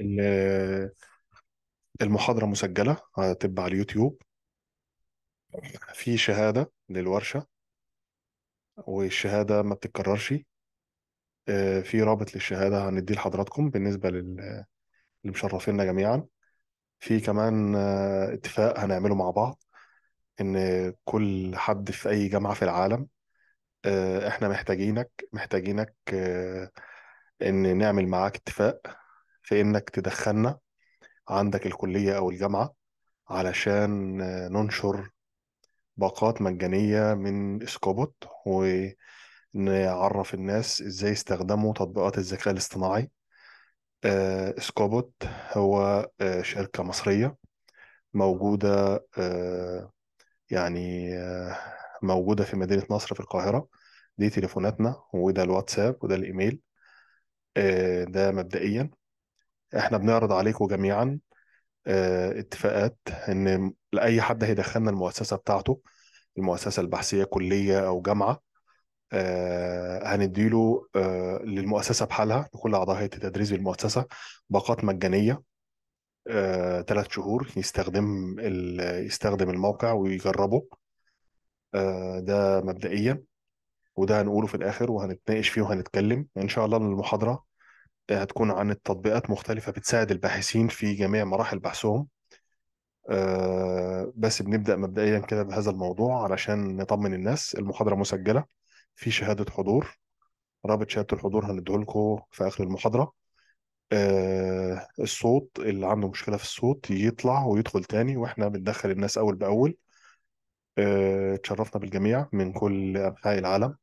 ال- المحاضرة مسجلة هتبقى على اليوتيوب في شهادة للورشة والشهادة ما بتتكررش آه، في رابط للشهادة هنديه لحضراتكم بالنسبة لل- جميعا في كمان آه، اتفاق هنعمله مع بعض إن كل حد في أي جامعة في العالم آه، إحنا محتاجينك محتاجينك إن نعمل معاك اتفاق في انك تدخلنا عندك الكليه او الجامعه علشان آه، ننشر باقات مجانيه من اسكوبوت ونعرف الناس ازاي يستخدموا تطبيقات الذكاء الاصطناعي اسكوبوت آه، هو آه، شركه مصريه موجوده يعني موجوده في مدينه نصر في القاهره دي تليفوناتنا وده الواتساب وده الايميل ده مبدئيا احنا بنعرض عليكم جميعا آه، اتفاقات ان لاي حد هيدخلنا المؤسسه بتاعته المؤسسه البحثيه كليه او جامعه آه، هنديله آه، للمؤسسه بحالها لكل اعضاء هيئه التدريس بالمؤسسه باقات مجانيه ثلاث شهور يستخدم يستخدم الموقع ويجربه ده مبدئيا وده هنقوله في الاخر وهنتناقش فيه وهنتكلم ان شاء الله المحاضره هتكون عن التطبيقات مختلفة بتساعد الباحثين في جميع مراحل بحثهم آه، بس بنبدأ مبدئيا كده بهذا الموضوع علشان نطمن الناس المحاضرة مسجلة في شهادة حضور رابط شهادة الحضور هنديه لكم في آخر المحاضرة آه، الصوت اللي عنده مشكلة في الصوت يطلع ويدخل تاني واحنا بندخل الناس أول بأول اتشرفنا آه، بالجميع من كل أنحاء العالم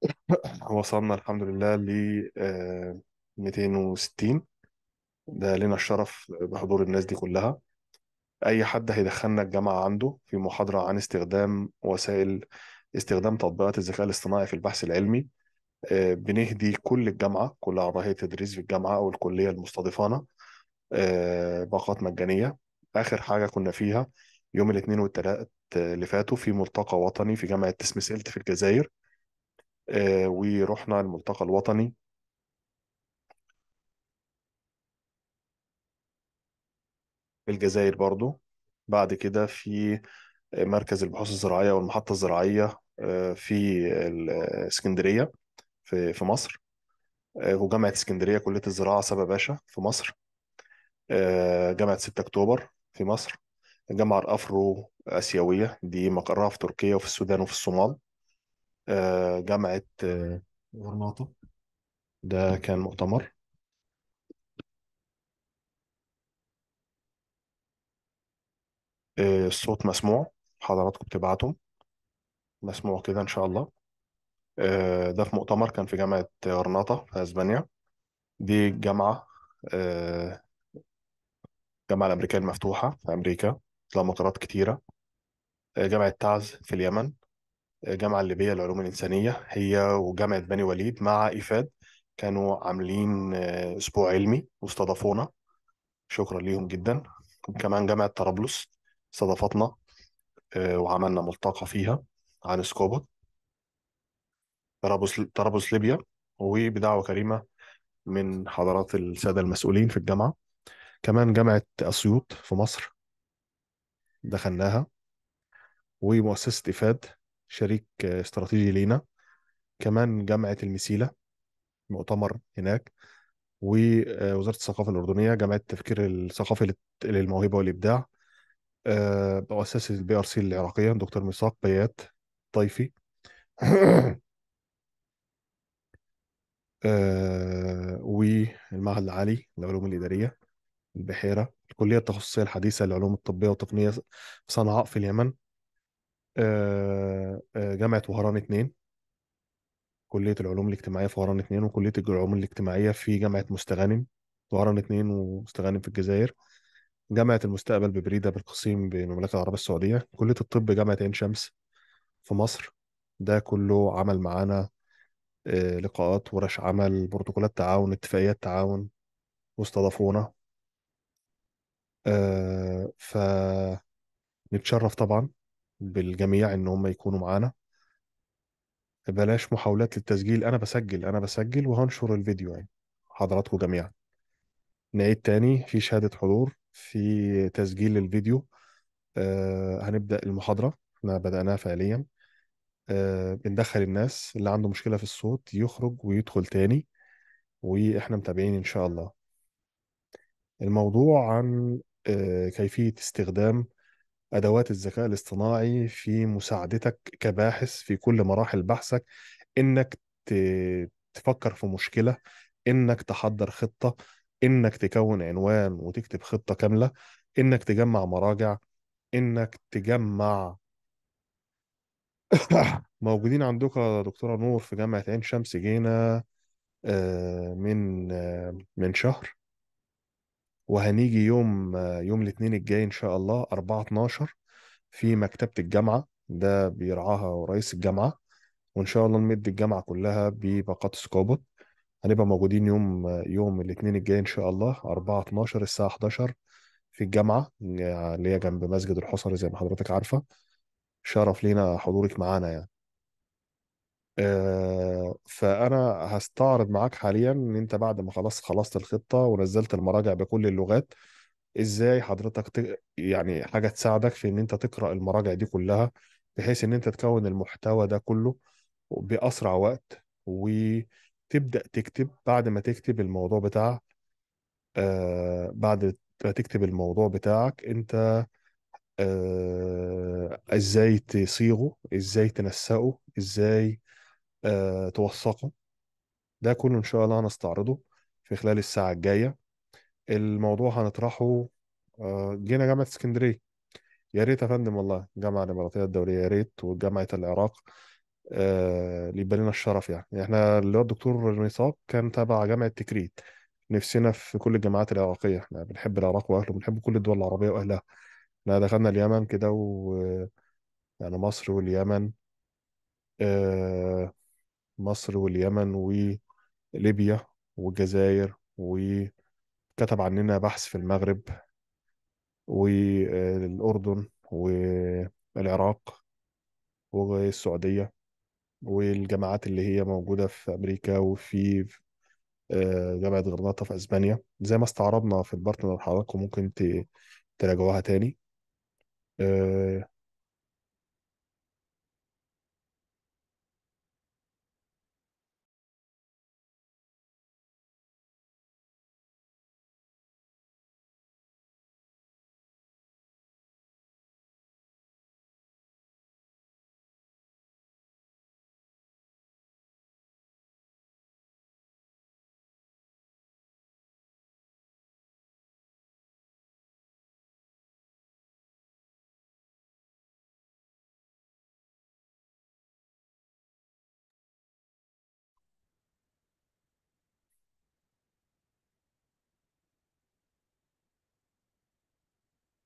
وصلنا الحمد لله ل 260 آه، ده لنا الشرف بحضور الناس دي كلها أي حد هيدخلنا الجامعة عنده في محاضرة عن استخدام وسائل استخدام تطبيقات الذكاء الاصطناعي في البحث العلمي آه، بنهدي كل الجامعة كل أعضاء التدريس في الجامعة أو الكلية المستضيفانا آه، باقات مجانية آخر حاجة كنا فيها يوم الاثنين والثلاث اللي فاتوا في ملتقى وطني في جامعة تسمسلت في الجزائر آه، ورحنا الملتقى الوطني في الجزائر برضو بعد كده في مركز البحوث الزراعية والمحطة الزراعية آه، في الإسكندرية آه، في, مصر وجامعة اسكندرية كلية الزراعة سبا باشا في مصر جامعة 6 أكتوبر في مصر الجامعة الأفرو آسيوية دي مقرها في تركيا وفي السودان وفي الصومال آه، جامعة آه، غرناطة ده كان مؤتمر آه، الصوت مسموع حضراتكم تبعتم مسموع كده إن شاء الله ده في مؤتمر كان في جامعة غرناطة في أسبانيا دي جامعة الجامعة الأمريكية المفتوحة في أمريكا لها مطارات كتيرة جامعة تعز في اليمن الجامعه الليبيه للعلوم الانسانيه هي وجامعه بني وليد مع ايفاد كانوا عاملين آه، اسبوع علمي واستضافونا شكرا ليهم جدا كمان جامعه طرابلس استضافتنا آه، وعملنا ملتقى فيها عن سكوبا طرابلس طرابلس ليبيا وبدعوه كريمه من حضرات الساده المسؤولين في الجامعه كمان جامعه اسيوط في مصر دخلناها ومؤسسه افاد شريك استراتيجي لينا كمان جامعة المسيلة مؤتمر هناك ووزارة الثقافة الأردنية جامعة التفكير الثقافي للموهبة والإبداع آه، مؤسسة البي ار سي العراقية دكتور ميثاق بيات طيفي آه، والمعهد العالي للعلوم الإدارية البحيرة الكلية التخصصية الحديثة للعلوم الطبية والتقنية صنعاء في اليمن آه، آه، جامعه وهران اتنين كليه العلوم الاجتماعيه في وهران اتنين وكليه العلوم الاجتماعيه في جامعه مستغانم وهران اتنين ومستغانم في الجزائر جامعه المستقبل ببريده بالقصيم بالمملكه العربيه السعوديه كليه الطب جامعه عين شمس في مصر ده كله عمل معانا آه، لقاءات ورش عمل بروتوكولات تعاون اتفاقيات تعاون واستضافونا فنتشرف طبعا بالجميع ان هم يكونوا معانا بلاش محاولات للتسجيل انا بسجل انا بسجل وهنشر الفيديو يعني حضراتكم جميعا نعيد تاني في شهادة حضور في تسجيل الفيديو آه هنبدأ المحاضرة احنا بدأناها فعليا آه بندخل الناس اللي عنده مشكلة في الصوت يخرج ويدخل تاني واحنا متابعين ان شاء الله الموضوع عن آه كيفية استخدام ادوات الذكاء الاصطناعي في مساعدتك كباحث في كل مراحل بحثك انك تفكر في مشكله انك تحضر خطه انك تكون عنوان وتكتب خطه كامله انك تجمع مراجع انك تجمع موجودين عندك يا دكتوره نور في جامعه عين شمس جينا آه، من آه، من شهر وهنيجي يوم يوم الاثنين الجاي ان شاء الله 4 12 في مكتبه الجامعه ده بيرعاها رئيس الجامعه وان شاء الله نمد الجامعه كلها بباقات سكوبوت هنبقى موجودين يوم يوم الاثنين الجاي ان شاء الله 4 12 الساعه 11 في الجامعه اللي هي جنب مسجد الحصري زي ما حضرتك عارفه شرف لينا حضورك معانا يعني آه، فانا هستعرض معاك حاليا ان انت بعد ما خلاص خلصت الخطه ونزلت المراجع بكل اللغات ازاي حضرتك يعني حاجه تساعدك في ان انت تقرا المراجع دي كلها بحيث ان انت تكون المحتوى ده كله باسرع وقت وتبدا تكتب بعد ما تكتب الموضوع بتاعك آه بعد ما تكتب الموضوع بتاعك انت آه ازاي تصيغه ازاي تنسقه ازاي آه، توثقه ده كله إن شاء الله هنستعرضه في خلال الساعة الجاية الموضوع هنطرحه آه، جينا جامعة اسكندرية يا ريت يا فندم والله الجامعة الإماراتية الدولية يا ريت وجامعة العراق آه، يبقى لنا الشرف يعني. يعني احنا اللي هو الدكتور ميثاق كان تابع جامعة تكريت نفسنا في كل الجامعات العراقية احنا بنحب العراق وأهله بنحب كل الدول العربية وأهلها احنا دخلنا اليمن كده و يعني مصر واليمن مصر واليمن وليبيا والجزائر وكتب عننا بحث في المغرب والأردن والعراق والسعودية والجامعات اللي هي موجودة في أمريكا وفي آه، جامعة غرناطة في أسبانيا زي ما استعرضنا في البارتنر حضراتكم ممكن تراجعوها تاني آه،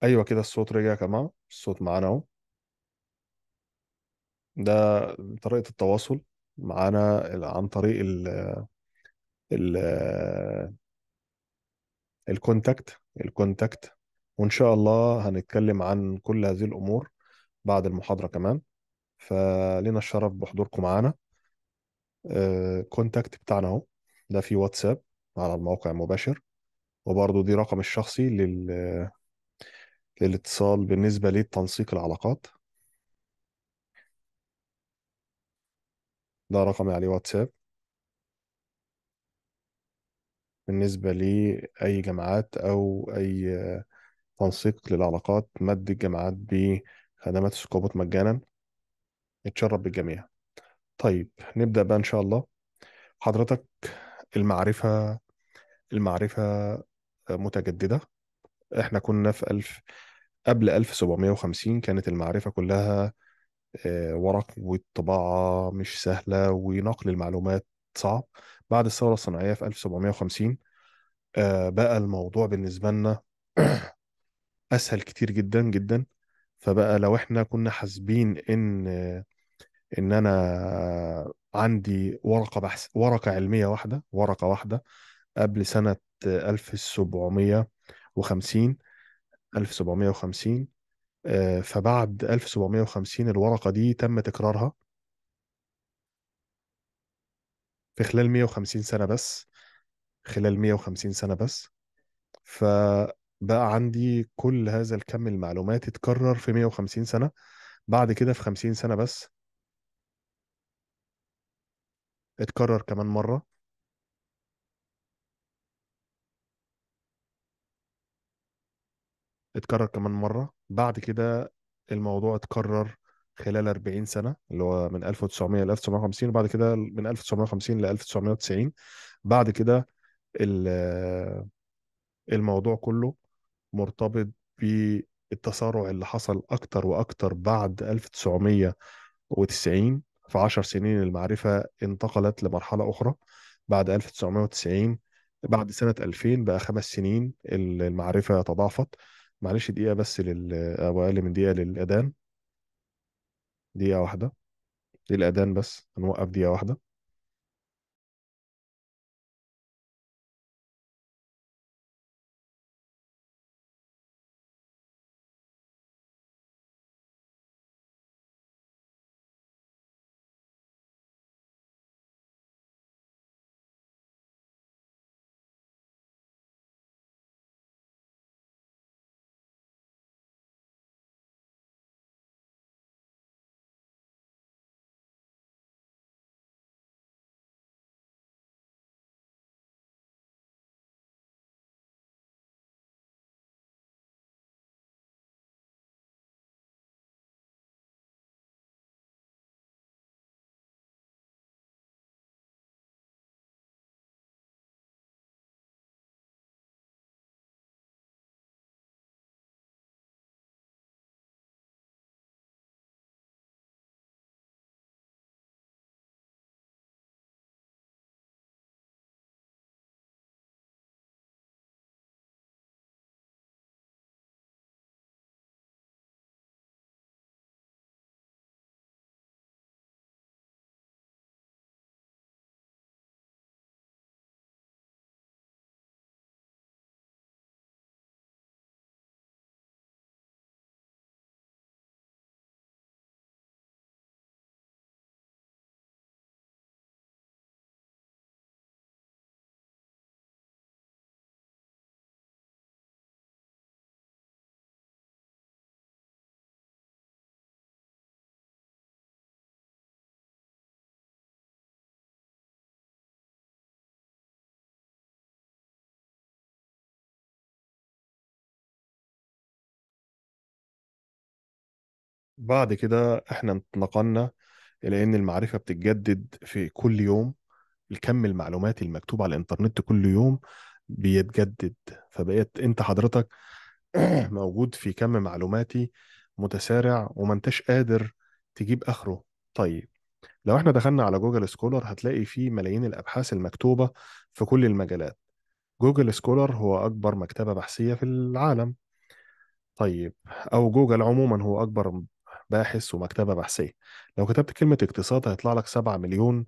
ايوه كده الصوت رجع كمان الصوت معانا اهو ده طريقة التواصل معانا عن طريق ال ال الكونتاكت الكونتاكت وان شاء الله هنتكلم عن كل هذه الامور بعد المحاضرة كمان فلنا الشرف بحضوركم معانا كونتاكت آه، بتاعنا اهو ده في واتساب على الموقع المباشر وبرضه دي رقم الشخصي لل الاتصال بالنسبة لتنسيق العلاقات ده رقمي عليه واتساب بالنسبة لأي جامعات أو أي تنسيق للعلاقات مد الجامعات بخدمات السكوبوت مجانا اتشرب بالجميع طيب نبدأ بقى إن شاء الله حضرتك المعرفة المعرفة متجددة احنا كنا في ألف قبل 1750 كانت المعرفة كلها آه، ورق والطباعة مش سهلة ونقل المعلومات صعب بعد الثورة الصناعية في 1750 آه، بقى الموضوع بالنسبة لنا أسهل كتير جدا جدا فبقى لو احنا كنا حاسبين إن إن أنا عندي ورقة بحث ورقة علمية واحدة ورقة واحدة قبل سنة 1750 1750 آه، فبعد 1750 الورقة دي تم تكرارها في خلال 150 سنة بس خلال 150 سنة بس فبقى عندي كل هذا الكم المعلومات اتكرر في 150 سنة بعد كده في 50 سنة بس اتكرر كمان مرة اتكرر كمان مرة بعد كده الموضوع اتكرر خلال 40 سنة اللي هو من 1900 ل 1950 وبعد كده من 1950 ل 1990 بعد كده الموضوع كله مرتبط بالتسارع اللي حصل أكتر وأكتر بعد 1990 في 10 سنين المعرفة انتقلت لمرحلة أخرى بعد 1990 بعد سنة 2000 بقى خمس سنين المعرفة تضاعفت معلش دقيقة بس لل أو أقل من دقيقة للأذان دقيقة واحدة للأذان بس هنوقف دقيقة واحدة بعد كده احنا انتقلنا الى ان المعرفه بتتجدد في كل يوم الكم المعلومات المكتوب على الانترنت كل يوم بيتجدد فبقيت انت حضرتك موجود في كم معلوماتي متسارع وما انتش قادر تجيب اخره طيب لو احنا دخلنا على جوجل سكولر هتلاقي فيه ملايين الابحاث المكتوبه في كل المجالات جوجل سكولر هو اكبر مكتبه بحثيه في العالم طيب او جوجل عموما هو اكبر باحث ومكتبة بحثية لو كتبت كلمة اقتصاد هيطلع لك 7 مليون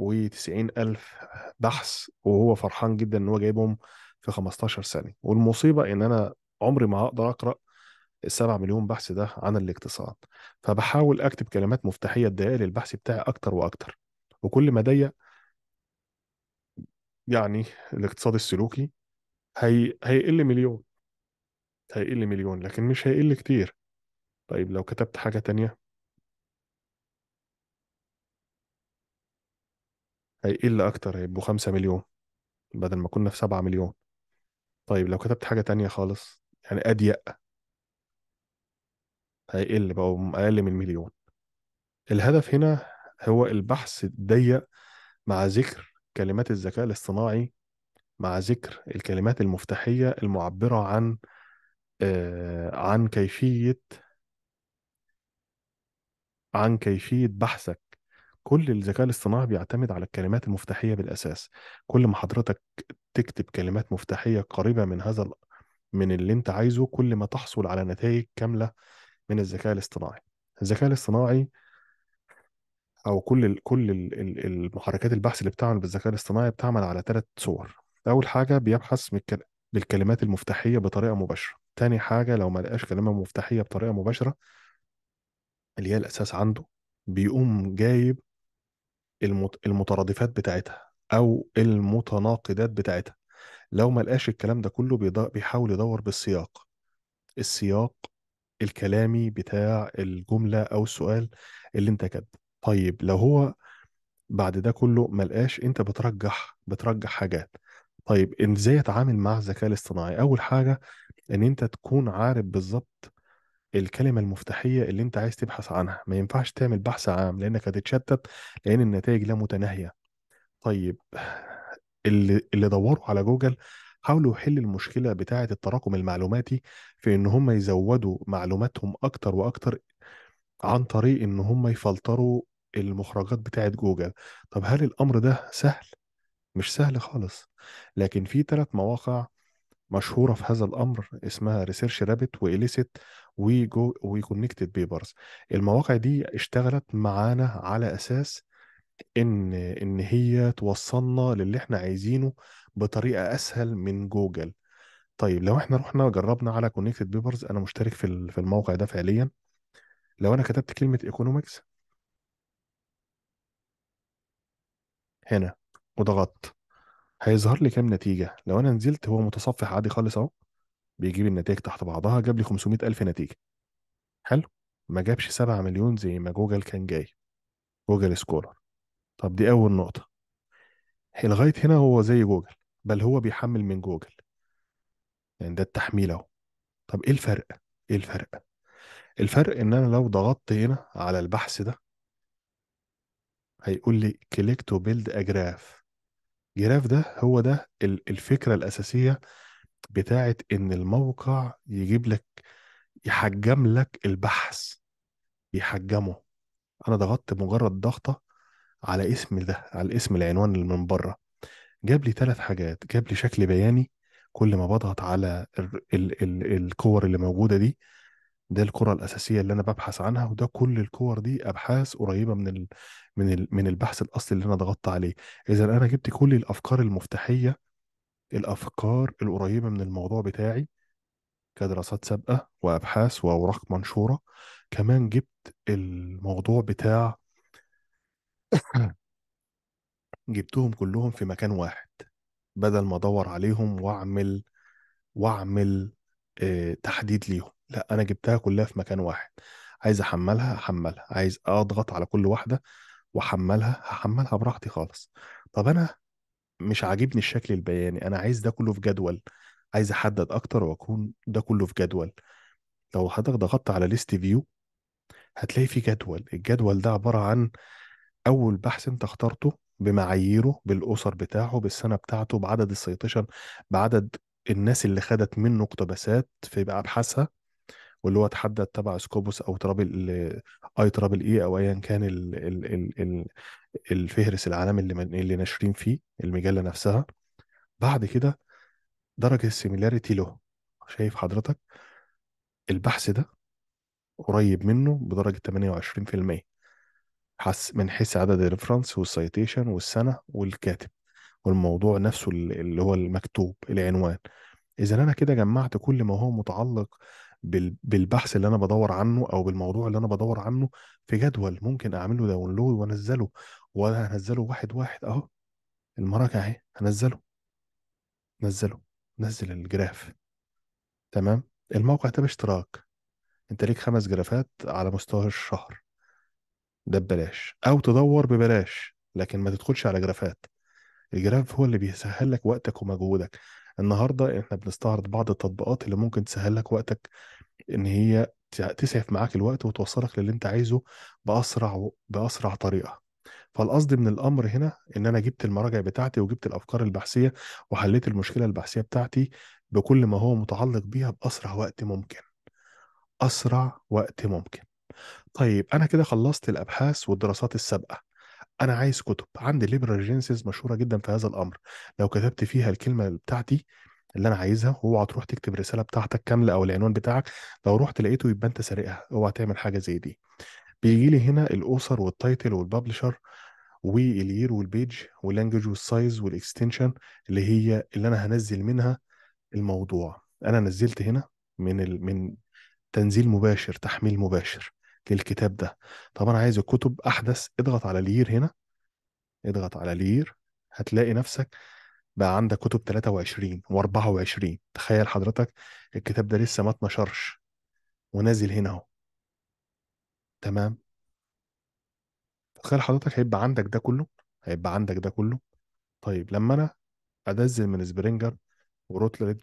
و90 ألف بحث وهو فرحان جدا إن هو جايبهم في 15 ثانية والمصيبة إن أنا عمري ما هقدر أقرأ السبع مليون بحث ده عن الاقتصاد فبحاول أكتب كلمات مفتاحية تضيق للبحث البحث بتاعي أكتر وأكتر وكل ما ضيق يعني الاقتصاد السلوكي هي... هيقل مليون هيقل مليون لكن مش هيقل كتير طيب لو كتبت حاجة تانية هيقل أكتر هيبقوا خمسة مليون بدل ما كنا في سبعة مليون طيب لو كتبت حاجة تانية خالص يعني أضيق هيقل بقوا أقل من مليون الهدف هنا هو البحث الضيق مع ذكر كلمات الذكاء الاصطناعي مع ذكر الكلمات المفتاحية المعبرة عن آه عن كيفية عن كيفية بحثك كل الذكاء الاصطناعي بيعتمد على الكلمات المفتاحية بالأساس كل ما حضرتك تكتب كلمات مفتاحية قريبة من هذا من اللي انت عايزه كل ما تحصل على نتائج كاملة من الذكاء الاصطناعي الذكاء الاصطناعي او كل الـ كل الـ المحركات البحث اللي بتعمل بالذكاء الاصطناعي بتعمل على ثلاث صور اول حاجه بيبحث بالكلمات المفتاحيه بطريقه مباشره تاني حاجه لو ما لقاش كلمه مفتاحيه بطريقه مباشره اللي هي الأساس عنده بيقوم جايب المت... المترادفات بتاعتها أو المتناقضات بتاعتها لو ما لقاش الكلام ده كله بيض... بيحاول يدور بالسياق السياق الكلامي بتاع الجملة أو السؤال اللي أنت كاتبه طيب لو هو بعد ده كله ما لقاش أنت بترجح بترجح حاجات طيب ازاي اتعامل مع الذكاء الاصطناعي اول حاجه ان انت تكون عارف بالظبط الكلمة المفتاحية اللي أنت عايز تبحث عنها ما ينفعش تعمل بحث عام لأنك هتتشتت لأن النتائج لا متناهية طيب اللي اللي دوروا على جوجل حاولوا يحلوا المشكلة بتاعة التراكم المعلوماتي في إن هم يزودوا معلوماتهم أكتر وأكتر عن طريق إن هم يفلتروا المخرجات بتاعة جوجل طب هل الأمر ده سهل؟ مش سهل خالص لكن في ثلاث مواقع مشهوره في هذا الامر اسمها ريسيرش رابت واليسيت ويجو وكونكتد بيبرز المواقع دي اشتغلت معانا على اساس ان ان هي توصلنا للي احنا عايزينه بطريقه اسهل من جوجل طيب لو احنا رحنا جربنا على كونكتد بيبرز انا مشترك في في الموقع ده فعليا لو انا كتبت كلمه ايكونومكس هنا وضغطت هيظهر لي كام نتيجه لو انا نزلت هو متصفح عادي خالص اهو بيجيب النتائج تحت بعضها جاب لي الف نتيجه حلو ما جابش 7 مليون زي ما جوجل كان جاي جوجل سكولر طب دي اول نقطه لغايه هنا هو زي جوجل بل هو بيحمل من جوجل يعني ده التحميل اهو طب ايه الفرق ايه الفرق الفرق ان انا لو ضغطت هنا على البحث ده هيقول لي كليك تو بيلد اجراف جراف ده هو ده الفكرة الأساسية بتاعة إن الموقع يجيب لك يحجم لك البحث يحجمه أنا ضغطت مجرد ضغطة على اسم ده على اسم العنوان اللي من بره جاب لي ثلاث حاجات جاب لي شكل بياني كل ما بضغط على الكور اللي موجودة دي ده الكرة الأساسية اللي أنا ببحث عنها وده كل الكور دي أبحاث قريبة من ال... من ال... من البحث الأصلي اللي أنا ضغطت عليه إذا أنا جبت كل الأفكار المفتاحية الأفكار القريبة من الموضوع بتاعي كدراسات سابقة وأبحاث وأوراق منشورة كمان جبت الموضوع بتاع جبتهم كلهم في مكان واحد بدل ما أدور عليهم وأعمل وأعمل آه، تحديد ليهم لا انا جبتها كلها في مكان واحد عايز احملها احملها عايز اضغط على كل واحده واحملها هحملها براحتي خالص طب انا مش عاجبني الشكل البياني انا عايز ده كله في جدول عايز احدد اكتر واكون ده كله في جدول لو حضرتك ضغطت على ليست فيو هتلاقي في جدول الجدول ده عباره عن اول بحث انت اخترته بمعاييره بالاسر بتاعه بالسنه بتاعته بعدد السيتيشن بعدد الناس اللي خدت منه اقتباسات في ابحاثها واللي هو اتحدد تبع سكوبوس او ترابل اي ترابل اي او ايا كان الـ الـ الـ الـ الفهرس العالمي اللي من اللي ناشرين فيه المجله نفسها بعد كده درجه السيميلاريتي له شايف حضرتك البحث ده قريب منه بدرجه 28% حس من حيث عدد الريفرنس والسيتيشن والسنه والكاتب والموضوع نفسه اللي هو المكتوب العنوان اذا انا كده جمعت كل ما هو متعلق بالبحث اللي انا بدور عنه او بالموضوع اللي انا بدور عنه في جدول ممكن اعمله داونلود وانزله وانا هنزله واحد واحد اهو المراجع اهي هنزله نزله نزل الجراف تمام الموقع ده باشتراك انت ليك خمس جرافات على مستوى الشهر ده ببلاش او تدور ببلاش لكن ما تدخلش على جرافات الجراف هو اللي بيسهل لك وقتك ومجهودك النهارده احنا بنستعرض بعض التطبيقات اللي ممكن تسهل لك وقتك ان هي تسعف معاك الوقت وتوصلك للي انت عايزه باسرع و... باسرع طريقه فالقصد من الامر هنا ان انا جبت المراجع بتاعتي وجبت الافكار البحثيه وحليت المشكله البحثيه بتاعتي بكل ما هو متعلق بيها باسرع وقت ممكن اسرع وقت ممكن طيب انا كده خلصت الابحاث والدراسات السابقه انا عايز كتب عندي ليبرال جينسيس مشهوره جدا في هذا الامر لو كتبت فيها الكلمه بتاعتي اللي انا عايزها هو تروح تكتب الرساله بتاعتك كامله او العنوان بتاعك لو رحت لقيته يبقى انت سارقها اوعى تعمل حاجه زي دي بيجي لي هنا الاوثر والتايتل والبابلشر والير والبيج واللانجوج والسايز والاكستنشن اللي هي اللي انا هنزل منها الموضوع انا نزلت هنا من ال... من تنزيل مباشر تحميل مباشر للكتاب ده طب انا عايز الكتب احدث اضغط على لير هنا اضغط على لير هتلاقي نفسك بقى عندك كتب 23 و24 تخيل حضرتك الكتاب ده لسه ما اتنشرش ونازل هنا اهو تمام تخيل حضرتك هيبقى عندك ده كله هيبقى عندك ده كله طيب لما انا انزل من سبرينجر وروتلج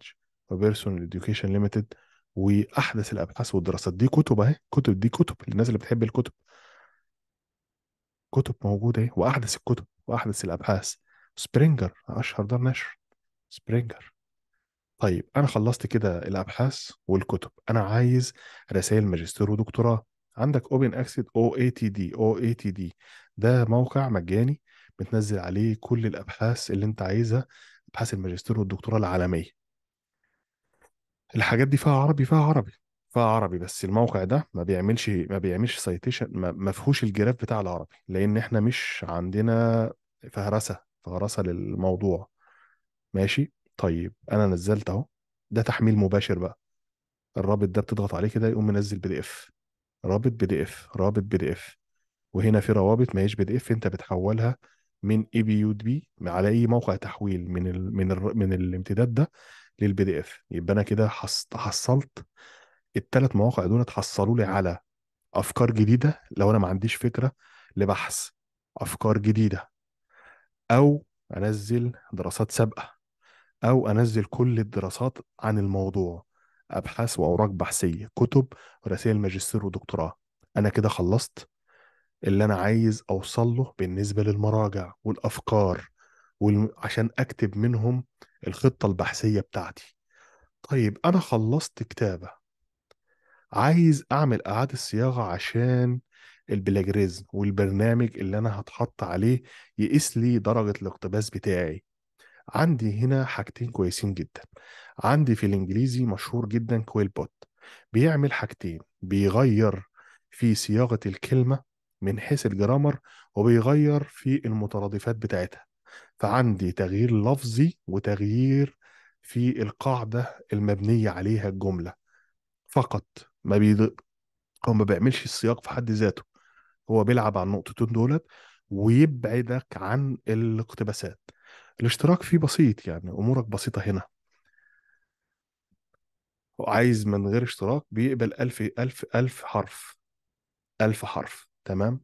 وبيرسون اديوكيشن ليميتد واحدث الابحاث والدراسات دي كتب اهي كتب دي كتب للناس اللي بتحب الكتب كتب موجوده اهي واحدث الكتب واحدث الابحاث سبرينجر اشهر دار نشر سبرينجر طيب انا خلصت كده الابحاث والكتب انا عايز رسائل ماجستير ودكتوراه عندك اوبن اكسيد او اي تي دي او اي تي دي ده موقع مجاني بتنزل عليه كل الابحاث اللي انت عايزها ابحاث الماجستير والدكتوراه العالميه الحاجات دي فيها عربي فيها عربي فيها عربي بس الموقع ده ما بيعملش ما بيعملش سيتيشن ما فيهوش الجراف بتاع العربي لان احنا مش عندنا فهرسه فهرسه للموضوع ماشي طيب انا نزلت اهو ده تحميل مباشر بقى الرابط ده بتضغط عليه كده يقوم منزل بي دي اف رابط بي دي اف رابط بي دي اف وهنا في روابط ما هيش بي دي اف انت بتحولها من اي بي يو دي على اي موقع تحويل من الـ من الـ من الامتداد ده للبي دي اف يبقى انا كده حصلت الثلاث مواقع دول اتحصلوا لي على افكار جديده لو انا ما عنديش فكره لبحث افكار جديده او انزل دراسات سابقه او انزل كل الدراسات عن الموضوع ابحاث واوراق بحثيه كتب رسائل ماجستير ودكتوراه انا كده خلصت اللي انا عايز اوصل له بالنسبه للمراجع والافكار عشان اكتب منهم الخطه البحثيه بتاعتي طيب انا خلصت كتابه عايز اعمل اعاده صياغه عشان البلاجريزم والبرنامج اللي انا هتحط عليه يقيس لي درجه الاقتباس بتاعي عندي هنا حاجتين كويسين جدا عندي في الانجليزي مشهور جدا كويل بوت بيعمل حاجتين بيغير في صياغه الكلمه من حيث الجرامر وبيغير في المترادفات بتاعتها فعندي تغيير لفظي وتغيير في القاعدة المبنية عليها الجملة فقط ما بيد... هو ما بيعملش السياق في حد ذاته هو بيلعب على النقطتين دولت ويبعدك عن الاقتباسات الاشتراك فيه بسيط يعني امورك بسيطه هنا وعايز من غير اشتراك بيقبل ألف ألف ألف حرف ألف حرف تمام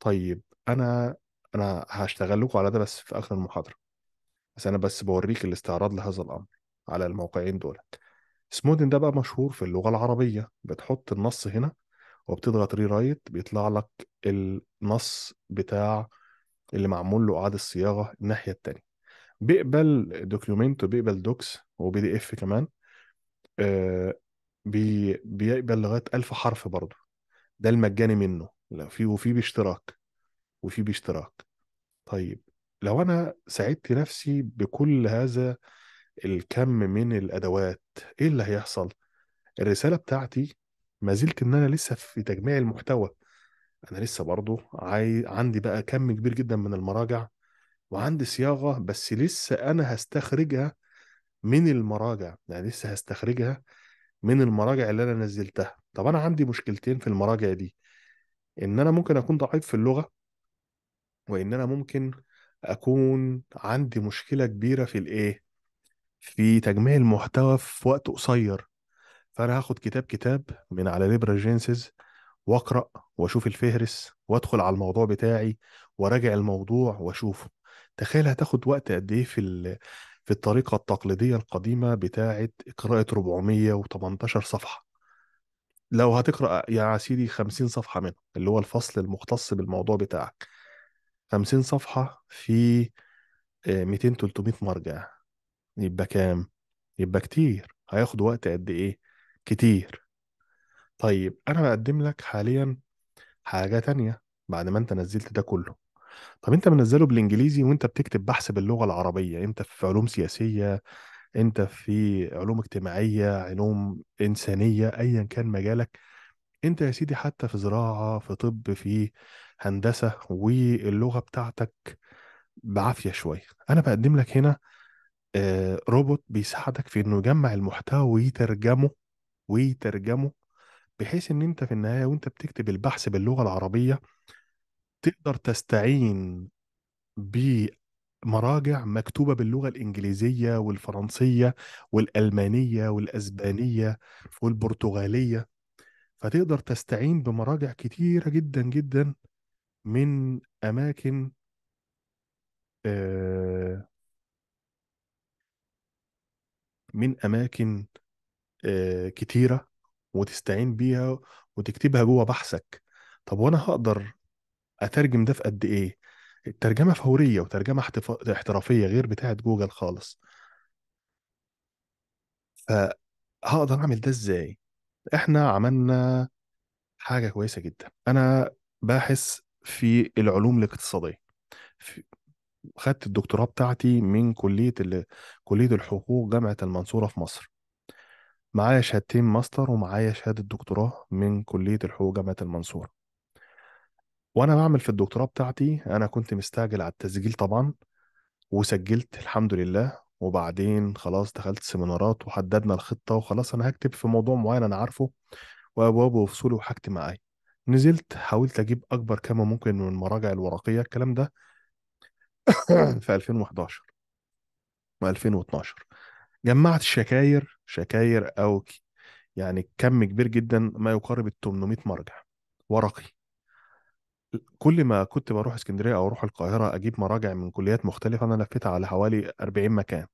طيب أنا انا هشتغل لكم على ده بس في اخر المحاضره بس انا بس بوريك الاستعراض لهذا الامر على الموقعين دول سمودن ده بقى مشهور في اللغه العربيه بتحط النص هنا وبتضغط ري رايت بيطلع لك النص بتاع اللي معمول له اعاده الصياغه الناحيه الثانيه بيقبل دوكيومنت وبيقبل دوكس وبي دي اف كمان آه، بي بيقبل لغايه 1000 حرف برضه ده المجاني منه لا في وفي باشتراك وفي باشتراك طيب لو انا ساعدت نفسي بكل هذا الكم من الادوات ايه اللي هيحصل الرساله بتاعتي ما زلت ان انا لسه في تجميع المحتوى انا لسه برضو عاي... عندي بقى كم كبير جدا من المراجع وعندي صياغه بس لسه انا هستخرجها من المراجع يعني لسه هستخرجها من المراجع اللي انا نزلتها طب انا عندي مشكلتين في المراجع دي ان انا ممكن اكون ضعيف في اللغه وان انا ممكن اكون عندي مشكله كبيره في الايه في تجميع المحتوى في وقت قصير فانا هاخد كتاب كتاب من على ليبرا جينسز واقرا واشوف الفهرس وادخل على الموضوع بتاعي وراجع الموضوع واشوفه تخيل هتاخد وقت قد ايه في في الطريقه التقليديه القديمه بتاعه قراءه 418 صفحه لو هتقرا يا سيدي 50 صفحه منه اللي هو الفصل المختص بالموضوع بتاعك 50 صفحة في 200 آه، 300 مرجع يبقى كام؟ يبقى كتير هياخد وقت قد إيه؟ كتير طيب أنا بقدم لك حاليا حاجة تانية بعد ما أنت نزلت ده كله طب أنت منزله بالإنجليزي وأنت بتكتب بحث باللغة العربية أنت في علوم سياسية أنت في علوم اجتماعية علوم إنسانية أيا كان مجالك أنت يا سيدي حتى في زراعة في طب في هندسه واللغه بتاعتك بعافيه شويه انا بقدم لك هنا روبوت آه، بيساعدك في انه يجمع المحتوى ويترجمه ويترجمه بحيث ان انت في النهايه وانت بتكتب البحث باللغه العربيه تقدر تستعين بمراجع مكتوبه باللغه الانجليزيه والفرنسيه والالمانيه والاسبانيه والبرتغاليه فتقدر تستعين بمراجع كتيره جدا جدا من اماكن آه، من اماكن آه، كتيره وتستعين بيها وتكتبها جوه بحثك طب وانا هقدر اترجم ده في قد ايه الترجمه فوريه وترجمه احترافيه غير بتاعه جوجل خالص فهقدر اعمل ده ازاي احنا عملنا حاجه كويسه جدا انا باحث في العلوم الاقتصاديه خدت الدكتوراه بتاعتي من كليه ال... كليه الحقوق جامعه المنصوره في مصر معايا شهادتين ماستر ومعايا شهاده دكتوراه من كليه الحقوق جامعه المنصوره وانا بعمل في الدكتوراه بتاعتي انا كنت مستعجل على التسجيل طبعا وسجلت الحمد لله وبعدين خلاص دخلت سيمينارات وحددنا الخطه وخلاص انا هكتب في موضوع معين انا عارفه وابوابه وفصوله وحاجتي معايا نزلت حاولت اجيب اكبر كم ممكن من المراجع الورقيه الكلام ده في 2011 و2012 جمعت شكاير شكاير او يعني كم كبير جدا ما يقارب ال 800 مرجع ورقي كل ما كنت بروح اسكندريه او اروح القاهره اجيب مراجع من كليات مختلفه انا لفيتها على حوالي 40 مكان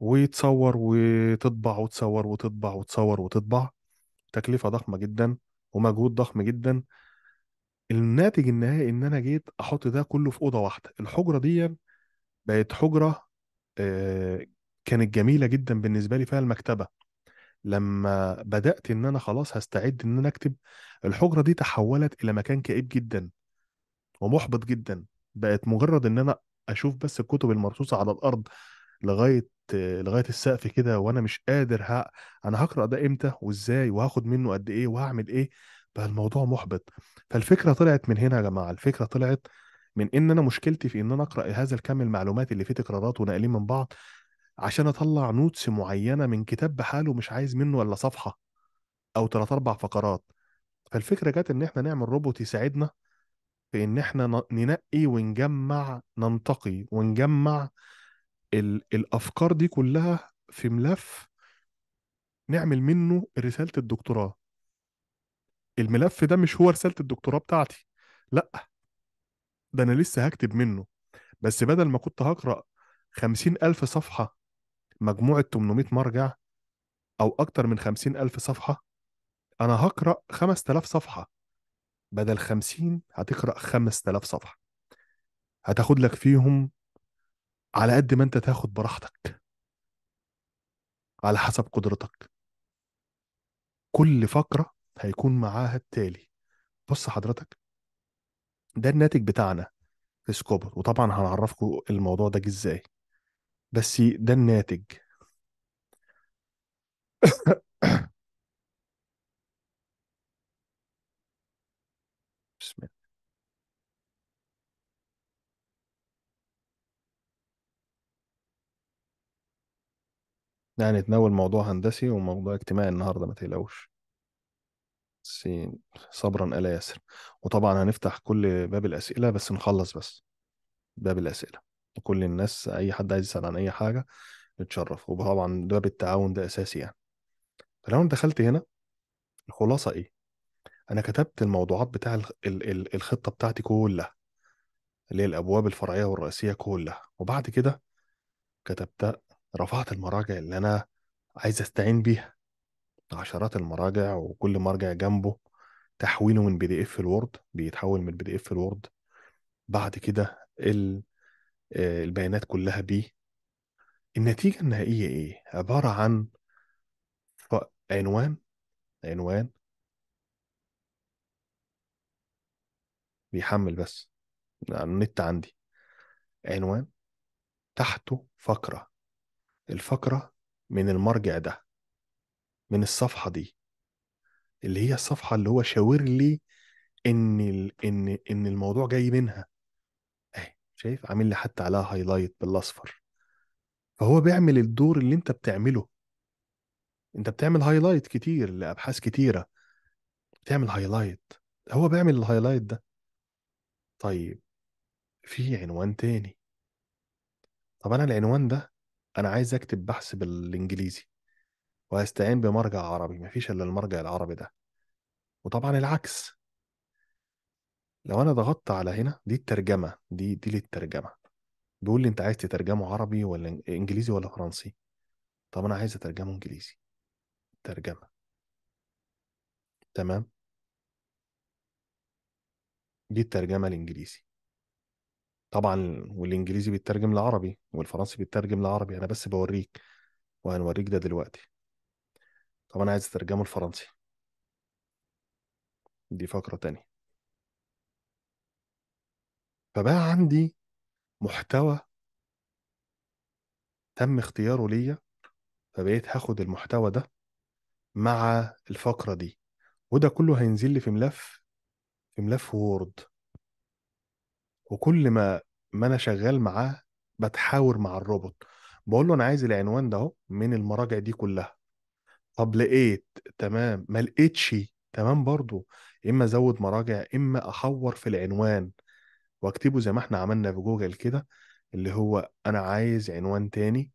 ويتصور وتطبع وتصور وتطبع وتصور وتطبع تكلفه ضخمه جدا ومجهود ضخم جدا الناتج النهائي ان انا جيت احط ده كله في اوضه واحده الحجره دي بقت حجره آه، كانت جميله جدا بالنسبه لي فيها المكتبه لما بدات ان انا خلاص هستعد ان انا اكتب الحجره دي تحولت الى مكان كئيب جدا ومحبط جدا بقت مجرد ان انا اشوف بس الكتب المرصوصه على الارض لغايه لغايه السقف كده وانا مش قادر ها انا هقرا ده امتى وازاي وهاخد منه قد ايه وهعمل ايه بقى الموضوع محبط فالفكره طلعت من هنا يا جماعه الفكره طلعت من ان انا مشكلتي في ان انا اقرا هذا الكم المعلومات اللي فيه تكرارات ونقلين من بعض عشان اطلع نوتس معينه من كتاب بحاله مش عايز منه الا صفحه او ثلاث اربع فقرات فالفكره جت ان احنا نعمل روبوت يساعدنا في ان احنا ننقي ونجمع ننتقي ونجمع ال... الافكار دي كلها في ملف نعمل منه رساله الدكتوراه الملف ده مش هو رساله الدكتوراه بتاعتي لا ده انا لسه هكتب منه بس بدل ما كنت هقرا خمسين ألف صفحة مجموعة 800 مرجع أو أكتر من خمسين ألف صفحة أنا هقرأ تلاف صفحة بدل خمسين هتقرأ تلاف صفحة هتاخد لك فيهم على قد ما انت تاخد براحتك على حسب قدرتك كل فقره هيكون معاها التالي بص حضرتك ده الناتج بتاعنا في سكوبر وطبعا هنعرفكم الموضوع ده ازاي بس ده الناتج يعني نتناول موضوع هندسي وموضوع اجتماعي النهارده ما تقلقوش بس صبرا ألا يسر وطبعا هنفتح كل باب الأسئلة بس نخلص بس باب الأسئلة كل الناس أي حد عايز يسأل عن أي حاجة يتشرف وطبعا باب التعاون ده أساسي يعني فلو انت دخلت هنا الخلاصة إيه؟ أنا كتبت الموضوعات بتاع ال ال الخطة بتاعتي كلها اللي هي الأبواب الفرعية والرئيسية كلها وبعد كده كتبت رفعت المراجع اللي انا عايز استعين بيها عشرات المراجع وكل مرجع جنبه تحويله من بي دي اف لوورد بيتحول من بي دي اف لوورد بعد كده آه، البيانات كلها بيه النتيجة النهائية ايه؟ عبارة عن عنوان عنوان بيحمل بس النت عندي عنوان تحته فقرة الفقرة من المرجع ده من الصفحة دي اللي هي الصفحة اللي هو شاور لي إن ال... إن إن الموضوع جاي منها أهي شايف عامل لي حتى عليها هايلايت بالأصفر فهو بيعمل الدور اللي أنت بتعمله أنت بتعمل هايلايت كتير لأبحاث كتيرة بتعمل هايلايت هو بيعمل الهايلايت ده طيب في عنوان تاني طب أنا العنوان ده انا عايز اكتب بحث بالانجليزي وهستعين بمرجع عربي مفيش الا المرجع العربي ده وطبعا العكس لو انا ضغطت على هنا دي الترجمه دي دي للترجمه بيقول لي انت عايز تترجمه عربي ولا انجليزي ولا فرنسي طب انا عايز اترجمه انجليزي ترجمه تمام دي الترجمه الانجليزي طبعا والانجليزي بيترجم لعربي والفرنسي بيترجم لعربي انا بس بوريك وهنوريك ده دلوقتي طب انا عايز اترجمه الفرنسي دي فقرة تانية فبقى عندي محتوى تم اختياره ليا فبقيت هاخد المحتوى ده مع الفقرة دي وده كله هينزل لي في ملف في ملف وورد وكل ما ما انا شغال معاه بتحاور مع الروبوت بقول له انا عايز العنوان ده اهو من المراجع دي كلها طب لقيت تمام ما لقيتش تمام برضو اما ازود مراجع اما احور في العنوان واكتبه زي ما احنا عملنا في جوجل كده اللي هو انا عايز عنوان تاني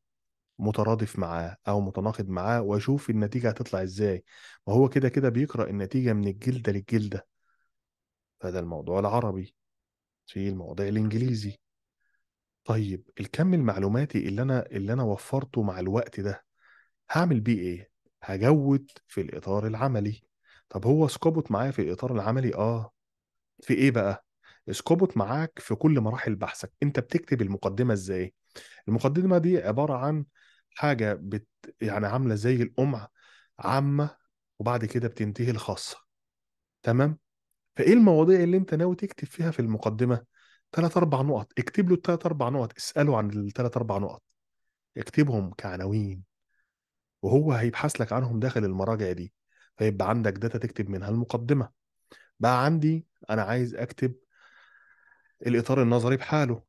مترادف معاه او متناقض معاه واشوف النتيجه هتطلع ازاي وهو كده كده بيقرا النتيجه من الجلده للجلده فده الموضوع العربي في المواضيع الانجليزي طيب الكم المعلوماتي اللي انا اللي انا وفرته مع الوقت ده هعمل بيه ايه هجود في الاطار العملي طب هو سكوبوت معايا في الاطار العملي اه في ايه بقى سكوبوت معاك في كل مراحل بحثك انت بتكتب المقدمه ازاي المقدمه دي عباره عن حاجه بت... يعني عامله زي القمع عامه وبعد كده بتنتهي الخاصه تمام فايه المواضيع اللي انت ناوي تكتب فيها في المقدمه ثلاث اربع نقط اكتب له الثلاث اربع نقط اساله عن الثلاث اربع نقط اكتبهم كعناوين وهو هيبحث لك عنهم داخل المراجع دي فيبقى عندك داتا تكتب منها المقدمه بقى عندي انا عايز اكتب الاطار النظري بحاله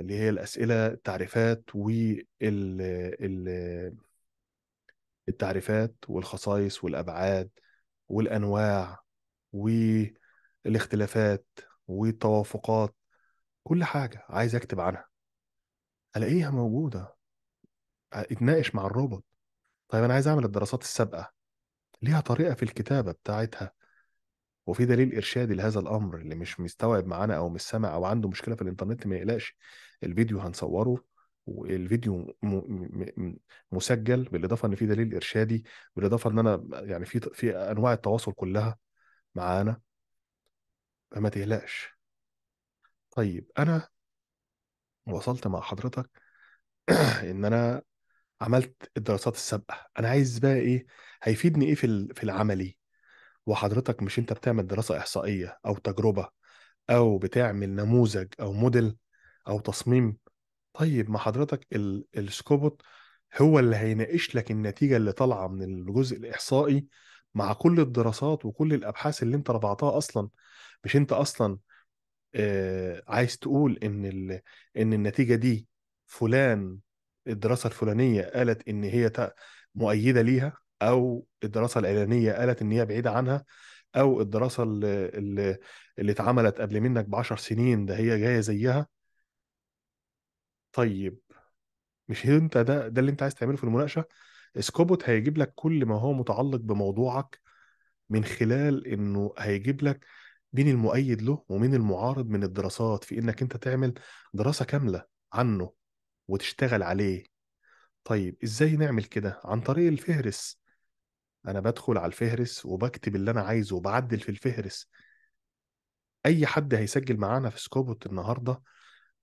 اللي هي الاسئله التعريفات وال التعريفات والخصائص والابعاد والانواع و الاختلافات والتوافقات كل حاجة عايز أكتب عنها ألاقيها موجودة اتناقش مع الروبوت طيب أنا عايز أعمل الدراسات السابقة ليها طريقة في الكتابة بتاعتها وفي دليل إرشادي لهذا الأمر اللي مش مستوعب معانا أو مش سامع أو عنده مشكلة في الإنترنت ما يقلقش الفيديو هنصوره والفيديو مسجل بالاضافه ان في دليل ارشادي بالاضافه ان انا يعني في في انواع التواصل كلها معانا فما تقلقش طيب انا وصلت مع حضرتك ان انا عملت الدراسات السابقه انا عايز بقى ايه هيفيدني ايه في في العملي وحضرتك مش انت بتعمل دراسه احصائيه او تجربه او بتعمل نموذج او موديل او تصميم طيب ما حضرتك السكوبوت هو اللي هيناقش لك النتيجه اللي طالعه من الجزء الاحصائي مع كل الدراسات وكل الابحاث اللي انت رفعتها اصلا مش انت اصلا آه عايز تقول ان ال... ان النتيجه دي فلان الدراسه الفلانيه قالت ان هي ت... مؤيده ليها او الدراسه الاعلانيه قالت ان هي بعيده عنها او الدراسه اللي اللي, اللي اتعملت قبل منك ب 10 سنين ده هي جايه زيها طيب مش انت ده ده اللي انت عايز تعمله في المناقشه سكوبوت هيجيب لك كل ما هو متعلق بموضوعك من خلال انه هيجيب لك مين المؤيد له ومين المعارض من الدراسات في انك انت تعمل دراسه كامله عنه وتشتغل عليه طيب ازاي نعمل كده عن طريق الفهرس انا بدخل على الفهرس وبكتب اللي انا عايزه وبعدل في الفهرس اي حد هيسجل معانا في سكوبوت النهارده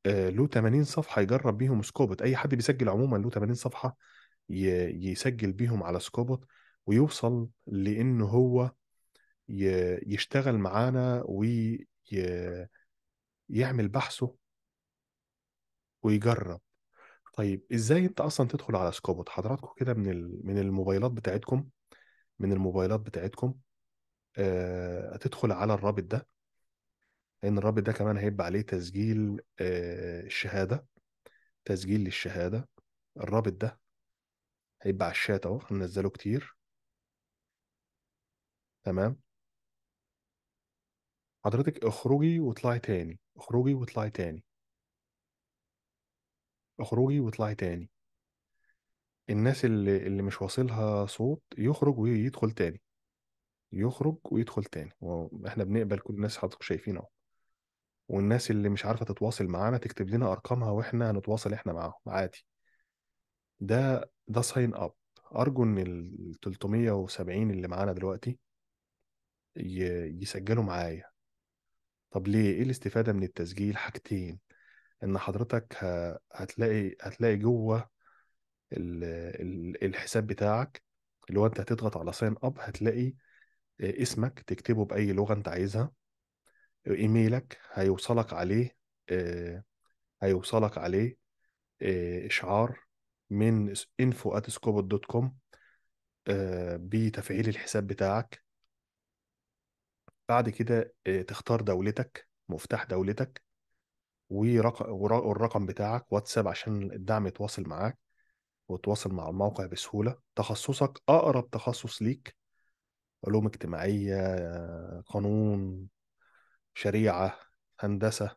آه، له 80 صفحه يجرب بيهم سكوبوت اي حد بيسجل عموما له 80 صفحه يسجل بيهم على سكوبوت ويوصل لان هو يشتغل معانا ويعمل بحثه ويجرب طيب ازاي انت اصلا تدخل على سكوبوت حضراتكم كده من من الموبايلات بتاعتكم من الموبايلات بتاعتكم آه هتدخل على الرابط ده لان الرابط ده كمان هيبقى عليه تسجيل آه الشهاده تسجيل للشهاده الرابط ده هيبقى على الشات اهو هننزله كتير تمام حضرتك اخرجي واطلعي تاني اخرجي واطلعي تاني اخرجي واطلعي تاني الناس اللي اللي مش واصلها صوت يخرج ويدخل تاني يخرج ويدخل تاني واحنا بنقبل كل الناس حضرتك شايفين اهو والناس اللي مش عارفه تتواصل معانا تكتب لنا ارقامها واحنا هنتواصل احنا معاهم عادي ده ده ساين اب ارجو ان ال 370 اللي معانا دلوقتي يسجلوا معايا طب ليه ايه الاستفاده من التسجيل حاجتين ان حضرتك هتلاقي هتلاقي جوه الحساب بتاعك اللي هو انت هتضغط على ساين اب هتلاقي آه، اسمك تكتبه باي لغه انت عايزها ايميلك هيوصلك عليه آه، هيوصلك عليه آه، اشعار من info@scopus.com بتفعيل الحساب بتاعك بعد كده آه، تختار دولتك مفتاح دولتك ورقم والرقم بتاعك واتساب عشان الدعم يتواصل معاك وتواصل مع الموقع بسهولة تخصصك أقرب تخصص ليك علوم اجتماعية قانون شريعة هندسة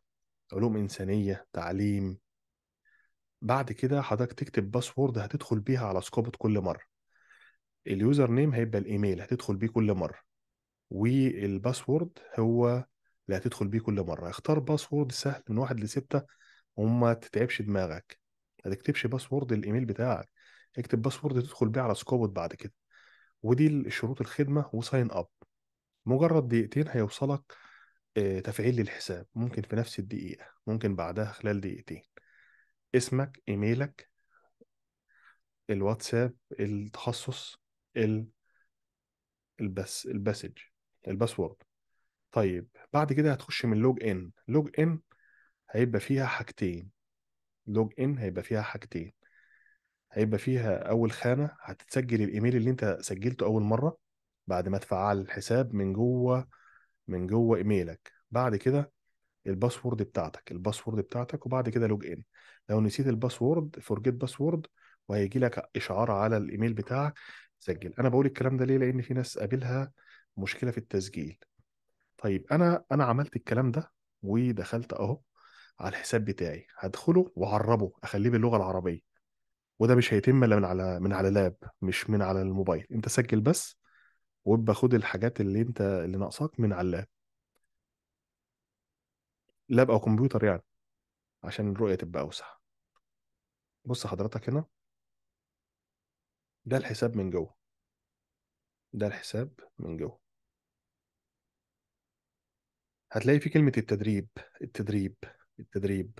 علوم إنسانية تعليم بعد كده حضرتك تكتب باسورد هتدخل بيها على سكوبت كل مرة اليوزر نيم هيبقى الإيميل هتدخل بيه كل مرة والباسورد هو اللي هتدخل بيه كل مره اختار باسورد سهل من واحد لستة وما تتعبش دماغك ما تكتبش باسورد الايميل بتاعك اكتب باسورد تدخل بيه على سكوبوت بعد كده ودي شروط الخدمه وساين اب مجرد دقيقتين هيوصلك آه، تفعيل للحساب ممكن في نفس الدقيقه ممكن بعدها خلال دقيقتين اسمك ايميلك الواتساب التخصص ال البس البسج الباسورد طيب بعد كده هتخش من لوج ان لوج ان هيبقى فيها حاجتين لوج ان هيبقى فيها حاجتين هيبقى فيها اول خانه هتتسجل الايميل اللي انت سجلته اول مره بعد ما تفعل الحساب من جوه من جوه ايميلك بعد كده الباسورد بتاعتك الباسورد بتاعتك وبعد كده لوج ان لو نسيت الباسورد فورجيت باسورد وهيجي لك اشعار على الايميل بتاعك سجل انا بقول الكلام ده ليه لان في ناس قابلها مشكله في التسجيل طيب انا انا عملت الكلام ده ودخلت اهو على الحساب بتاعي هدخله واعربه اخليه باللغه العربيه وده مش هيتم الا من على من على لاب مش من على الموبايل انت سجل بس وابقى خد الحاجات اللي انت اللي ناقصاك من على اللاب لاب او كمبيوتر يعني عشان الرؤيه تبقى اوسع بص حضرتك هنا ده الحساب من جوه ده الحساب من جوه هتلاقي في كلمة التدريب التدريب التدريب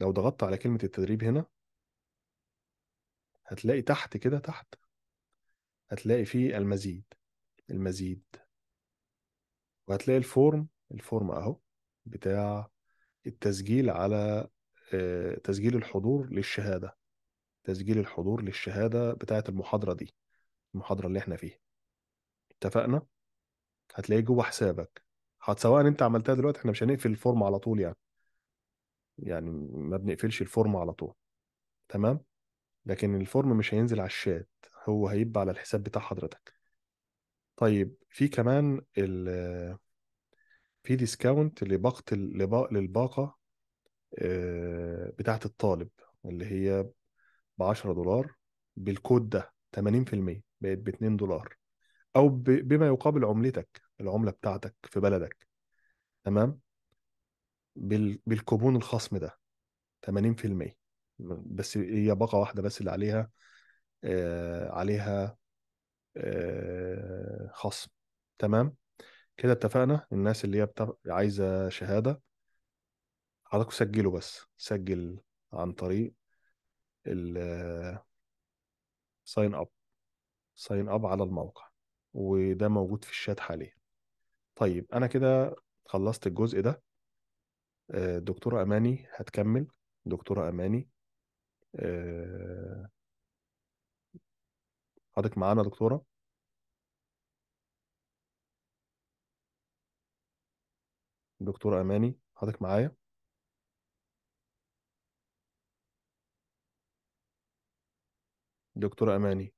لو ضغطت على كلمة التدريب هنا هتلاقي تحت كده تحت هتلاقي فيه المزيد المزيد وهتلاقي الفورم الفورم اهو بتاع التسجيل على آه، تسجيل الحضور للشهادة تسجيل الحضور للشهادة بتاعة المحاضرة دي المحاضرة اللي احنا فيها اتفقنا هتلاقيه جوه حسابك حتى سواء انت عملتها دلوقتي احنا مش هنقفل الفورم على طول يعني يعني ما بنقفلش الفورم على طول تمام لكن الفورم مش هينزل على الشات هو هيبقى على الحساب بتاع حضرتك طيب في كمان ال في ديسكاونت لباقة للباقة آه، بتاعة الطالب اللي هي ب 10 دولار بالكود ده 80% بقت ب 2 دولار او بما يقابل عملتك العمله بتاعتك في بلدك تمام بالكوبون الخصم ده 80% بس هي باقه واحده بس اللي عليها آه عليها آه خصم تمام كده اتفقنا الناس اللي هي عايزه شهاده حضرتك سجله بس سجل عن طريق ال ساين اب ساين اب على الموقع وده موجود في الشات حاليا طيب انا كده خلصت الجزء ده آه، دكتورة أماني هتكمل دكتورة أماني آه، حضرتك معانا دكتورة دكتورة أماني حضرتك معايا دكتورة أماني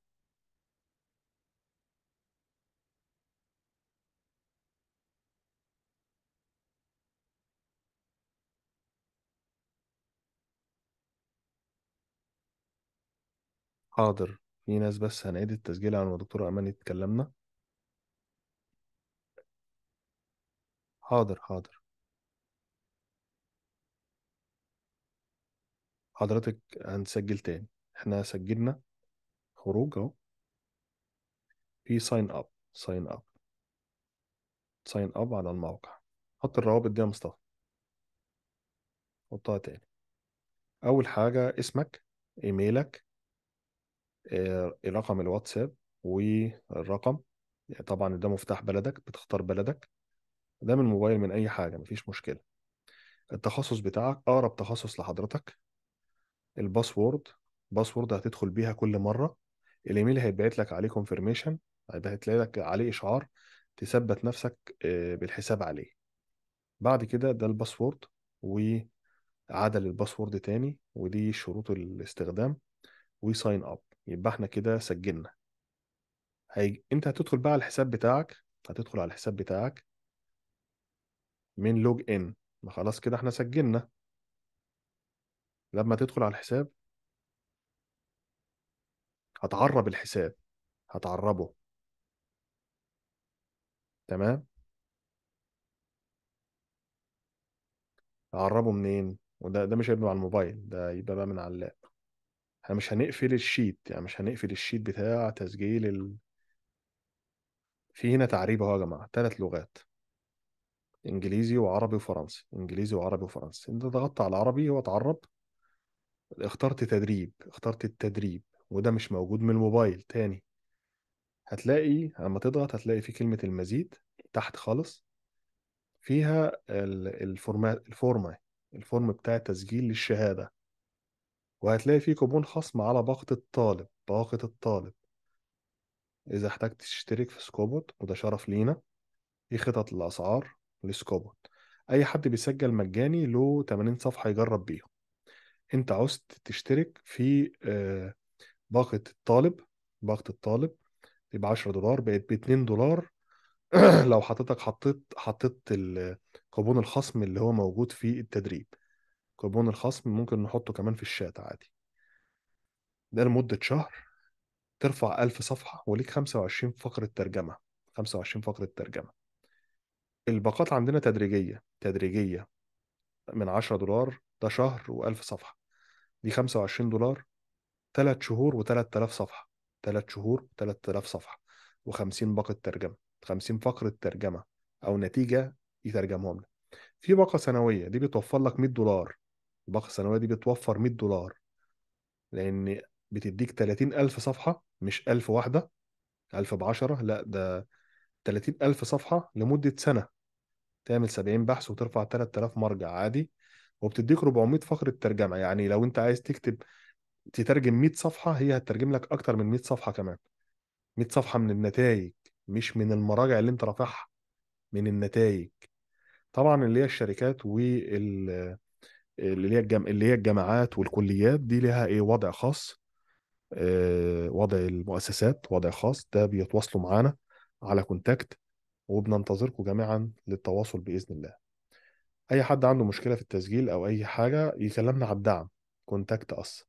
حاضر في ناس بس هنعيد التسجيل على ما دكتور أماني اتكلمنا حاضر حاضر حضرتك هنسجل تاني احنا سجلنا خروج اهو في ساين اب ساين اب ساين اب على الموقع حط الروابط دي يا مصطفى حطها تاني اول حاجة اسمك ايميلك آه، رقم الواتساب والرقم يعني طبعا ده مفتاح بلدك بتختار بلدك ده من الموبايل من اي حاجه مفيش مشكله التخصص بتاعك اقرب تخصص لحضرتك الباسورد باسورد هتدخل بيها كل مره الايميل هيبعت لك عليه كونفirmation هيبعت لك عليه اشعار تثبت نفسك آه، بالحساب عليه بعد كده ده الباسورد وعدل الباسورد تاني ودي شروط الاستخدام وساين اب يبقى احنا كده سجلنا هي... انت هتدخل بقى على الحساب بتاعك هتدخل على الحساب بتاعك من لوج ان ما خلاص كده احنا سجلنا لما تدخل على الحساب هتعرب الحساب هتعربه تمام تعربه منين وده ده مش هيبقى على الموبايل ده يبقى بقى من على اللاب احنا مش هنقفل الشيت يعني مش هنقفل الشيت بتاع تسجيل ال... في هنا تعريب اهو يا جماعه ثلاث لغات انجليزي وعربي وفرنسي انجليزي وعربي وفرنسي انت ضغطت على العربي هو اتعرب اخترت تدريب اخترت التدريب وده مش موجود من الموبايل تاني هتلاقي لما تضغط هتلاقي في كلمة المزيد تحت خالص فيها الفورمات الفورمة الفورم بتاع تسجيل للشهادة وهتلاقي فيه كوبون خصم على باقة الطالب باقة الطالب إذا احتجت تشترك في سكوبوت وده شرف لينا دي خطط الأسعار لسكوبوت أي حد بيسجل مجاني له 80 صفحة يجرب بيها أنت عاوز تشترك في آه، باقة الطالب باقة الطالب ب 10 دولار بقت ب 2 دولار لو حطيتك حطيت حطيت الكوبون الخصم اللي هو موجود في التدريب كوبون الخصم ممكن نحطه كمان في الشات عادي ده لمدة شهر ترفع ألف صفحة وليك 25 فقرة ترجمة 25 فقرة ترجمة الباقات عندنا تدريجية تدريجية من 10 دولار ده شهر و1000 صفحة دي 25 دولار 3 شهور و3000 صفحة 3 شهور و3000 صفحة و50 باقة ترجمة 50 فقرة ترجمة أو نتيجة يترجمهم لك في باقة سنوية دي بتوفر لك 100 دولار الباقة السنوية دي بتوفر 100 دولار لأن بتديك 30000 صفحة مش 1000 واحدة 1000 ب 10 لا ده 30000 صفحة لمدة سنة تعمل 70 بحث وترفع 3000 مرجع عادي وبتديك 400 فقرة ترجمة يعني لو أنت عايز تكتب تترجم 100 صفحة هي هترجم لك أكتر من 100 صفحة كمان 100 صفحة من النتائج مش من المراجع اللي أنت رافعها من النتائج طبعا اللي هي الشركات وال اللي هي الجم... اللي هي الجامعات والكليات دي لها ايه وضع خاص آه، وضع المؤسسات وضع خاص ده بيتواصلوا معانا على كونتاكت وبننتظركم جميعا للتواصل باذن الله اي حد عنده مشكله في التسجيل او اي حاجه يكلمنا على الدعم كونتاكت اس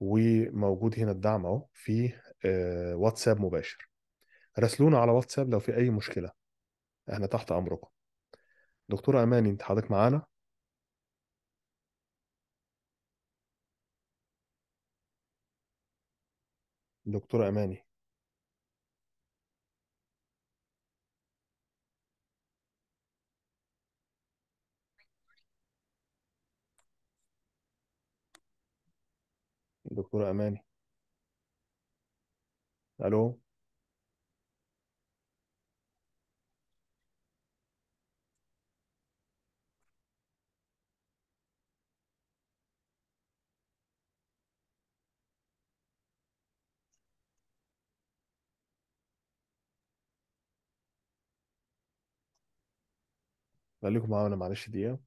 وموجود هنا الدعم اهو في آه، واتساب مباشر راسلونا على واتساب لو في اي مشكله احنا تحت امركم دكتوره اماني انت حضرتك معانا دكتور اماني دكتور اماني الو خليكم معانا معلش دقيقه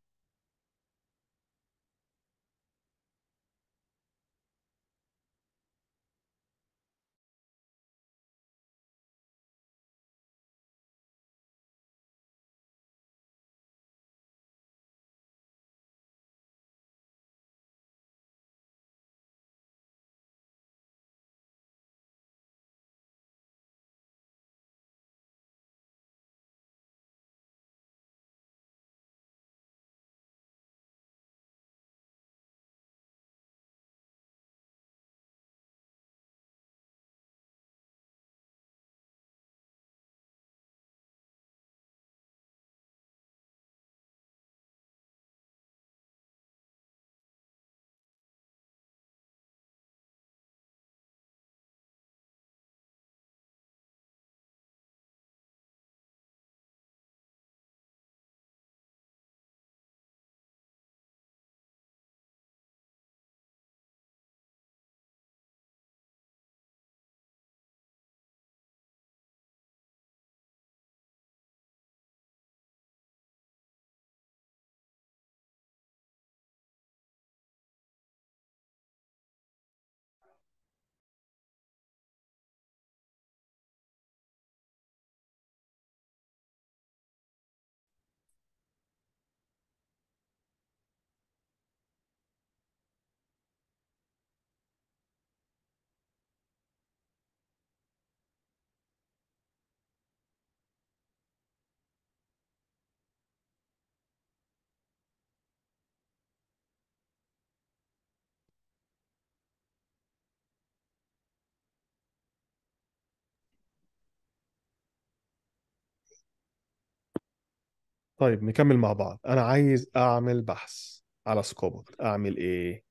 طيب نكمل مع بعض انا عايز اعمل بحث على سكوبوت اعمل ايه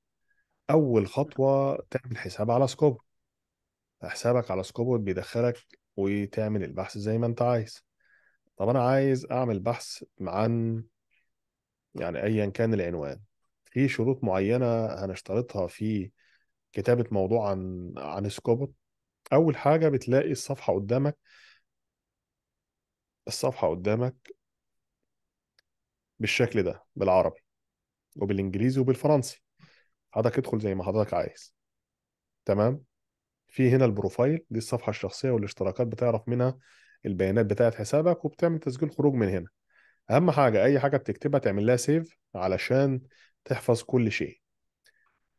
اول خطوه تعمل حساب على سكوبوت حسابك على سكوبوت بيدخلك وتعمل البحث زي ما انت عايز طب انا عايز اعمل بحث عن يعني ايا كان العنوان في شروط معينه هنشترطها في كتابه موضوع عن عن سكوبوت اول حاجه بتلاقي الصفحه قدامك الصفحه قدامك بالشكل ده بالعربي وبالانجليزي وبالفرنسي حضرتك ادخل زي ما حضرتك عايز تمام في هنا البروفايل دي الصفحه الشخصيه والاشتراكات بتعرف منها البيانات بتاعه حسابك وبتعمل تسجيل خروج من هنا اهم حاجه اي حاجه بتكتبها تعمل لها سيف علشان تحفظ كل شيء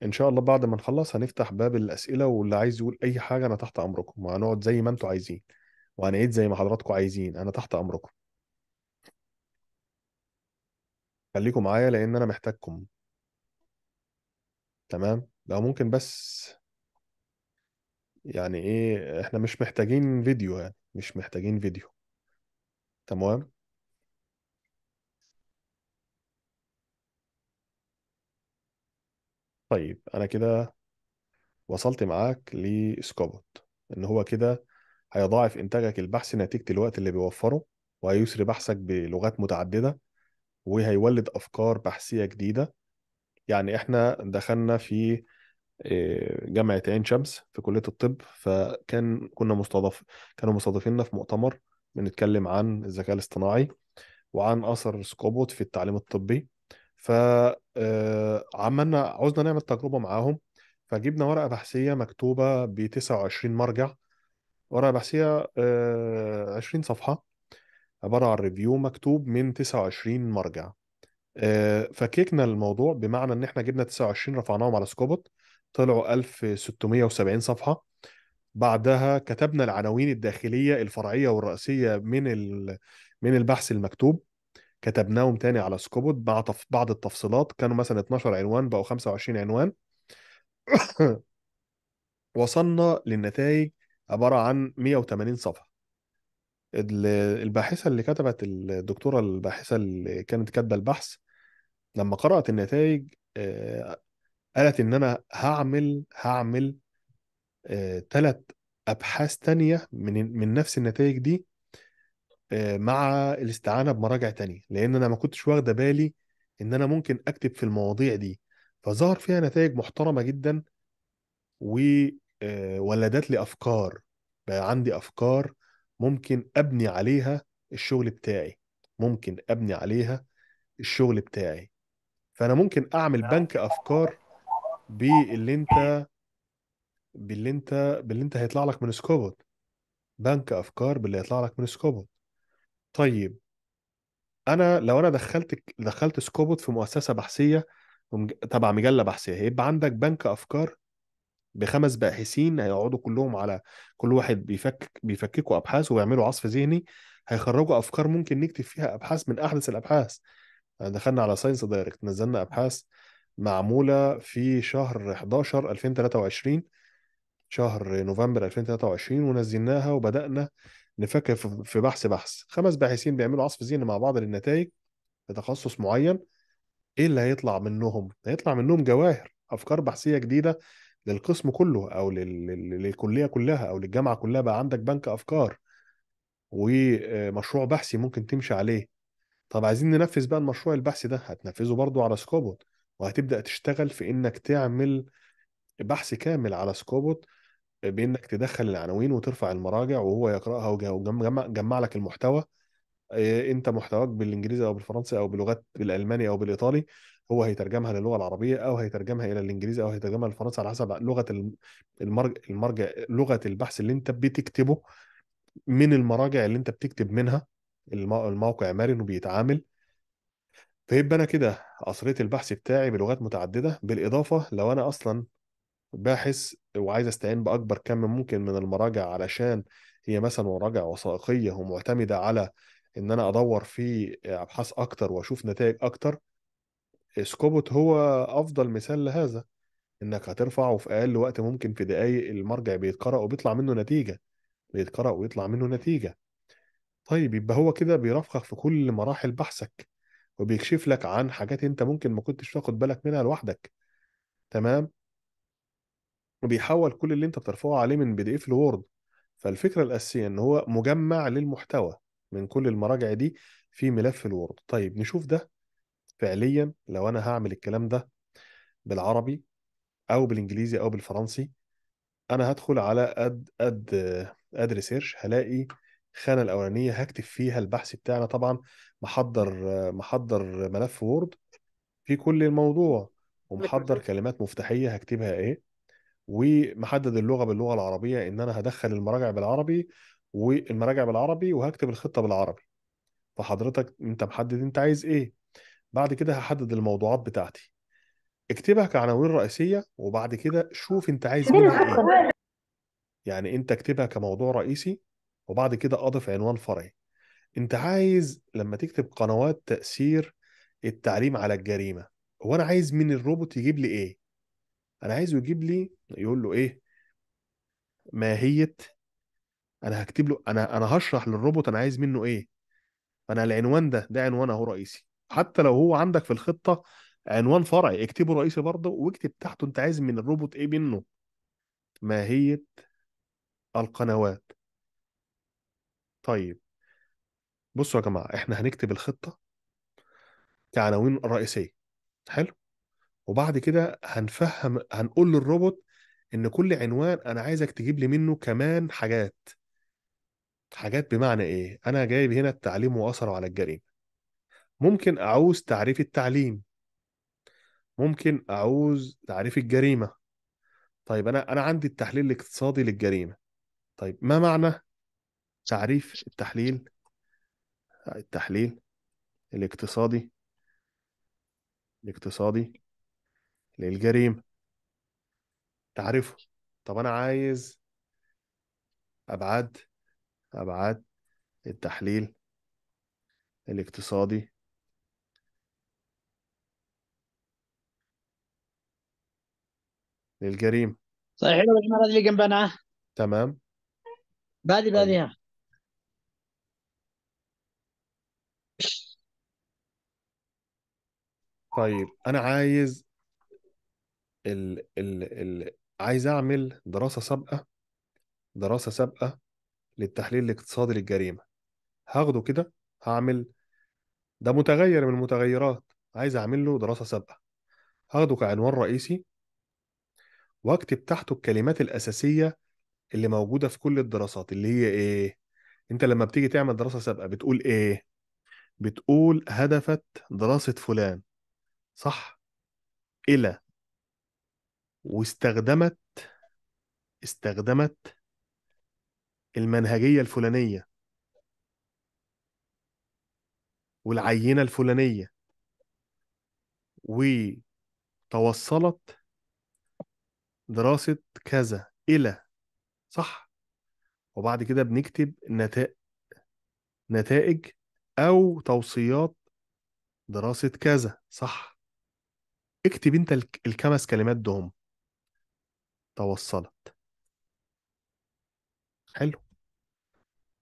ان شاء الله بعد ما نخلص هنفتح باب الاسئله واللي عايز يقول اي حاجه انا تحت امركم وهنقعد زي ما انتم عايزين وهنعيد زي ما حضراتكم عايزين انا تحت امركم خليكم معايا لان انا محتاجكم تمام لو ممكن بس يعني ايه احنا مش محتاجين فيديو يعني مش محتاجين فيديو تمام طيب انا كده وصلت معاك لسكوبوت ان هو كده هيضاعف انتاجك البحثي نتيجة الوقت اللي بيوفره وهيسري بحثك بلغات متعددة وهيولد افكار بحثيه جديده يعني احنا دخلنا في آه، جامعه عين شمس في كليه الطب فكان كنا مستضاف كانوا مستضيفيننا في مؤتمر بنتكلم عن الذكاء الاصطناعي وعن اثر سكوبوت في التعليم الطبي فعملنا آه، عاوزنا نعمل تجربه معاهم فجبنا ورقه بحثيه مكتوبه ب 29 مرجع ورقه بحثيه 20 آه، صفحه عباره عن ريفيو مكتوب من 29 مرجع آه، فكيكنا الموضوع بمعنى ان احنا جبنا 29 رفعناهم على سكوبوت طلعوا 1670 صفحه بعدها كتبنا العناوين الداخليه الفرعيه والرئيسيه من من البحث المكتوب كتبناهم تاني على سكوبوت مع بعض التفصيلات كانوا مثلا 12 عنوان بقوا 25 عنوان وصلنا للنتائج عباره عن 180 صفحه ال- الباحثة اللي كتبت الدكتورة الباحثة اللي كانت كاتبة البحث لما قرأت النتائج آه، قالت إن أنا هعمل هعمل ثلاث آه، أبحاث تانية من من نفس النتائج دي آه، مع الاستعانة بمراجع تانية لأن أنا ما كنتش واخدة بالي إن أنا ممكن أكتب في المواضيع دي فظهر فيها نتائج محترمة جدا وولدت لي أفكار بقى عندي أفكار ممكن ابني عليها الشغل بتاعي ممكن ابني عليها الشغل بتاعي فانا ممكن اعمل بنك افكار باللي انت باللي انت باللي انت هيطلع لك من سكوبوت بنك افكار باللي هيطلع لك من سكوبوت طيب انا لو انا دخلت دخلت سكوبوت في مؤسسه بحثيه تبع مجله بحثيه هيبقى عندك بنك افكار بخمس باحثين هيقعدوا كلهم على كل واحد بيفكك بيفككوا ابحاث ويعملوا عصف ذهني هيخرجوا افكار ممكن نكتب فيها ابحاث من احدث الابحاث يعني دخلنا على ساينس دايركت نزلنا ابحاث معموله في شهر 11 2023 شهر نوفمبر 2023 ونزلناها وبدانا نفكر في بحث بحث خمس باحثين بيعملوا عصف ذهني مع بعض للنتائج في تخصص معين ايه اللي هيطلع منهم هيطلع منهم جواهر افكار بحثيه جديده للقسم كله او للكليه كلها او للجامعه كلها بقى عندك بنك افكار ومشروع بحثي ممكن تمشي عليه طب عايزين ننفذ بقى المشروع البحثي ده هتنفذه برضو على سكوبوت وهتبدا تشتغل في انك تعمل بحث كامل على سكوبوت بانك تدخل العناوين وترفع المراجع وهو يقراها وجمع لك المحتوى إيه، انت محتواك بالانجليزي او بالفرنسي او بلغات بالالماني او بالايطالي هو هيترجمها للغه العربيه او هيترجمها الى الانجليزي او هيترجمها للفرنسي على حسب لغه المرجع, المرجع لغه البحث اللي انت بتكتبه من المراجع اللي انت بتكتب منها الموقع مرن وبيتعامل فيبقى انا كده اصريت البحث بتاعي بلغات متعدده بالاضافه لو انا اصلا باحث وعايز استعين باكبر كم ممكن من المراجع علشان هي مثلا مراجع وثائقيه ومعتمده على ان انا ادور في ابحاث اكتر واشوف نتائج اكتر سكوبوت هو افضل مثال لهذا انك هترفعه في اقل وقت ممكن في دقائق المرجع بيتقرأ وبيطلع منه نتيجه بيتقرأ ويطلع منه نتيجه طيب يبقى هو كده بيرافقك في كل مراحل بحثك وبيكشف لك عن حاجات انت ممكن ما كنتش تاخد بالك منها لوحدك تمام وبيحول كل اللي انت بترفعه عليه من بي دي اف لوورد فالفكره الاساسيه ان هو مجمع للمحتوى من كل المراجع دي في ملف الوورد طيب نشوف ده فعليا لو انا هعمل الكلام ده بالعربي او بالانجليزي او بالفرنسي انا هدخل على اد اد اد ريسيرش هلاقي الخانه الاولانيه هكتب فيها البحث بتاعنا طبعا محضر محضر ملف وورد في كل الموضوع أيوة. ومحضر كلمات مفتاحيه هكتبها ايه ومحدد اللغه باللغه العربيه ان انا هدخل المراجع بالعربي والمراجع بالعربي وهكتب الخطه بالعربي فحضرتك انت محدد انت عايز ايه بعد كده هحدد الموضوعات بتاعتي اكتبها كعناوين رئيسيه وبعد كده شوف انت عايز منها ايه يعني انت اكتبها كموضوع رئيسي وبعد كده اضف عنوان فرعي انت عايز لما تكتب قنوات تاثير التعليم على الجريمه هو انا عايز من الروبوت يجيب لي ايه انا عايزه يجيب لي يقول له ايه ماهيه انا هكتب له انا انا هشرح للروبوت انا عايز منه ايه فانا العنوان ده ده عنوان اهو رئيسي حتى لو هو عندك في الخطه عنوان فرعي اكتبه رئيسي برضه واكتب تحته انت عايز من الروبوت ايه منه ماهيه القنوات طيب بصوا يا جماعه احنا هنكتب الخطه كعناوين رئيسيه حلو وبعد كده هنفهم هنقول للروبوت ان كل عنوان انا عايزك تجيب لي منه كمان حاجات حاجات بمعنى ايه انا جايب هنا التعليم واثره على الجريمه ممكن أعوز تعريف التعليم ممكن أعوز تعريف الجريمة طيب أنا أنا عندي التحليل الاقتصادي للجريمة طيب ما معنى تعريف التحليل التحليل الاقتصادي الاقتصادي للجريمة تعرفه طب أنا عايز أبعاد أبعاد التحليل الاقتصادي للجريمة صحيح حلو العمارة اللي جنبنا تمام بادي طيب باديها طيب أنا عايز ال ال ال عايز أعمل دراسة سابقة دراسة سابقة للتحليل الاقتصادي للجريمة هاخده كده هعمل ده متغير من المتغيرات عايز أعمل له دراسة سابقة هاخده كعنوان رئيسي واكتب تحته الكلمات الاساسيه اللي موجوده في كل الدراسات اللي هي ايه انت لما بتيجي تعمل دراسه سابقه بتقول ايه بتقول هدفت دراسه فلان صح الى واستخدمت استخدمت المنهجيه الفلانيه والعينه الفلانيه وتوصلت دراسة كذا إلى صح وبعد كده بنكتب نتائج نتائج أو توصيات دراسة كذا صح اكتب انت الكمس كلمات دهم توصلت حلو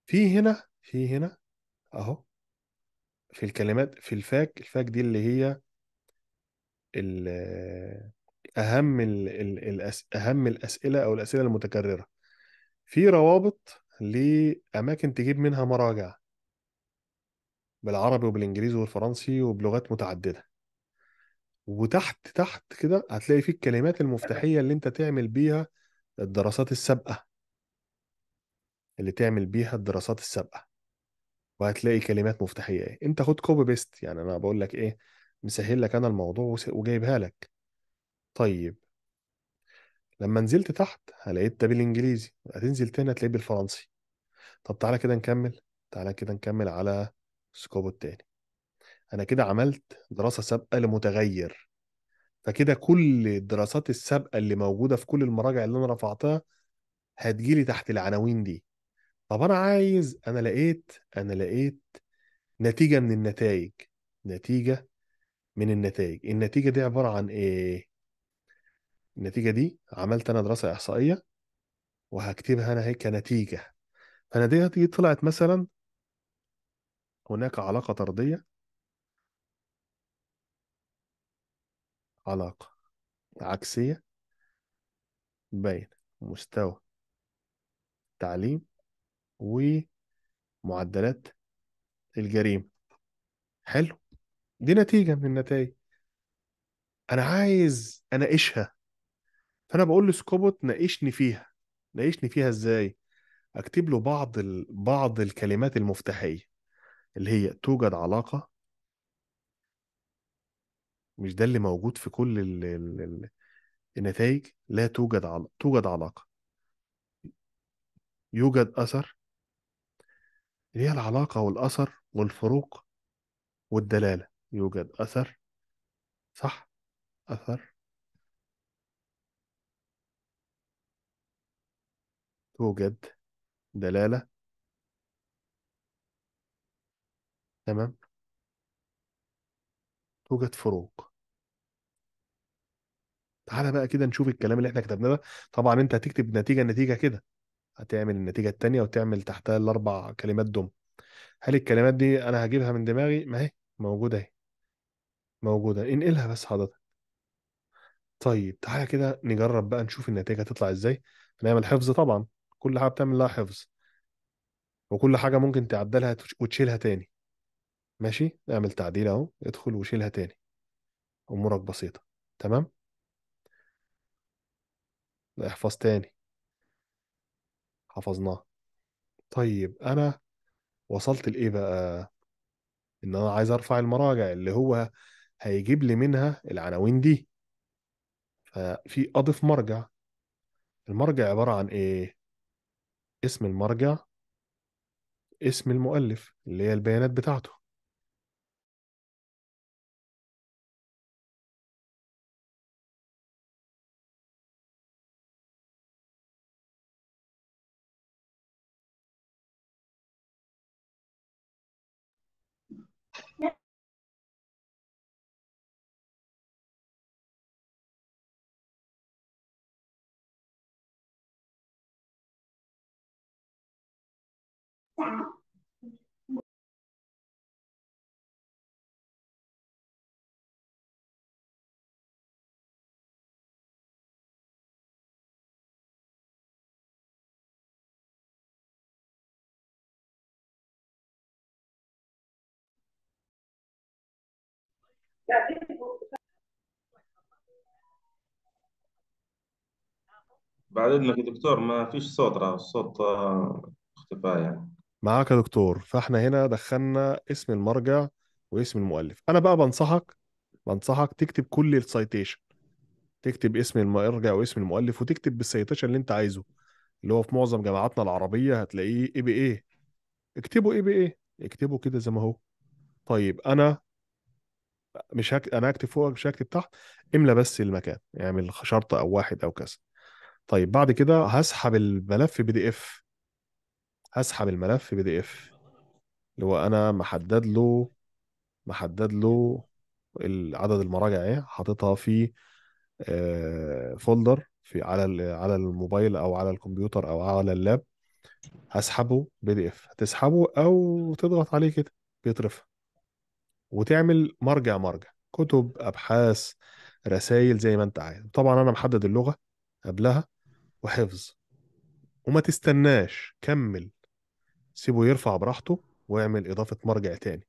في هنا في هنا اهو في الكلمات في الفاك الفاك دي اللي هي اهم ال ال الأس اهم الاسئله او الاسئله المتكرره في روابط لاماكن تجيب منها مراجع بالعربي وبالانجليزي والفرنسي وبلغات متعدده وتحت تحت كده هتلاقي فيه الكلمات المفتاحيه اللي انت تعمل بيها الدراسات السابقه اللي تعمل بيها الدراسات السابقه وهتلاقي كلمات مفتاحيه انت خد كوبي بيست يعني انا بقول لك ايه مسهل لك انا الموضوع وجايبها لك طيب لما نزلت تحت هلاقيت ده بالانجليزي هتنزل تاني هتلاقيه بالفرنسي طب تعالى كده نكمل تعالى كده نكمل على سكوب التاني انا كده عملت دراسه سابقه لمتغير فكده كل الدراسات السابقه اللي موجوده في كل المراجع اللي انا رفعتها هتجيلي تحت العناوين دي طب انا عايز انا لقيت انا لقيت نتيجه من النتائج نتيجه من النتائج النتيجه دي عباره عن ايه النتيجه دي عملت انا دراسه احصائيه وهكتبها انا هي كنتيجه فالنتيجه دي طلعت مثلا هناك علاقه طرديه علاقه عكسيه بين مستوى التعليم ومعدلات الجريمه حلو دي نتيجه من النتائج انا عايز اناقشها فانا بقول لسكوبوت ناقشني فيها ناقشني فيها ازاي اكتب له بعض ال... بعض الكلمات المفتاحيه اللي هي توجد علاقه مش ده اللي موجود في كل ال... ال... ال... النتائج لا توجد عل... توجد علاقه يوجد اثر اللي هي العلاقه والاثر والفروق والدلاله يوجد اثر صح اثر توجد دلالة تمام توجد فروق تعالى بقى كده نشوف الكلام اللي احنا كتبناه ده طبعا انت هتكتب نتيجة نتيجة كده هتعمل النتيجة التانية وتعمل تحتها الأربع كلمات دم هل الكلمات دي أنا هجيبها من دماغي ما هي موجودة اهي موجودة انقلها بس حضرتك طيب تعالى كده نجرب بقى نشوف النتيجة هتطلع ازاي هنعمل حفظ طبعا كل حاجه بتعمل لها حفظ وكل حاجه ممكن تعدلها وتشيلها تاني ماشي اعمل تعديل اهو ادخل وشيلها تاني امورك بسيطه تمام احفظ تاني حفظناه طيب انا وصلت لايه بقى ان انا عايز ارفع المراجع اللي هو هيجيب لي منها العناوين دي ففي اضف مرجع المرجع عباره عن ايه اسم المرجع اسم المؤلف اللي هي البيانات بتاعته بعد اذنك يا دكتور ما فيش صوت راه الصوت اختفى آه، يعني معاك يا دكتور فاحنا هنا دخلنا اسم المرجع واسم المؤلف انا بقى بنصحك بنصحك تكتب كل السيتيشن تكتب اسم المرجع واسم المؤلف وتكتب بالسيتيشن اللي انت عايزه اللي هو في معظم جامعاتنا العربيه هتلاقيه اي بي اي اكتبه اي بي اي اكتبه كده زي ما هو طيب انا مش هك... انا هكتب فوق مش هكتب تحت املى بس المكان اعمل يعني شرطه او واحد او كذا طيب بعد كده هسحب الملف بي دي اف هسحب الملف بي دي اف اللي هو انا محدد له محدد له عدد المراجع ايه حاططها في آه، فولدر في على على الموبايل او على الكمبيوتر او على اللاب هسحبه بي دي اف هتسحبه او تضغط عليه كده بيطرفها وتعمل مرجع مرجع كتب ابحاث رسائل زي ما انت عايز طبعا انا محدد اللغه قبلها وحفظ وما تستناش كمل سيبه يرفع براحته واعمل اضافه مرجع تاني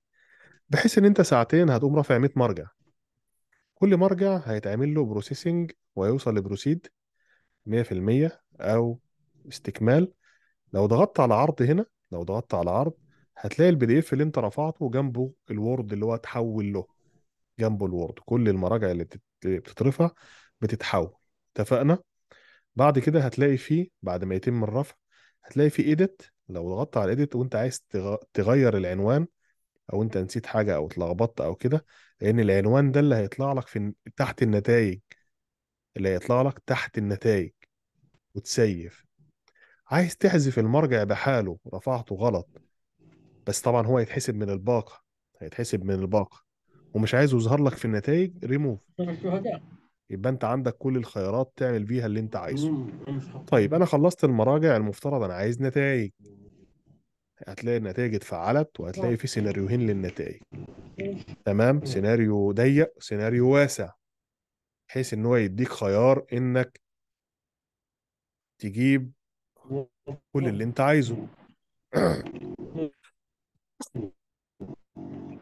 بحيث ان انت ساعتين هتقوم رافع 100 مرجع كل مرجع هيتعمل له بروسيسنج ويوصل لبروسيد 100% او استكمال لو ضغطت على عرض هنا لو ضغطت على عرض هتلاقي البي دي اف اللي انت رفعته جنبه الوورد اللي هو اتحول له جنبه الوورد كل المراجع اللي بتترفع بتتحول اتفقنا بعد كده هتلاقي فيه بعد ما يتم الرفع هتلاقي فيه ايديت لو ضغطت على ايديت وانت عايز تغير العنوان او انت نسيت حاجه او اتلخبطت او كده لان العنوان ده اللي هيطلع لك في تحت النتائج اللي هيطلع لك تحت النتائج وتسيف عايز تحذف المرجع بحاله رفعته غلط بس طبعا هو هيتحسب من الباقه هيتحسب من الباقه ومش عايزه يظهر لك في النتائج ريموف يبقى انت عندك كل الخيارات تعمل بيها اللي انت عايزه طيب انا خلصت المراجع المفترض انا عايز نتائج هتلاقي النتائج اتفعلت وهتلاقي في سيناريوهين للنتائج تمام سيناريو ضيق سيناريو واسع بحيث ان هو يديك خيار انك تجيب كل اللي انت عايزه آه،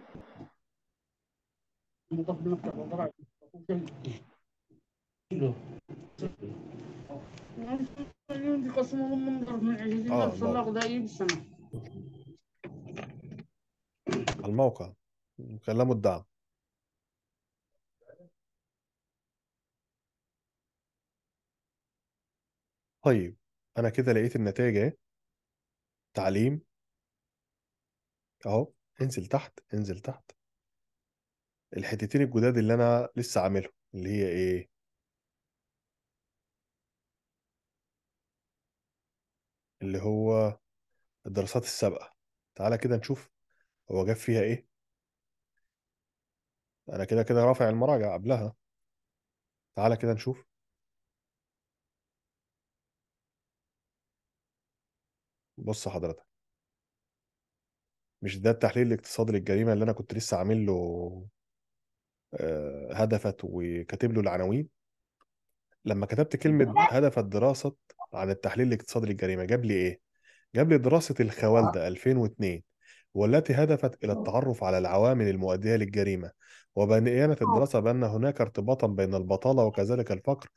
الموقع كلموا الدعم طيب انا كده لقيت النتائج تعليم اهو انزل تحت انزل تحت الحتتين الجداد اللي انا لسه عاملهم اللي هي ايه اللي هو الدراسات السابقة تعالى كده نشوف هو جاب فيها ايه انا كده كده رافع المراجع قبلها تعالى كده نشوف بص حضرتك مش ده التحليل الاقتصادي للجريمه اللي انا كنت لسه عامل له آه، هدفت وكاتب له العناوين لما كتبت كلمه هدفت دراسه عن التحليل الاقتصادي للجريمه جاب لي ايه؟ جاب لي دراسه الخوالده 2002 آه. والتي هدفت الى آه. التعرف على العوامل المؤديه للجريمه وبنيانة الدراسه بان هناك ارتباطا بين البطاله وكذلك الفقر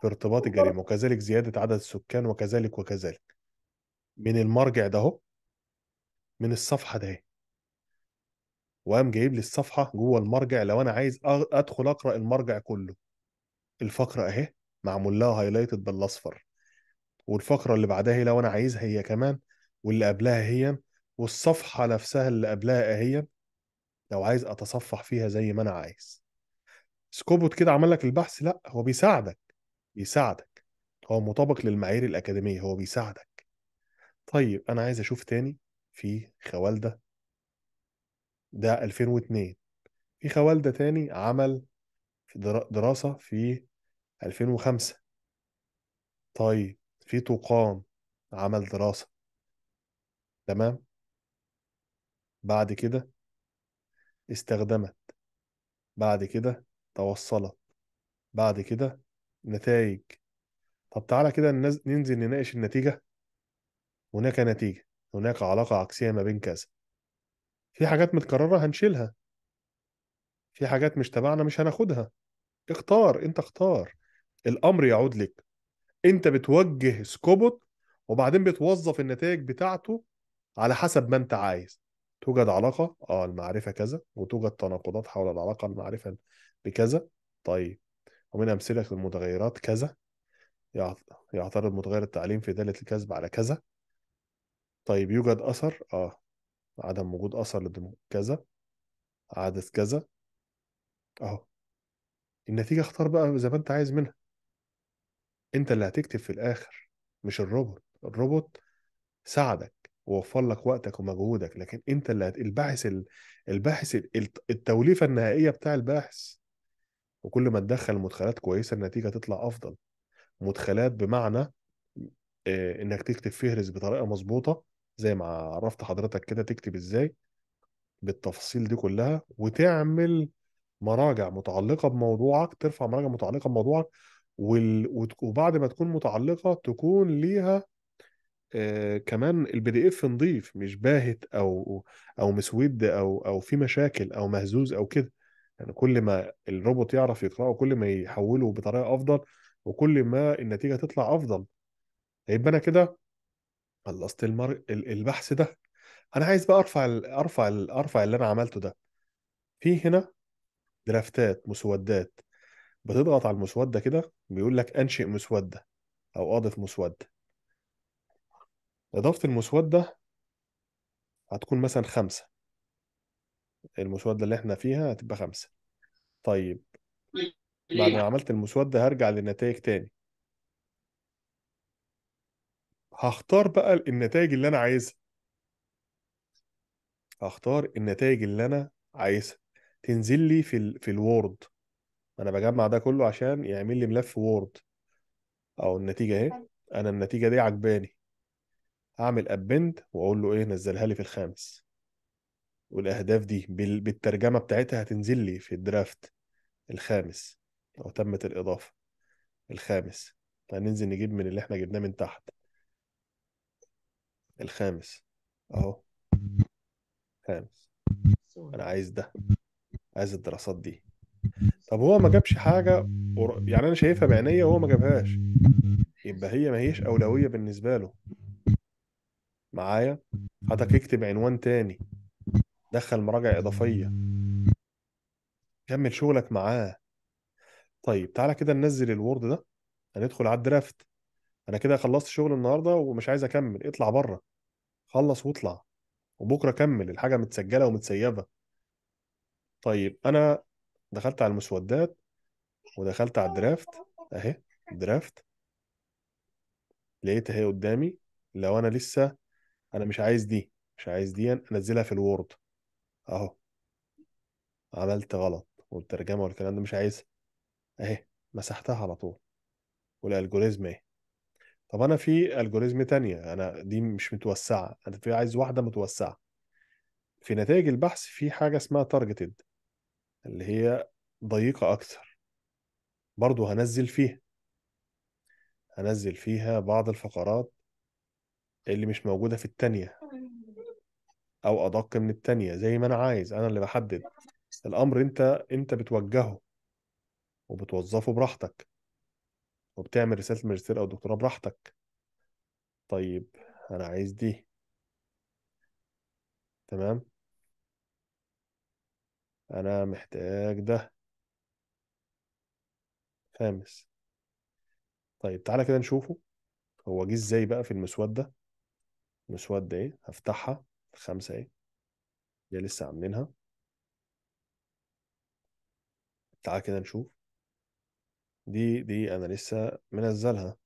في ارتباط الجريمه وكذلك زياده عدد السكان وكذلك وكذلك من المرجع ده من الصفحه ده وقام جايب لي الصفحه جوه المرجع لو انا عايز ادخل اقرا المرجع كله الفقره اهي معمول لها هايلايتد بالاصفر والفقره اللي بعدها هي لو انا عايزها هي كمان واللي قبلها هي والصفحه نفسها اللي قبلها اهي لو عايز اتصفح فيها زي ما انا عايز سكوبوت كده عمل لك البحث لا هو بيساعدك بيساعدك هو مطابق للمعايير الاكاديميه هو بيساعدك طيب انا عايز اشوف تاني في خوالده ده 2002 في خوالده تاني عمل دراسه في 2005 طيب في طوقان عمل دراسه تمام بعد كده استخدمت بعد كده توصلت بعد كده نتائج طب تعالى كده ننزل نناقش النتيجة هناك نتيجة هناك علاقة عكسية ما بين كذا في حاجات متكررة هنشيلها في حاجات مش تبعنا مش هناخدها اختار انت اختار الامر يعود لك انت بتوجه سكوبوت وبعدين بتوظف النتائج بتاعته على حسب ما انت عايز توجد علاقة اه المعرفة كذا وتوجد تناقضات حول العلاقة المعرفة بكذا طيب ومن أمثلة المتغيرات كذا يعترض متغير التعليم في دالة الكذب على كذا طيب يوجد أثر اه عدم وجود أثر للدموع كذا عدد كذا اهو النتيجة اختار بقى زي ما انت عايز منها انت اللي هتكتب في الآخر مش الروبوت الروبوت ساعدك ووفر لك وقتك ومجهودك لكن انت اللي هت... الباحث ال... الباحث ال... التوليفه النهائيه بتاع الباحث وكل ما تدخل مدخلات كويسه النتيجه تطلع افضل مدخلات بمعنى آه، انك تكتب فهرس بطريقه مظبوطه زي ما عرفت حضرتك كده تكتب ازاي بالتفاصيل دي كلها وتعمل مراجع متعلقه بموضوعك ترفع مراجع متعلقه بموضوعك وال... وبعد ما تكون متعلقه تكون ليها آه كمان البي دي اف نضيف مش باهت او او مسود او او في مشاكل او مهزوز او كده يعني كل ما الروبوت يعرف يقراه كل ما يحوله بطريقه افضل وكل ما النتيجه تطلع افضل هيبقى انا كده خلصت المر... البحث ده انا عايز بقى ارفع ال... ارفع ال... ارفع اللي انا عملته ده في هنا درافتات مسودات بتضغط على المسوده كده بيقول لك انشئ مسوده او اضف مسوده اضافه المسوده هتكون مثلا خمسة المسودة اللي احنا فيها هتبقى خمسة طيب بعد ما عملت المسودة هرجع للنتائج تاني هختار بقى النتائج اللي انا عايزها هختار النتائج اللي انا عايزها تنزل لي في الـ في الوورد انا بجمع ده كله عشان يعمل لي ملف وورد او النتيجه اهي انا النتيجه دي عجباني هعمل ابند واقول له ايه نزلها لي في الخامس والاهداف دي بالترجمه بتاعتها هتنزل لي في الدرافت الخامس او تمت الاضافه الخامس هننزل نجيب من اللي احنا جبناه من تحت الخامس اهو خامس انا عايز ده عايز الدراسات دي طب هو ما جابش حاجه يعني انا شايفها بعينيا وهو ما جابهاش يبقى هي ما هيش اولويه بالنسبه له معايا حضرتك اكتب عنوان تاني دخل مراجع اضافيه كمل شغلك معاه طيب تعالى كده ننزل الوورد ده هندخل على الدرافت انا كده خلصت شغل النهارده ومش عايز اكمل اطلع بره خلص واطلع وبكره كمل الحاجه متسجله ومتسيبه طيب انا دخلت على المسودات ودخلت على الدرافت اهي درافت لقيت اهي قدامي لو انا لسه انا مش عايز دي مش عايز دي انزلها في الوورد اهو عملت غلط والترجمه والكلام ده مش عايزها اهي مسحتها على طول والالجوريزم اهي طب انا في الجوريزم تانية انا دي مش متوسعه انا في عايز واحده متوسعه في نتائج البحث في حاجه اسمها تارجتد اللي هي ضيقه اكثر برضو هنزل فيها هنزل فيها بعض الفقرات اللي مش موجوده في التانية او ادق من التانية زي ما انا عايز انا اللي بحدد الامر انت انت بتوجهه وبتوظفه براحتك وبتعمل رساله ماجستير او دكتوراه براحتك طيب انا عايز دي تمام انا محتاج ده خامس طيب تعالى كده نشوفه هو جه ازاي بقى في المسودة المسودة ايه هفتحها الخمسة ايه اللي لسه عاملينها تعالى كده نشوف دي دي انا لسه منزلها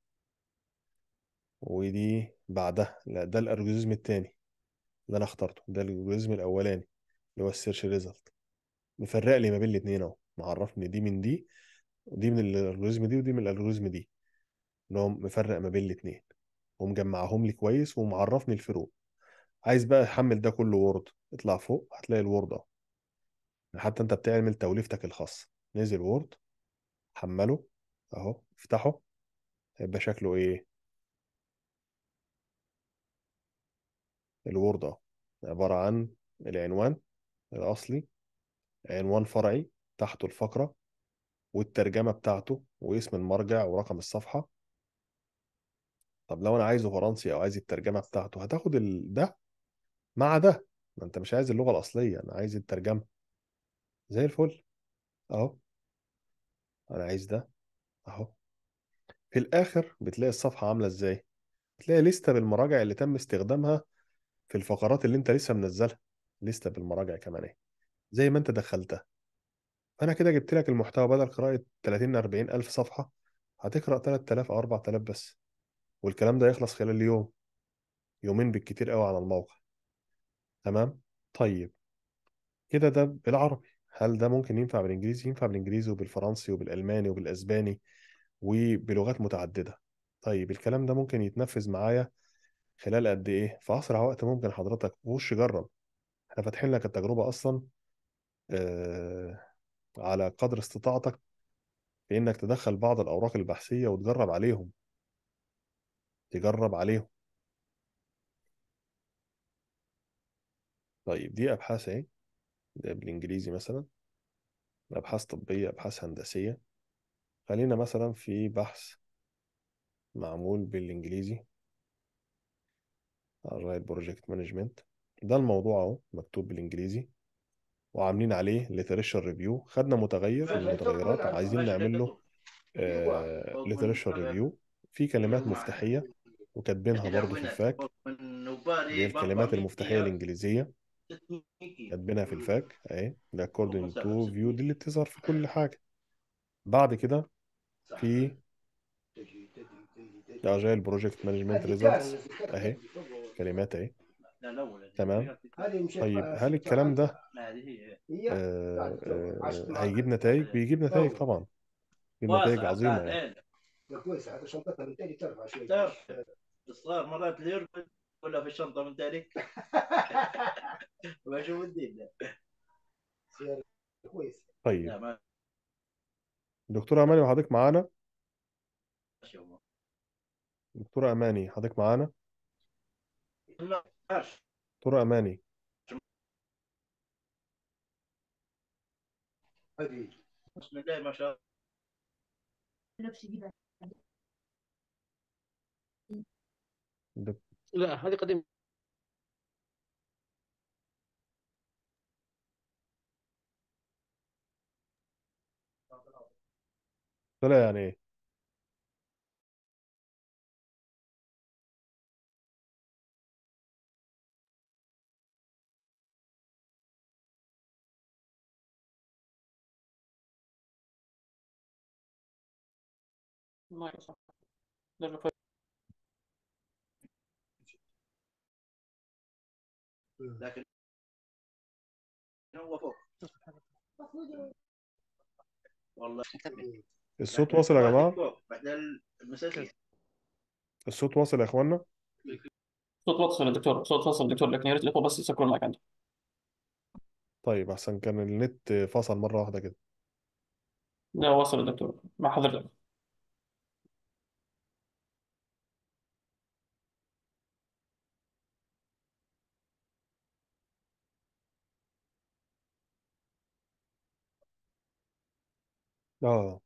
ودي بعدها لا ده الالجوريزم التاني اللي انا اخترته ده الالجوريزم الاولاني اللي هو السيرش ريزلت مفرق لي ما بين الاتنين اهو معرفني دي من دي ودي من الالجوريزم دي ودي من الالجوريزم دي اللي هو مفرق ما بين الاتنين ومجمعهم لي كويس ومعرفني الفروق عايز بقى احمل ده كله وورد اطلع فوق هتلاقي الوورد اهو حتى انت بتعمل توليفتك الخاصه نزل وورد حمله اهو افتحه هيبقى شكله ايه الوورد اهو عبارة عن العنوان الأصلي عنوان فرعي تحته الفقرة والترجمة بتاعته واسم المرجع ورقم الصفحة طب لو أنا عايزه فرنسي أو عايز الترجمة بتاعته هتاخد ال... ده مع ده ما أنت مش عايز اللغة الأصلية أنا عايز الترجمة زي الفل أهو انا عايز ده اهو في الاخر بتلاقي الصفحه عامله ازاي بتلاقي لسته بالمراجع اللي تم استخدامها في الفقرات اللي انت لسه منزلها لسته بالمراجع كمان ايه زي ما انت دخلتها فانا كده جبت لك المحتوى بدل قراءه 30 40 الف صفحه هتقرا 3000 او 4000 بس والكلام ده يخلص خلال يوم يومين بالكتير قوي على الموقع تمام طيب كده ده بالعربي هل ده ممكن ينفع بالانجليزي ينفع بالانجليزي وبالفرنسي وبالالماني وبالاسباني وبلغات متعدده طيب الكلام ده ممكن يتنفذ معايا خلال قد ايه في اسرع وقت ممكن حضرتك وش جرب احنا فاتحين لك التجربه اصلا آه على قدر استطاعتك في انك تدخل بعض الاوراق البحثيه وتجرب عليهم تجرب عليهم طيب دي ابحاث ايه بالانجليزي مثلا ابحاث طبيه ابحاث هندسيه خلينا مثلا في بحث معمول بالانجليزي الرايت بروجكت مانجمنت ده الموضوع اهو مكتوب بالانجليزي وعاملين عليه ليتريشر ريفيو خدنا متغير المتغيرات عايزين نعمل له آه، ليتريشر ريفيو في كلمات مفتاحيه وكاتبينها برضه في الفاك الكلمات المفتاحيه الانجليزيه كاتبينها في الفاك اهي according to view دي اللي بتظهر في كل حاجه بعد كده في اجايل بروجكت مانجمنت ريزلتس اهي كلمات اهي تمام طيب هل الكلام ده آه آه هيجيب نتائج آه، بيجيب نتائج طبعا بيجيب نتائج عظيمه آه، يعني آه، كويس عشان بالتالي ترفع الصغار مرات اللي كلها في الشنطه من ذلك ما شو الدين كويس طيب دكتور اماني حضرتك معانا دكتور اماني حضرتك معانا دكتور اماني طيب. بسم الله ما شاء الله لا هذه قديمة طلع يعني ايه ما يصح لكن هو فوق والله الصوت واصل يا جماعه المسلسل الصوت واصل يا اخوانا الصوت واصل يا دكتور الصوت واصل دكتور لكن يا ريت الاخوه بس يسكروا المايك عندي طيب احسن كان النت فصل مره واحده كده لا واصل يا دكتور مع حضرتك Oh.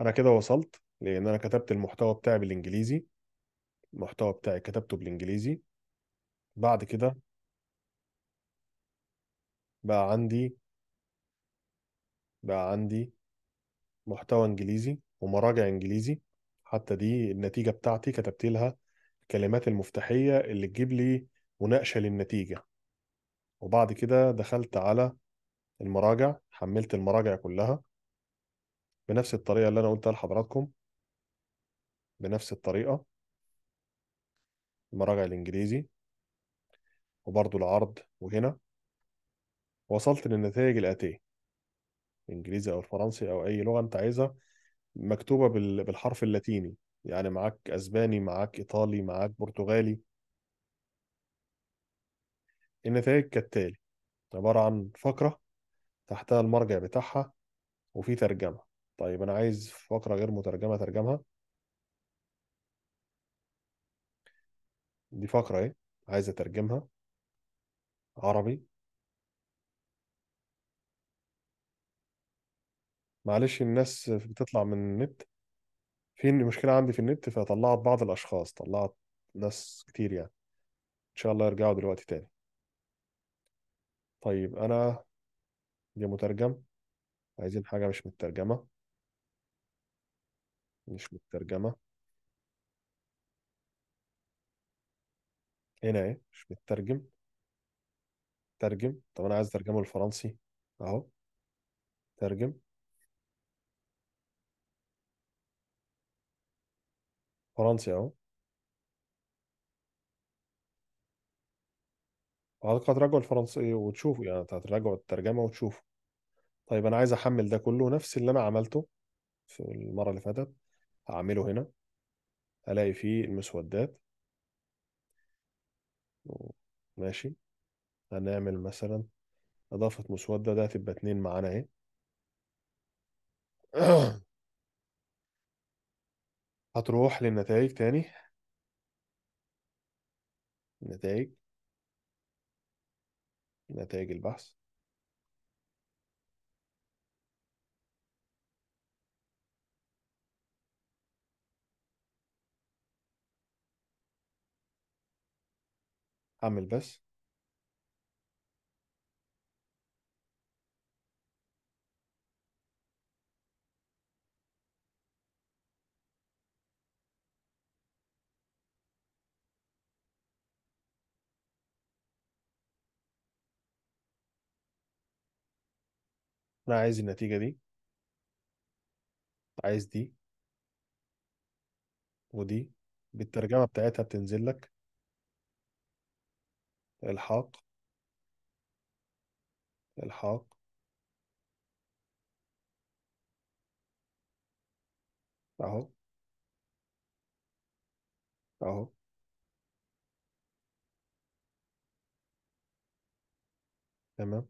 انا كده وصلت لان انا كتبت المحتوى بتاعي بالانجليزي المحتوى بتاعي كتبته بالانجليزي بعد كده بقى عندي بقى عندي محتوى انجليزي ومراجع انجليزي حتى دي النتيجة بتاعتي كتبت لها الكلمات المفتاحية اللي تجيب لي مناقشة للنتيجة وبعد كده دخلت على المراجع حملت المراجع كلها بنفس الطريقه اللي انا قلتها لحضراتكم بنفس الطريقه المراجع الانجليزي وبرضو العرض وهنا وصلت للنتائج الاتيه الانجليزي او الفرنسي او اي لغه انت عايزها مكتوبه بالحرف اللاتيني يعني معاك اسباني معاك ايطالي معاك برتغالي النتائج كالتالي عباره عن فقره تحتها المرجع بتاعها وفي ترجمه طيب انا عايز فقره غير مترجمه ترجمها دي فقره ايه عايز اترجمها عربي معلش الناس بتطلع من النت في مشكله عندي في النت فطلعت بعض الاشخاص طلعت ناس كتير يعني ان شاء الله يرجعوا دلوقتي تاني طيب انا دي مترجم عايزين حاجه مش مترجمه مش مترجمة هنا ايه مش مترجم ترجم طب انا عايز ترجمه للفرنسي اهو ترجم فرنسي اهو حضرتك تراجعوا الفرنسي وتشوفوا يعني أنت الترجمة وتشوفوا طيب انا عايز احمل ده كله نفس اللي انا عملته في المرة اللي فاتت هعمله هنا هلاقي فيه المسودات ماشي هنعمل مثلا اضافة مسودة ده هتبقى اتنين معانا اهي هتروح للنتائج تاني نتائج نتائج البحث هعمل بس انا عايز النتيجة دي عايز دي ودي بالترجمة بتاعتها بتنزل لك الحاق الحاق اهو اهو تمام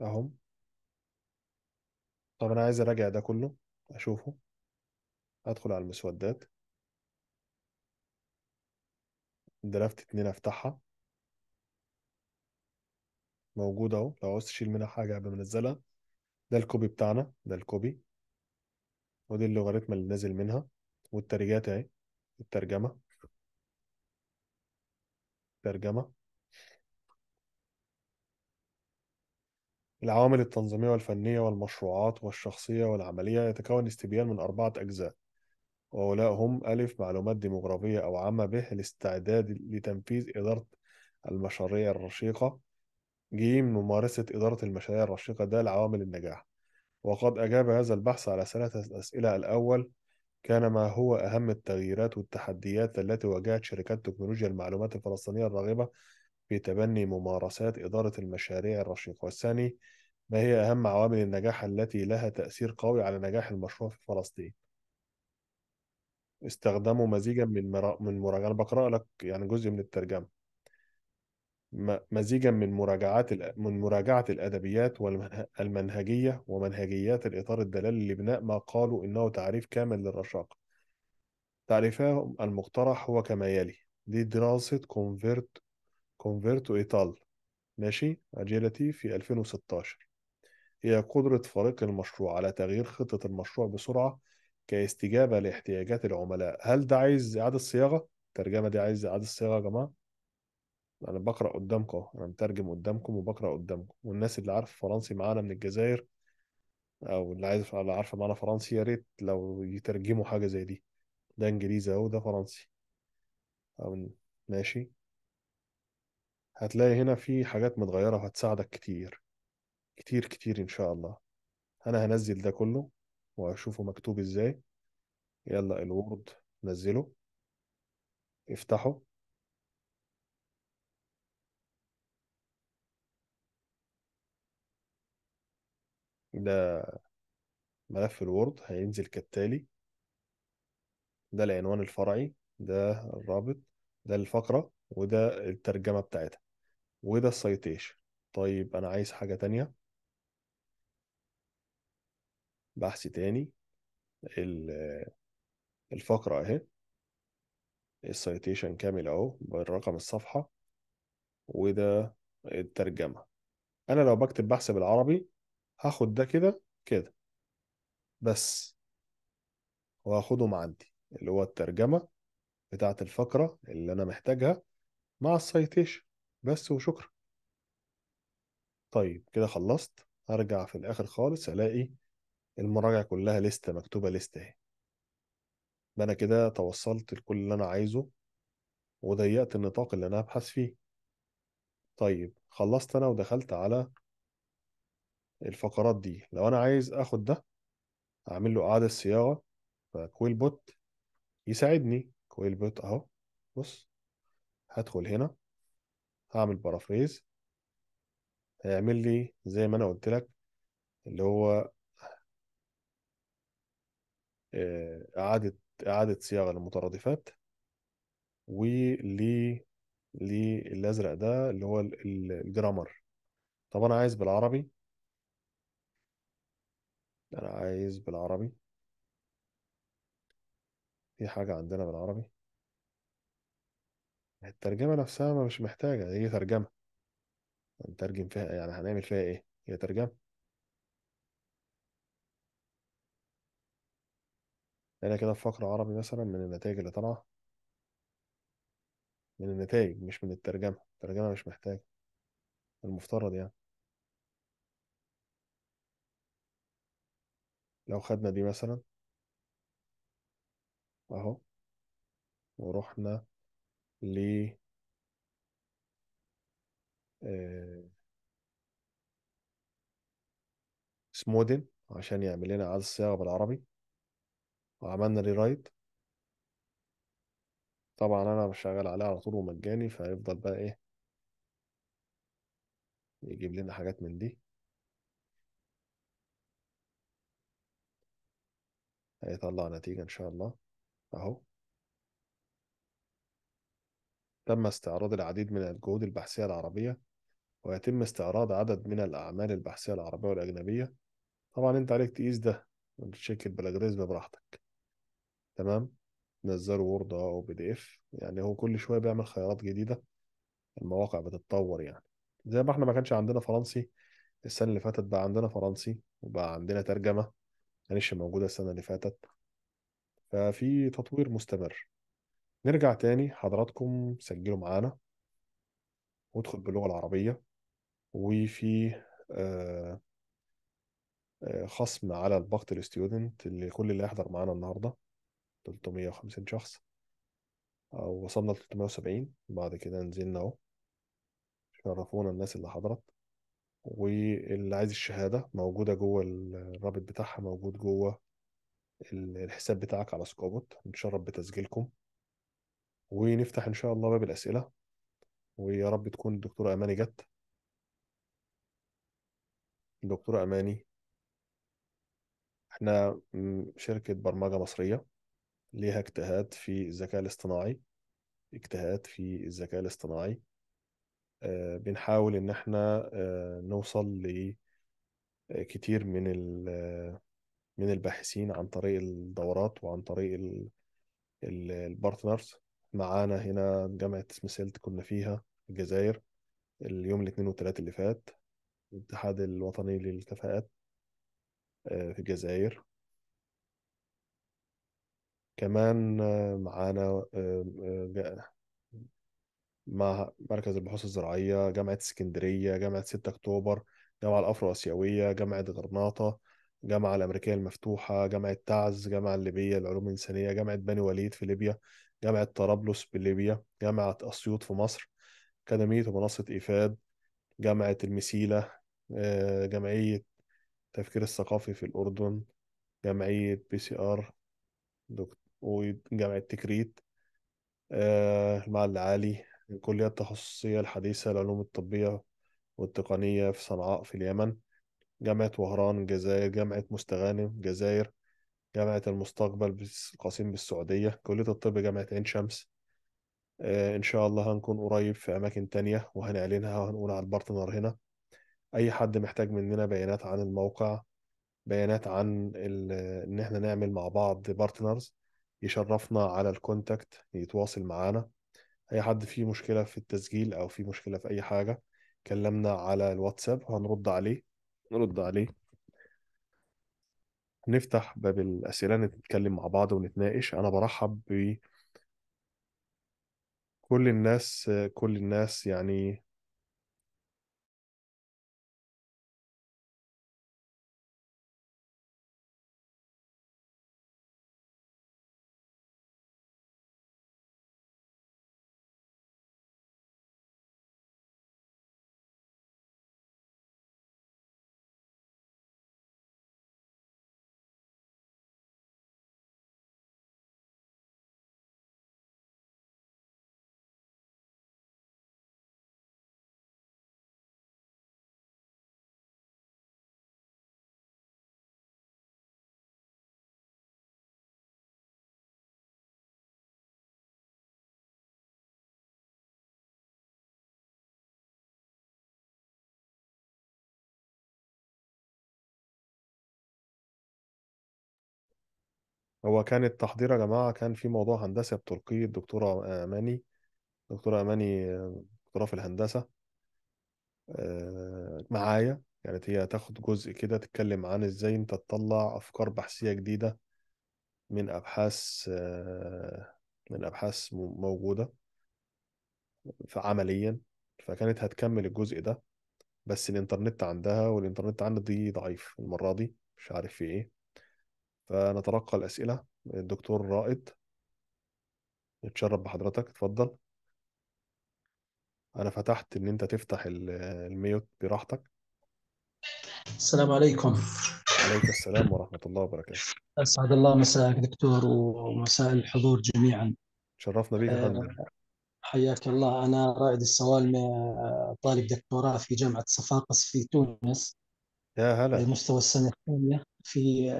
اهو طب انا عايز اراجع ده كله اشوفه ادخل على المسودات درافت اتنين افتحها موجودة اهو لو عاوز تشيل منها حاجة هبقى منزلها ده الكوبي بتاعنا ده الكوبي ودي اللوغاريتم اللي نازل منها والترجات اهي الترجمة الترجمة العوامل التنظيمية والفنية والمشروعات والشخصية والعملية يتكون استبيان من أربعة أجزاء وهؤلاء هم ألف معلومات ديموغرافية أو عامة ب الاستعداد لتنفيذ إدارة المشاريع الرشيقة ج ممارسة إدارة المشاريع الرشيقة ده لعوامل النجاح وقد أجاب هذا البحث على ثلاثة أسئلة الأول كان ما هو أهم التغييرات والتحديات التي واجهت شركات تكنولوجيا المعلومات الفلسطينية الراغبة في تبني ممارسات إدارة المشاريع الرشيقة والثاني ما هي أهم عوامل النجاح التي لها تأثير قوي على نجاح المشروع في فلسطين استخدموا مزيجا من مرا... من مراجعة أنا بقرأ لك يعني جزء من الترجمة م... مزيجا من مراجعات ال... من مراجعة الأدبيات والمنهجية ومنهجيات الإطار الدلالي لبناء ما قالوا إنه تعريف كامل للرشاقة تعريفهم المقترح هو كما يلي دي دراسة كونفيرت كونفيرتو إيطال ماشي أجيلتي في 2016 هي قدرة فريق المشروع على تغيير خطة المشروع بسرعة كاستجابه لاحتياجات العملاء هل ده عايز اعاده صياغه الترجمه دي عايز اعاده صياغه يا جماعه انا بقرا قدامكم اهو انا مترجم قدامكم وبقرا قدامكم والناس اللي عارف فرنسي معانا من الجزائر او اللي عايز اللي عارفه معانا فرنسي يا ريت لو يترجموا حاجه زي دي ده انجليزي اهو ده فرنسي او ماشي هتلاقي هنا في حاجات متغيره وهتساعدك كتير كتير كتير ان شاء الله انا هنزل ده كله واشوفه مكتوب ازاي يلا الوورد نزله افتحه ده ملف الوورد هينزل كالتالي ده العنوان الفرعي ده الرابط ده الفقرة وده الترجمة بتاعتها وده السيتيشن طيب أنا عايز حاجة تانية بحث تاني ال- الفقرة اهي السيتيشن كامل اهو بالرقم الصفحة وده الترجمة انا لو بكتب بحث بالعربي هاخد ده كده كده بس وهاخدهم عندي اللي هو الترجمة بتاعة الفقرة اللي أنا محتاجها مع السيتيشن بس وشكرا طيب كده خلصت هرجع في الآخر خالص ألاقي المراجع كلها لستة مكتوبة لستة اهي انا كده توصلت لكل اللي انا عايزه وضيقت النطاق اللي انا هبحث فيه طيب خلصت انا ودخلت على الفقرات دي لو انا عايز اخد ده اعمل له اعادة صياغة فكويل بوت يساعدني كويل بوت اهو بص هدخل هنا هعمل بارافريز هيعمل لي زي ما انا قلت لك اللي هو اعاده اعاده صياغه للمترادفات ول للازرق ده اللي هو الجرامر طب انا عايز بالعربي انا عايز بالعربي في حاجه عندنا بالعربي الترجمه نفسها مش محتاجه هي ترجمه هنترجم فيها يعني هنعمل فيها ايه هي ترجمه يعني كده في فقرة عربي مثلا من النتائج اللي طالعة من النتائج مش من الترجمة الترجمة مش محتاجة المفترض يعني لو خدنا دي مثلا اهو ورحنا ل آه، سمودن عشان يعمل لنا عدد الصياغة بالعربي وعملنا ريرايت طبعا انا بشغل عليها على طول ومجاني فهيفضل بقى ايه يجيب لنا حاجات من دي هيطلع نتيجة ان شاء الله اهو تم استعراض العديد من الجهود البحثية العربية ويتم استعراض عدد من الأعمال البحثية العربية والأجنبية طبعا أنت عليك تقيس ده وتشيك البلاجريزم براحتك تمام نزلوا وورد آه او بي دي اف يعني هو كل شويه بيعمل خيارات جديده المواقع بتتطور يعني زي ما احنا ما كانش عندنا فرنسي السنه اللي فاتت بقى عندنا فرنسي وبقى عندنا ترجمه كانتش موجوده السنه اللي فاتت ففي تطوير مستمر نرجع تاني حضراتكم سجلوا معانا وادخل باللغه العربيه وفي آه، آه، خصم على الباقة الستودنت كل اللي يحضر معانا النهارده 350 شخص أو وصلنا 370 بعد كده نزلنا أهو شرفونا الناس اللي حضرت واللي عايز الشهادة موجودة جوه الرابط بتاعها موجود جوه الحساب بتاعك على سكوبوت نتشرف بتسجيلكم ونفتح إن شاء الله باب الأسئلة ويا رب تكون الدكتورة أماني جت الدكتورة أماني احنا شركة برمجة مصرية ليها اجتهاد في الذكاء الاصطناعي اجتهاد في الذكاء الاصطناعي آه، بنحاول ان احنا آه، نوصل لكتير آه، من من الباحثين عن طريق الدورات وعن طريق البارتنرز معانا هنا جامعة سميثيلد كنا فيها الجزائر اليوم الاثنين والثلاث اللي فات الاتحاد الوطني للكفاءات في الجزائر كمان معانا مع مركز البحوث الزراعية جامعة اسكندرية جامعة ستة أكتوبر جامعة الأفرو آسيوية جامعة غرناطة جامعة الأمريكية المفتوحة جامعة تعز جامعة الليبية للعلوم الإنسانية جامعة بني وليد في ليبيا جامعة طرابلس بليبيا جامعة أسيوط في مصر أكاديمية ومنصة إيفاد جامعة المسيلة آه، جمعية التفكير الثقافي في الأردن جمعية بي سي آر دكتور وجامعة تكريت المعهد آه، العالي الكلية التخصصية الحديثة للعلوم الطبية والتقنية في صنعاء في اليمن جامعة وهران الجزائر جامعة مستغانم الجزائر جامعة المستقبل القصيم بالسعودية كلية الطب جامعة عين شمس آه، إن شاء الله هنكون قريب في أماكن تانية وهنعلنها وهنقول على البارتنر هنا أي حد محتاج مننا بيانات عن الموقع بيانات عن إن إحنا نعمل مع بعض بارتنرز يشرفنا على الكونتاكت يتواصل معانا اي حد فيه مشكله في التسجيل او في مشكله في اي حاجه كلمنا على الواتساب هنرد عليه نرد عليه نفتح باب الاسئله نتكلم مع بعض ونتناقش انا برحب ب كل الناس كل الناس يعني هو كان التحضير يا جماعة كان في موضوع هندسة بتركي الدكتورة أماني دكتورة أماني دكتورة في الهندسة آه، معايا كانت هي تاخد جزء كده تتكلم عن ازاي انت تطلع افكار بحثية جديدة من ابحاث آه، من ابحاث موجودة عمليا فكانت هتكمل الجزء ده بس الانترنت عندها والانترنت عندي ضعيف المرة دي مش عارف في ايه فنتلقى الأسئلة الدكتور رائد اتشرف بحضرتك اتفضل أنا فتحت إن أنت تفتح الميوت براحتك السلام عليكم عليك السلام ورحمة الله وبركاته أسعد الله مساءك دكتور ومساء الحضور جميعا شرفنا بك يا فندم آه، حياك الله أنا رائد السوالمة آه، طالب دكتوراه في جامعة صفاقس في تونس يا هلا مستوى السنة الثانية في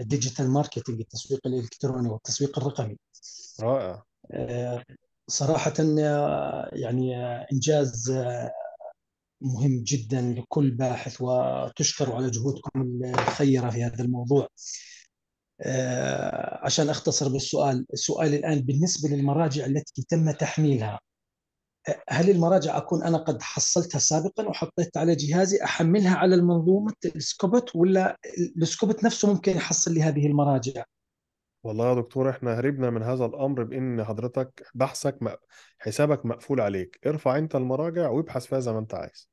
الديجيتال ماركتنج التسويق الالكتروني والتسويق الرقمي رائع آه، صراحه آه، يعني آه، انجاز مهم جدا لكل باحث وتشكر على جهودكم الخيره في هذا الموضوع عشان اختصر بالسؤال السؤال الان بالنسبه للمراجع التي تم تحميلها هل المراجع اكون انا قد حصلتها سابقا وحطيتها على جهازي احملها على المنظومه السكوبت ولا السكوبت نفسه ممكن يحصل لي هذه المراجع؟ والله يا دكتور احنا هربنا من هذا الامر بان حضرتك بحثك حسابك مقفول عليك، ارفع انت المراجع وابحث فيها زي ما انت عايز.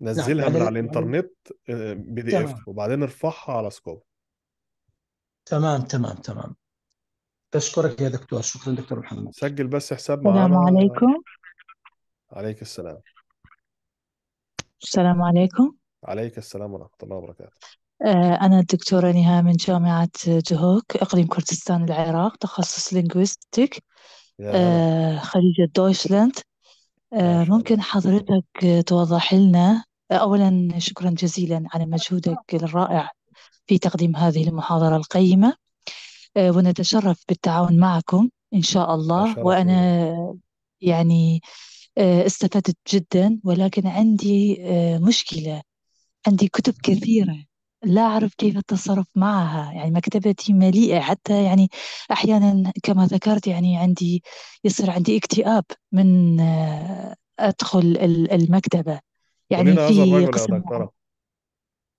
نزلها نعم. من يعني على الانترنت آه، بي دي اف وبعدين ارفعها على سكوب. تمام تمام تمام أشكرك يا دكتور شكرا دكتور محمد سجل بس حساب السلام عليكم عليك السلام السلام عليكم عليك السلام ورحمة الله وبركاته آه، أنا الدكتورة نهى من جامعة جهوك إقليم كردستان العراق تخصص لينغويستيك آه، خليج دويشلاند آه، ممكن حضرتك توضح لنا أولا شكرا جزيلا على مجهودك الرائع في تقديم هذه المحاضرة القيمة آه، ونتشرف بالتعاون معكم إن شاء الله وأنا يعني آه، استفدت جدا ولكن عندي آه، مشكلة عندي كتب كثيرة لا أعرف كيف التصرف معها يعني مكتبتي مليئة حتى يعني أحيانا كما ذكرت يعني عندي يصير عندي اكتئاب من أدخل المكتبة يعني في قسم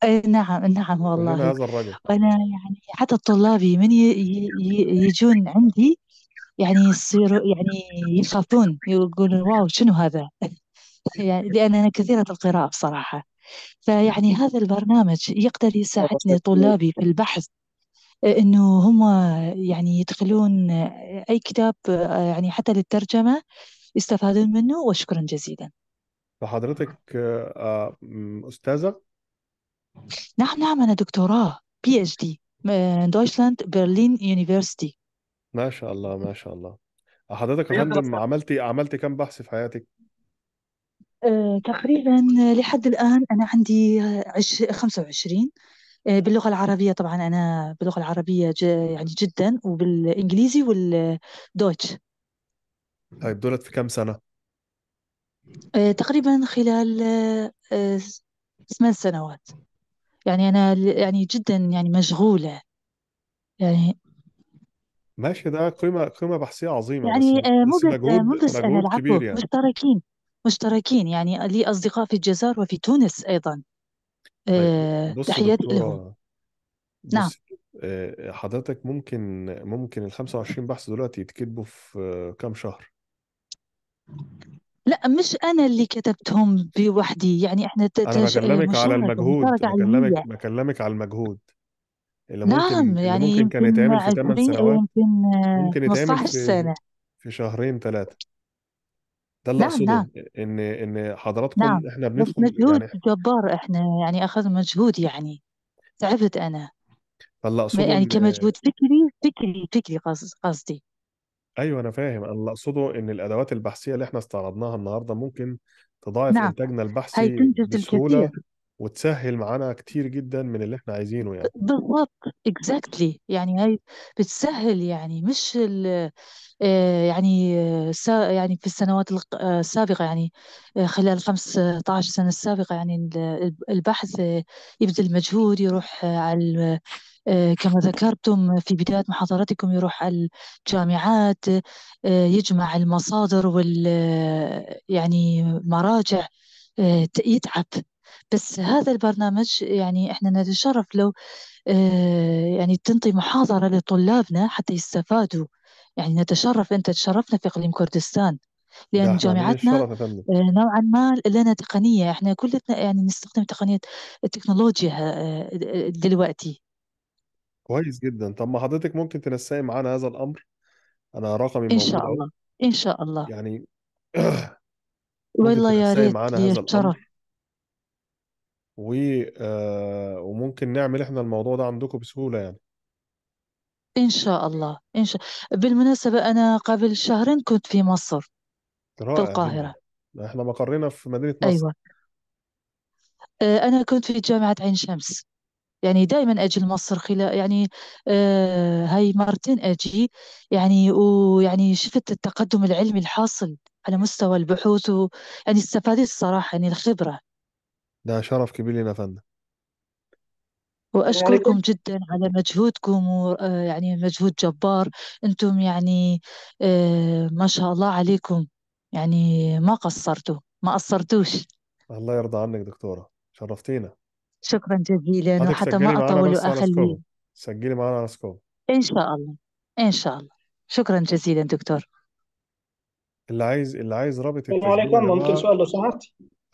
إيه، نعم نعم والله هذا الرجل وأنا يعني حتى طلابي من ي- ي- ي- يجون عندي يعني يصيروا يعني يخافون يقولون واو شنو هذا يعني لأن أنا كثيرة القراءة بصراحة فيعني هذا البرنامج يقدر يساعدني طلابي في البحث آه، إنه هم يعني يدخلون أي كتاب آه، يعني حتى للترجمة يستفادون منه وشكرا جزيلا فحضرتك آه، أستاذة نعم نعم أنا دكتوراه بي اتش دي دويشلاند برلين يونيفرسيتي ما شاء الله ما شاء الله حضرتك يا فندم عملتي عملتي كم بحث في حياتك؟ أه، تقريبا لحد الآن أنا عندي 25 أه، باللغة العربية طبعا أنا باللغة العربية يعني جدا وبالإنجليزي والدويتش طيب دولت في كم سنة؟ أه، تقريبا خلال ثمان سنوات يعني أنا يعني جدا يعني مشغولة يعني ماشي ده قيمة قيمة بحثية عظيمة بس يعني بس مو آه، بس آه، مو بس أنا مجهود العفو آه، كبير يعني مشتركين مشتركين يعني لي أصدقاء في الجزائر وفي تونس أيضا طيب آه، بص تحياتي لهم نعم بص حضرتك ممكن ممكن ال 25 بحث دلوقتي يتكتبوا في كم كام شهر لا مش أنا اللي كتبتهم بوحدي يعني إحنا يعني أنا بكلمك على المجهود بكلمك بكلمك على المجهود اللي نعم، ممكن نعم اللي يعني ممكن كان يتعمل في 8 سنوات ممكن ممكن يتعمل 15 في سنة في شهرين ثلاثة ده اللي نعم، أقصده نعم إن إن حضراتكم نعم إحنا بس مجهود يعني جبار إحنا يعني أخذ مجهود يعني تعبت أنا فاللي أقصده يعني كمجهود فكري فكري فكري قصدي ايوه انا فاهم انا اللي اقصده ان الادوات البحثيه اللي احنا استعرضناها النهارده ممكن تضاعف نعم انتاجنا البحثي هي بسهوله الكثير وتسهل معانا كتير جدا من اللي احنا عايزينه يعني بالضبط exactly يعني هاي بتسهل يعني مش ال آه، يعني آه، يعني في السنوات آه، السابقة يعني خلال 15 سنة السابقة يعني ال- البحث يبذل مجهود يروح على كما ذكرتم في بداية محاضرتكم يروح على الجامعات يجمع المصادر وال يعني مراجع يتعب بس هذا البرنامج يعني احنا نتشرف لو آه، يعني تنطي محاضرة لطلابنا حتى يستفادوا يعني نتشرف أنت تشرفنا في إقليم كردستان لأن يعني جامعتنا آه، نوعا ما لنا تقنية احنا كلنا يعني نستخدم تقنية التكنولوجيا آه، دلوقتي كويس جدا طب ما حضرتك ممكن تنسقي معانا هذا الأمر أنا رقمي إن شاء الله إن شاء الله يعني والله يا تنسقي ريت هذا الأمر الشرف و آه، وممكن نعمل احنا الموضوع ده عندكم بسهولة يعني إن شاء الله إن شاء بالمناسبة أنا قبل شهرين كنت في مصر في رائع القاهرة احنا مقرنا في مدينة مصر أيوة آه، أنا كنت في جامعة عين شمس يعني دائما أجي لمصر خلال يعني آه، هاي مرتين أجي يعني ويعني شفت التقدم العلمي الحاصل على مستوى البحوث و يعني استفادت الصراحة يعني الخبرة ده شرف كبير لنا يا فندم وأشكركم جدا على مجهودكم ويعني آه، مجهود جبار أنتم يعني آه، ما شاء الله عليكم يعني ما قصرتوا ما قصرتوش الله يرضى عنك دكتورة شرفتينا شكرا جزيلا وحتى ما أطول وأخلي سجلي معانا على سكوب إن شاء الله إن شاء الله شكرا جزيلا دكتور اللي عايز اللي عايز رابط السلام عليكم ممكن سؤال لو سمحت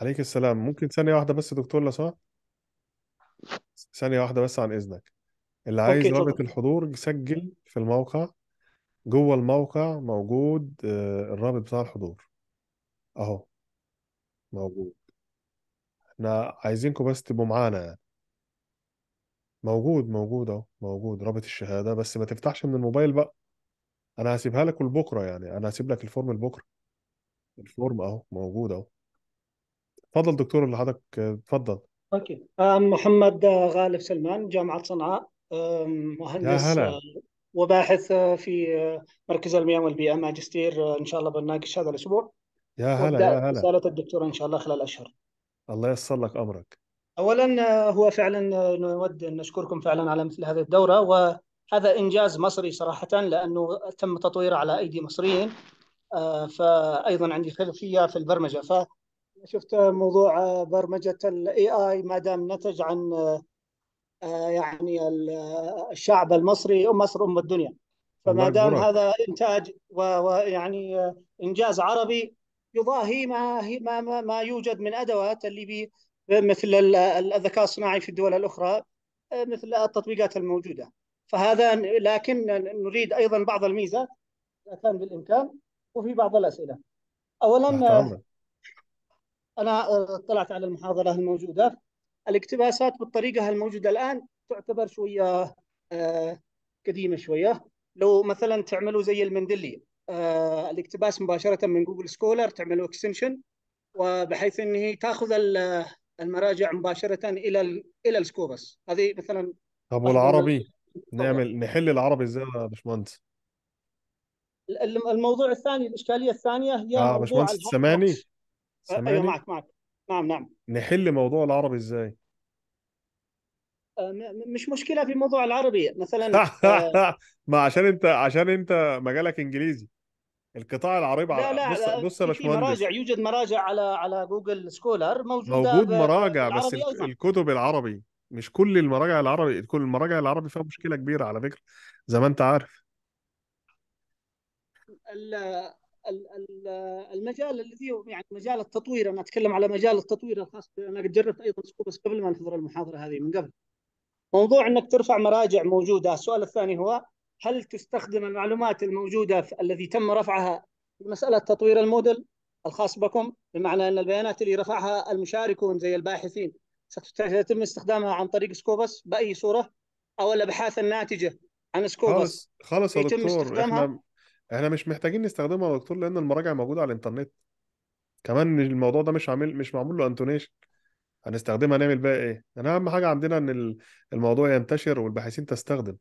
عليك السلام ممكن ثانية واحدة بس دكتور لو سمحت ثانية واحدة بس عن إذنك اللي عايز اوكي رابط الحضور يسجل في الموقع جوه الموقع موجود آه، الرابط بتاع الحضور أهو موجود احنا عايزينكم بس تبقوا معانا يعني موجود موجود أهو موجود رابط الشهادة بس ما تفتحش من الموبايل بقى أنا هسيبها لك لبكرة يعني أنا هسيب لك الفورم لبكرة الفورم أهو موجود أهو تفضل دكتور اللي حضرتك تفضل اوكي محمد آه، غالب سلمان جامعه صنعاء مهندس هلا. آه، وباحث آه، في مركز المياه والبيئه ماجستير ان شاء الله بنناقش هذا الاسبوع يا هلا يا هلا رساله الدكتور ان شاء الله خلال اشهر الله ييسر لك امرك اولا هو فعلا نود ان نشكركم فعلا على مثل هذه الدوره وهذا انجاز مصري صراحه لانه تم تطويره على ايدي مصريين فايضا عندي خلفيه في البرمجه ف شفت موضوع آه، برمجه الاي اي ما دام نتج عن آه، آه، يعني الشعب المصري مصر ام الدنيا فما دام هذا انتاج ويعني انجاز عربي يضاهي ما ما ما يوجد من ادوات اللي مثل الذكاء الصناعي في الدول الاخرى مثل التطبيقات الموجوده فهذا لكن نريد ايضا بعض الميزات اذا كان بالامكان وفي بعض الاسئله اولا انا اطلعت آه، على المحاضره الموجوده الاقتباسات بالطريقه الموجوده الان تعتبر شويه آه، قديمه شويه لو مثلا تعملوا زي المندلي آه، الاقتباس مباشره من جوجل سكولر تعملوا اكستنشن وبحيث ان هي تاخذ المراجع مباشره الى الى السكوبس هذه مثلا طب والعربي نعمل نحل العربي ازاي يا باشمهندس الموضوع الثاني الاشكاليه الثانيه هي اه باشمهندس سامعني؟ سمعني؟ ايوه معك معك نعم نعم نحل موضوع العربي ازاي؟ آه، مش مشكله في موضوع العربي مثلا آه، ما عشان انت عشان انت مجالك انجليزي القطاع العربي لا لا بص آه، بص يا باشمهندس مراجع يوجد مراجع على على جوجل سكولر موجوده موجود مراجع بس أيضاً. الكتب العربي مش كل المراجع العربي كل المراجع العربي فيها مشكله كبيره على فكره زي ما انت عارف المجال الذي يعني مجال التطوير انا اتكلم على مجال التطوير الخاص انا قد جربت ايضا سكوبس قبل ما نحضر المحاضره هذه من قبل. موضوع انك ترفع مراجع موجوده، السؤال الثاني هو هل تستخدم المعلومات الموجوده الذي تم رفعها في مساله تطوير الموديل الخاص بكم بمعنى ان البيانات اللي رفعها المشاركون زي الباحثين ستتم استخدامها عن طريق سكوبس باي صوره او الابحاث الناتجه عن سكوبس خلص خلص يا دكتور احنا احنا مش محتاجين نستخدمها يا دكتور لان المراجع موجوده على الانترنت كمان الموضوع ده مش عامل مش معمول له انتونيشن هنستخدمها نعمل بقى ايه انا يعني اهم حاجه عندنا ان الموضوع ينتشر والباحثين تستخدم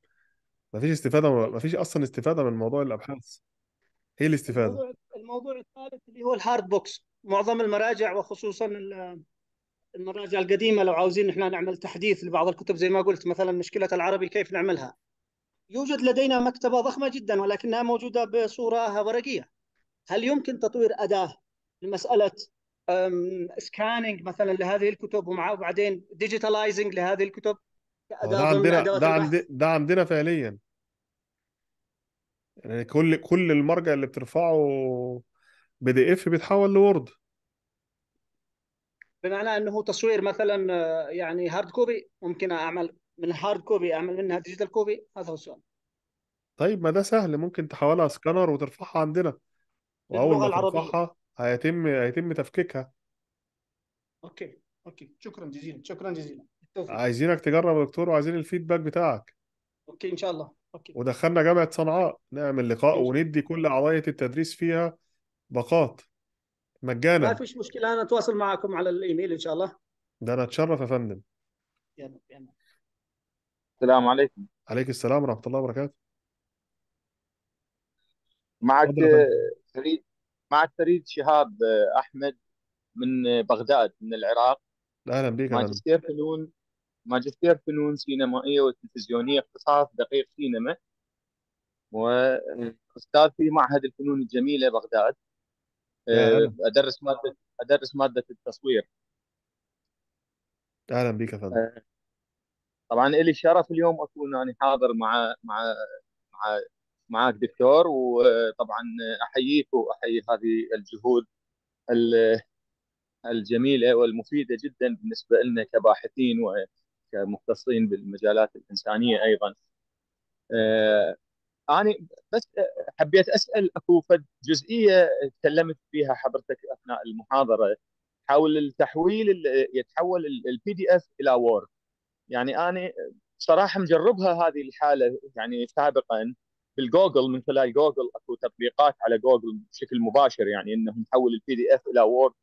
مفيش استفاده مفيش اصلا استفاده من موضوع الابحاث ايه الاستفاده الموضوع الثالث اللي هو الهارد بوكس معظم المراجع وخصوصا المراجع القديمه لو عاوزين احنا نعمل تحديث لبعض الكتب زي ما قلت مثلا مشكله العربي كيف نعملها يوجد لدينا مكتبة ضخمة جدا ولكنها موجودة بصورة ورقية هل يمكن تطوير أداة لمسألة سكاننج مثلا لهذه الكتب وبعدين ديجيتالايزنج لهذه الكتب كأداة ده عندنا ده, عند... ده عندنا فعليا يعني كل كل المرجع اللي بترفعه بي دي اف بيتحول لورد بمعنى انه تصوير مثلا آه، يعني هارد كوبي ممكن اعمل من هارد كوبي اعمل منها ديجيتال كوبي هذا هو السؤال طيب ما ده سهل ممكن تحولها سكانر وترفعها عندنا واول ما ترفعها هيتم هيتم تفكيكها اوكي اوكي شكرا جزيلا شكرا جزيلا التوفيق. عايزينك تجرب يا دكتور وعايزين الفيدباك بتاعك اوكي ان شاء الله اوكي ودخلنا جامعه صنعاء نعمل لقاء أوكي. وندي كل عوائد التدريس فيها باقات مجانا ما فيش مشكله انا اتواصل معكم على الايميل ان شاء الله ده انا اتشرف يا فندم يلا يلا السلام عليكم عليك السلام ورحمة الله وبركاته معك تفضل يا فندم فريد معك فريد شهاب آه، أحمد من آه، بغداد من العراق أهلا بيك أهلا بيك ماجستير فنون ماجستير فنون سينمائية وتلفزيونية اختصاص دقيق سينما وأستاذ في معهد الفنون الجميلة بغداد يا آه، أدرس مادة أدرس مادة التصوير أهلا بيك يا فندم طبعا لي الشرف اليوم اكون انا يعني حاضر مع مع مع معك دكتور وطبعا احييك واحيي هذه الجهود الجميله والمفيده جدا بالنسبه لنا كباحثين وكمختصين بالمجالات الانسانيه ايضا. آه، انا بس حبيت اسال اكو فد جزئيه تكلمت فيها حضرتك اثناء المحاضره حول التحويل يتحول البي دي اف الى وورد يعني انا صراحه مجربها هذه الحاله يعني سابقا بالجوجل من خلال جوجل اكو تطبيقات على جوجل بشكل مباشر يعني انه نحول البي دي اف الى وورد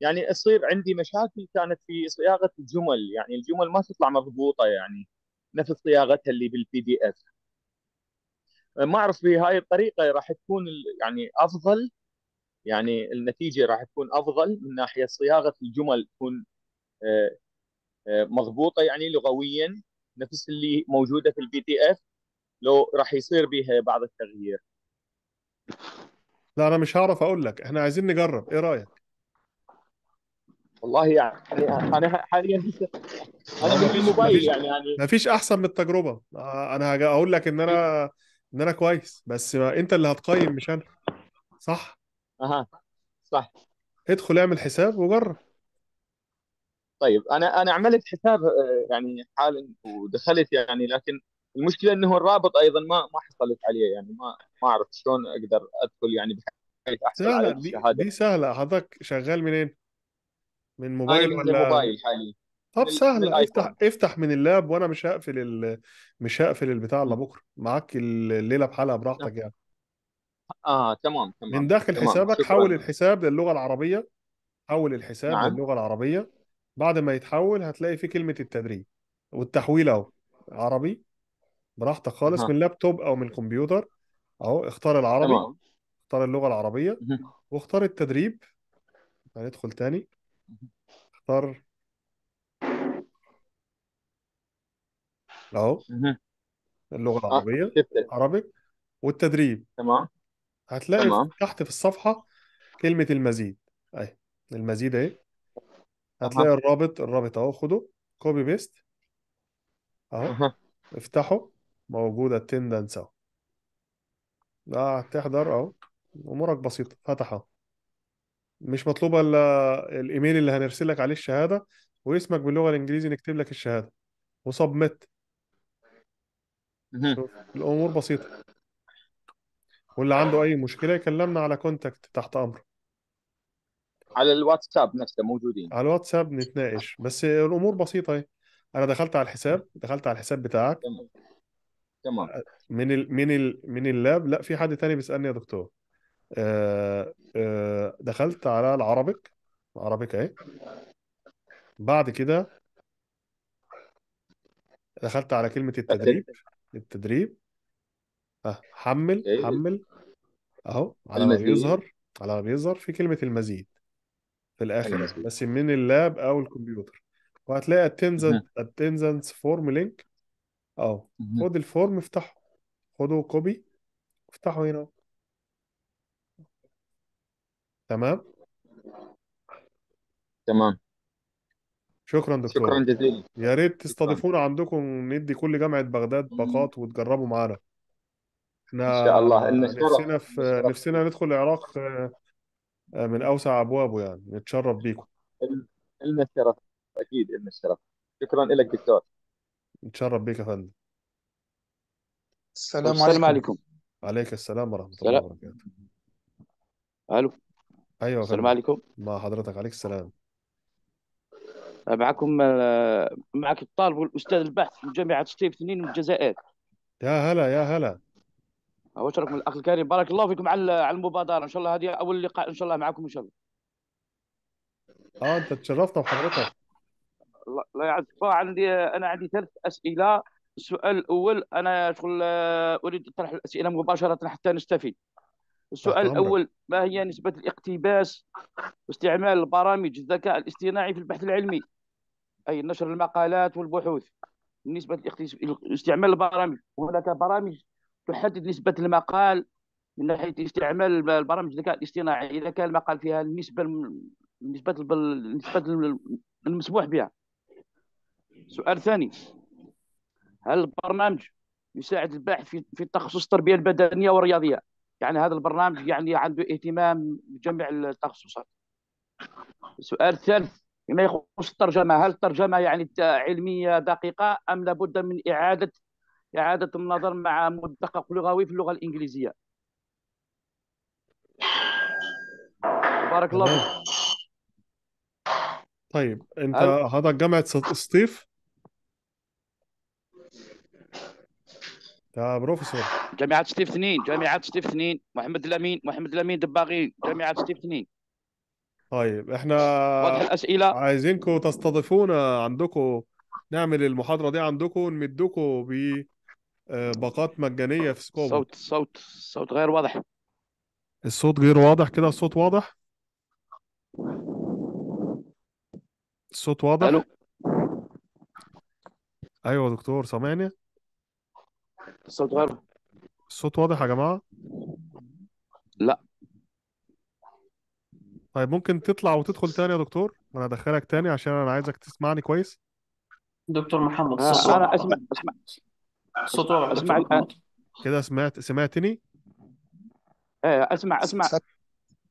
يعني تصير عندي مشاكل كانت في صياغه الجمل يعني الجمل ما تطلع مضبوطه يعني نفس صياغتها اللي بالبي دي اف ما اعرف بهاي الطريقه راح تكون يعني افضل يعني النتيجه راح تكون افضل من ناحيه صياغه الجمل تكون آه، مضبوطه يعني لغويا نفس اللي موجوده في البي تي اف لو راح يصير بها بعض التغيير لا انا مش هعرف اقول لك احنا عايزين نجرب ايه رايك والله يعني انا حاليا انا في الموبايل يعني يعني مفيش احسن من التجربه انا هقول لك ان انا ان انا كويس بس انت اللي هتقيم مش انا صح اها صح ادخل اعمل حساب وجرب طيب انا انا عملت حساب آه، يعني حالا ودخلت يعني لكن المشكله انه الرابط ايضا ما ما حصلت عليه يعني ما ما اعرف شلون اقدر ادخل يعني بحيث احصل سهلة على الشهاده دي سهله حضرتك شغال منين؟ من موبايل من ولا موبايل حاليا طب سهلة افتح افتح من اللاب وانا مش هقفل ال... مش هقفل البتاع الا بكره معاك الليله بحالها براحتك يعني اه تمام تمام من داخل تمام. حسابك شكرا. حول الحساب للغه العربيه حول الحساب نعم. للغه العربيه بعد ما يتحول هتلاقي فيه كلمه التدريب والتحويل اهو عربي براحتك خالص ها. من لابتوب او من كمبيوتر اهو اختار العربي تمام اختار اللغه العربيه واختار التدريب هندخل تاني اختار اهو اللغه آه، العربيه عربي والتدريب تمام هتلاقي تمام تحت في الصفحه كلمه المزيد اهي المزيد اهي هتلاقي الرابط الرابط اهو خده كوبي بيست اهو افتحه موجود التندنس اهو ده هتحضر اهو امورك بسيطه فتح اهو مش مطلوبه الا الايميل اللي هنرسل لك عليه الشهاده واسمك باللغه الانجليزي نكتب لك الشهاده وسبمت الامور بسيطه واللي عنده اي مشكله يكلمنا على كونتاكت تحت امر على الواتساب نفسه موجودين على الواتساب نتناقش بس الامور بسيطه انا دخلت على الحساب دخلت على الحساب بتاعك تمام تمام من الـ من الـ من اللاب لا في حد تاني بيسالني يا دكتور آه، آه، دخلت على العربك العربك اهي بعد كده دخلت على كلمه التدريب التدريب أه. حمل حمل اهو على ما بيظهر على ما بيظهر في كلمه المزيد في الاخر بس من اللاب او الكمبيوتر وهتلاقي اتندنس اتندنس فورم لينك اه خد الفورم افتحه خده كوبي افتحه هنا تمام تمام شكرا دكتور شكرا جزيلا يا ريت تستضيفونا عندكم ندي كل جامعة بغداد باقات وتجربوا معانا احنا إن شاء الله آه، شرف نفسنا في نفسنا ندخل العراق آه، آه، من اوسع ابوابه يعني نتشرف بيكم لنا الشرف اكيد لنا الشرف شكرا لك دكتور نتشرف بيك يا فندم السلام عليكم السلام عليكم عليك السلام ورحمة الله سلام وبركاته الو ايوه يا السلام فندم عليكم مع حضرتك عليك السلام آه، معكم آه، معك الطالب والاستاذ البحث من جامعه ستيف تنين الجزائر يا هلا يا هلا واشكركم الاخ الكريم بارك الله فيكم على على المبادره ان شاء الله هذه اول لقاء ان شاء الله معكم ان شاء الله اه انت تشرفت بحضرتك الله يعزك آه، عندي انا عندي ثلاث اسئله السؤال الاول انا شغل آه، اريد طرح الاسئله مباشره حتى نستفيد السؤال الاول ما هي نسبه الاقتباس واستعمال برامج الذكاء الاصطناعي في البحث العلمي اي نشر المقالات والبحوث نسبه استعمال البرامج هناك برامج تحدد نسبه المقال من ناحيه استعمال البرامج الذكاء الاصطناعي اذا كان المقال فيها النسبه نسبه النسبه المسموح بها سؤال ثاني هل البرنامج يساعد الباحث في التخصص التربيه البدنيه والرياضيه يعني هذا البرنامج يعني عنده اهتمام بجميع التخصصات السؤال الثالث فيما يخص الترجمه هل الترجمه يعني علميه دقيقه ام لابد من اعاده إعادة النظر مع مدقق لغوي في اللغة الإنجليزية بارك الله فيك طيب أنت هذا جامعة سطيف يا بروفيسور جامعة سطيف اثنين جامعة سطيف اثنين محمد الأمين محمد الأمين دباغي جامعة سطيف اثنين طيب احنا الأسئلة عايزينكم تستضيفونا عندكم نعمل المحاضرة دي عندكم نمدكم ب آه، باقات مجانيه في سكوب صوت صوت صوت غير واضح الصوت غير واضح كده الصوت واضح الصوت واضح الو ايوه يا دكتور سامعني الصوت غير الصوت واضح يا جماعه لا طيب ممكن تطلع وتدخل تاني يا دكتور انا هدخلك تاني عشان انا عايزك تسمعني كويس دكتور محمد آه انا اسمع اسمع الصوت واضح اسمع الان سمعت سمعتني؟ ايه اسمع اسمع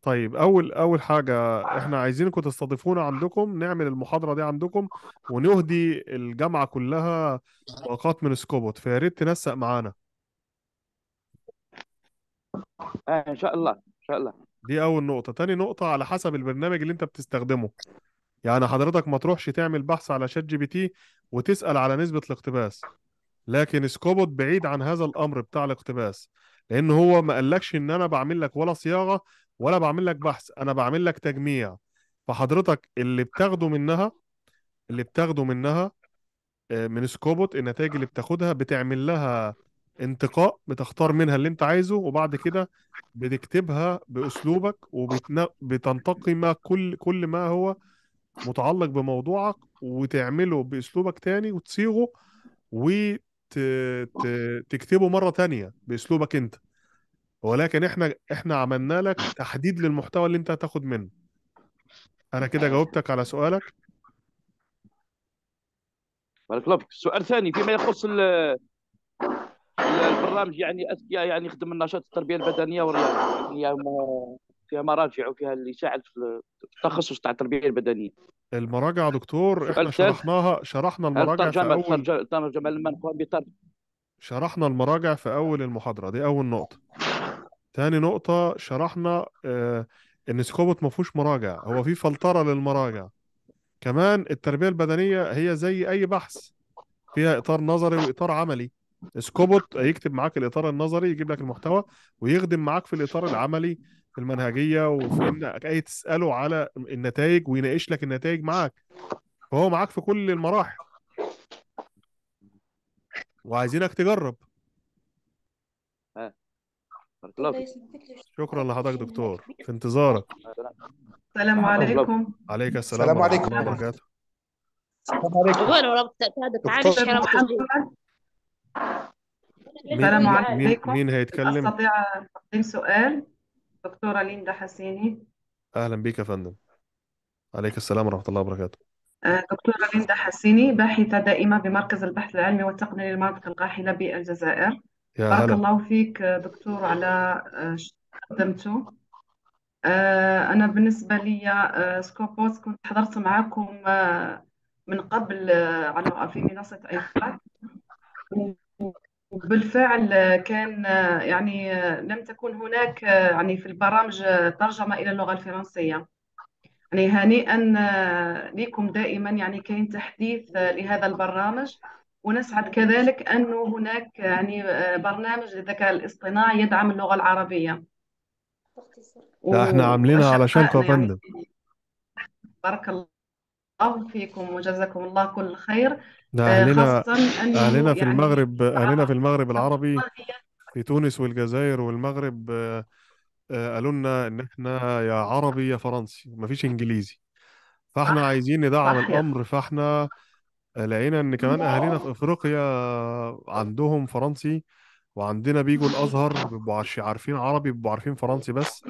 طيب اول اول حاجه احنا عايزينكم تستضيفونا عندكم نعمل المحاضره دي عندكم ونهدي الجامعه كلها طاقات من سكوبوت فيا ريت تنسق معانا إيه، ان شاء الله ان شاء الله دي اول نقطه تاني نقطه على حسب البرنامج اللي انت بتستخدمه يعني حضرتك ما تروحش تعمل بحث على شات جي بي تي وتسال على نسبه الاقتباس لكن سكوبوت بعيد عن هذا الامر بتاع الاقتباس لان هو ما قالكش ان انا بعمل لك ولا صياغه ولا بعمل لك بحث انا بعمل لك تجميع فحضرتك اللي بتاخده منها اللي بتاخده منها آه، من سكوبوت النتائج اللي بتاخدها بتعمل لها انتقاء بتختار منها اللي انت عايزه وبعد كده بتكتبها باسلوبك وبتنتقي ما كل كل ما هو متعلق بموضوعك وتعمله باسلوبك تاني وتصيغه و تكتبه مره تانية باسلوبك انت ولكن احنا احنا عملنا لك تحديد للمحتوى اللي انت هتاخد منه انا كده جاوبتك على سؤالك بارك الله سؤال ثاني فيما يخص البرامج يعني اذكياء يعني يخدم النشاط التربيه البدنيه والرياضه يعني فيها مراجع وفيها اللي يساعد في التخصص تاع التربيه البدنيه المراجع دكتور احنا شرحناها شرحنا المراجع في اول ترجمه لمن شرحنا المراجع في اول المحاضره دي اول نقطه ثاني نقطه شرحنا آه، ان سكوبوت ما فيهوش مراجع هو في فلتره للمراجع كمان التربيه البدنيه هي زي اي بحث فيها اطار نظري واطار عملي سكوبوت هيكتب معاك الاطار النظري يجيب لك المحتوى ويخدم معاك في الاطار العملي في المنهجيه وفي اي تساله على النتائج ويناقش لك النتائج معاك فهو معاك في كل المراحل وعايزينك تجرب طيب. شكرا لحضرتك دكتور في انتظارك السلام عليكم عليك السلام ورحمه الله وبركاته السلام عليكم مين السلام مين عليكم مين هيتكلم أستطيع تقديم سؤال دكتورة ليندا حسيني اهلا بيك يا فندم عليك السلام ورحمة الله وبركاته آه، دكتورة ليندا حسيني باحثة دائمة بمركز البحث العلمي والتقني للمناطق القاحلة بالجزائر يا بارك هلا الله فيك دكتور على آه، قدمته آه، أنا بالنسبة لي سكوبوس كنت حضرت معكم من قبل على في منصة ايفاك بالفعل كان يعني لم تكن هناك يعني في البرامج ترجمة إلى اللغة الفرنسية يعني هنيئا لكم دائما يعني كاين تحديث لهذا البرنامج ونسعد كذلك أنه هناك يعني برنامج للذكاء الاصطناعي يدعم اللغة العربية لا احنا عاملينها علشانكم يا فندم يعني بارك الله فيكم وجزاكم الله كل خير ده آه، أهلنا خاصة أنه أهلنا في يعني المغرب آه، أهلنا في المغرب العربي في تونس والجزائر والمغرب آه، آه، قالوا لنا إن إحنا يا عربي يا فرنسي مفيش إنجليزي فإحنا صح عايزين ندعم صح الأمر فإحنا لقينا إن كمان أهلنا في أفريقيا عندهم فرنسي وعندنا بيجوا الأزهر بيبقوا عارفين عربي بيبقوا عارفين فرنسي بس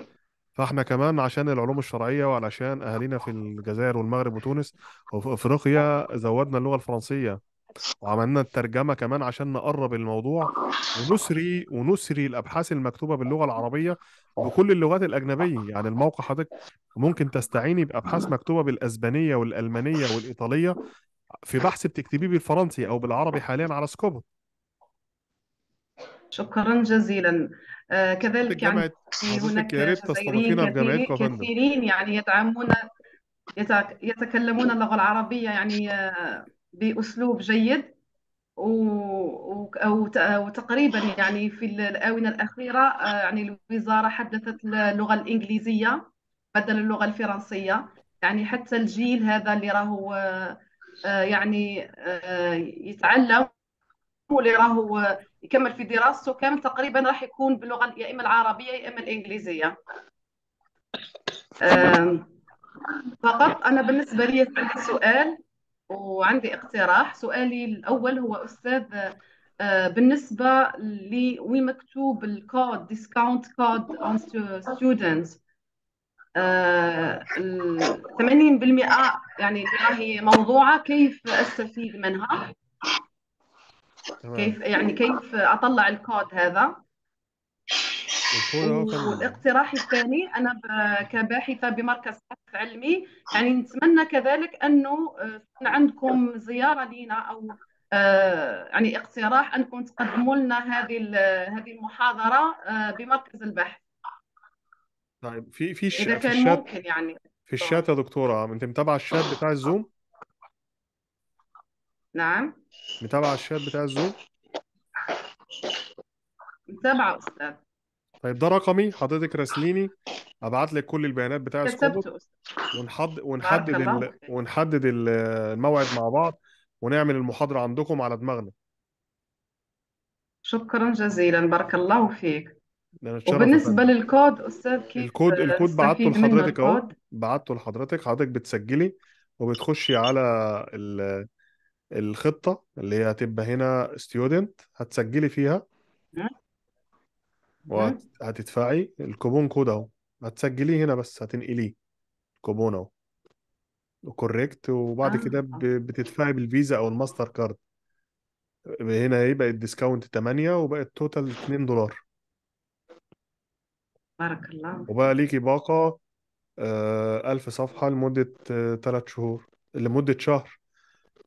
فاحنا كمان عشان العلوم الشرعيه وعلشان اهالينا في الجزائر والمغرب وتونس وفي افريقيا زودنا اللغه الفرنسيه وعملنا الترجمه كمان عشان نقرب الموضوع ونسري ونسري الابحاث المكتوبه باللغه العربيه بكل اللغات الاجنبيه يعني الموقع حضرتك ممكن تستعيني بابحاث مكتوبه بالاسبانيه والالمانيه والايطاليه في بحث بتكتبيه بالفرنسي او بالعربي حاليا على سكوبر شكرا جزيلا آه، كذلك يعني هناك جزائريين كثيرين, كثيرين يعني يدعمون يتكلمون اللغة العربية يعني آه، بأسلوب جيد وتقريبا يعني في الآونة الأخيرة آه، يعني الوزارة حدثت اللغة الإنجليزية بدل اللغة الفرنسية يعني حتى الجيل هذا اللي راهو يعني يتعلم واللي راهو يكمل في دراسته كامل تقريبا راح يكون باللغه يا اما العربيه يا اما الانجليزيه فقط انا بالنسبه لي عندي سؤال وعندي اقتراح سؤالي الاول هو استاذ أه، بالنسبه لي وين مكتوب الكود ديسكاونت كود اون ستودنتس 80% يعني هي موضوعه كيف استفيد منها كيف يعني كيف اطلع الكود هذا والاقتراح الثاني انا كباحثه بمركز بحث علمي يعني نتمنى كذلك انه تكون آه، عندكم زياره لينا او آه، يعني اقتراح انكم تقدموا لنا هذه هذه المحاضره آه، بمركز البحث طيب في في اذا كان الشات ممكن يعني في الشات يا دكتوره انت متابعه الشات بتاع الزوم نعم متابعة الشات بتاع الزوم متابعة أستاذ طيب ده رقمي حضرتك راسليني ابعت لك كل البيانات بتاع كتبته ونحد... ونحدد ال... ونحدد الموعد مع بعض ونعمل المحاضرة عندكم على دماغنا شكرا جزيلا بارك الله فيك وبالنسبة أنا. للكود أستاذ كيف الكود الكود بعته لحضرتك أهو بعته لحضرتك حضرتك بتسجلي وبتخشي على ال... الخطه اللي هي هتبقى هنا ستيودنت هتسجلي فيها وهتدفعي الكوبون كود اهو هتسجليه هنا بس هتنقليه الكوبون اهو كوريكت وبعد كده آه. بتدفعي بالفيزا او الماستر كارد هنا إيه؟ بقت ديسكاونت 8 وبقت توتال 2 دولار بارك الله وبقى ليكي باقة 1000 آه، صفحة لمدة ثلاث آه، شهور لمدة شهر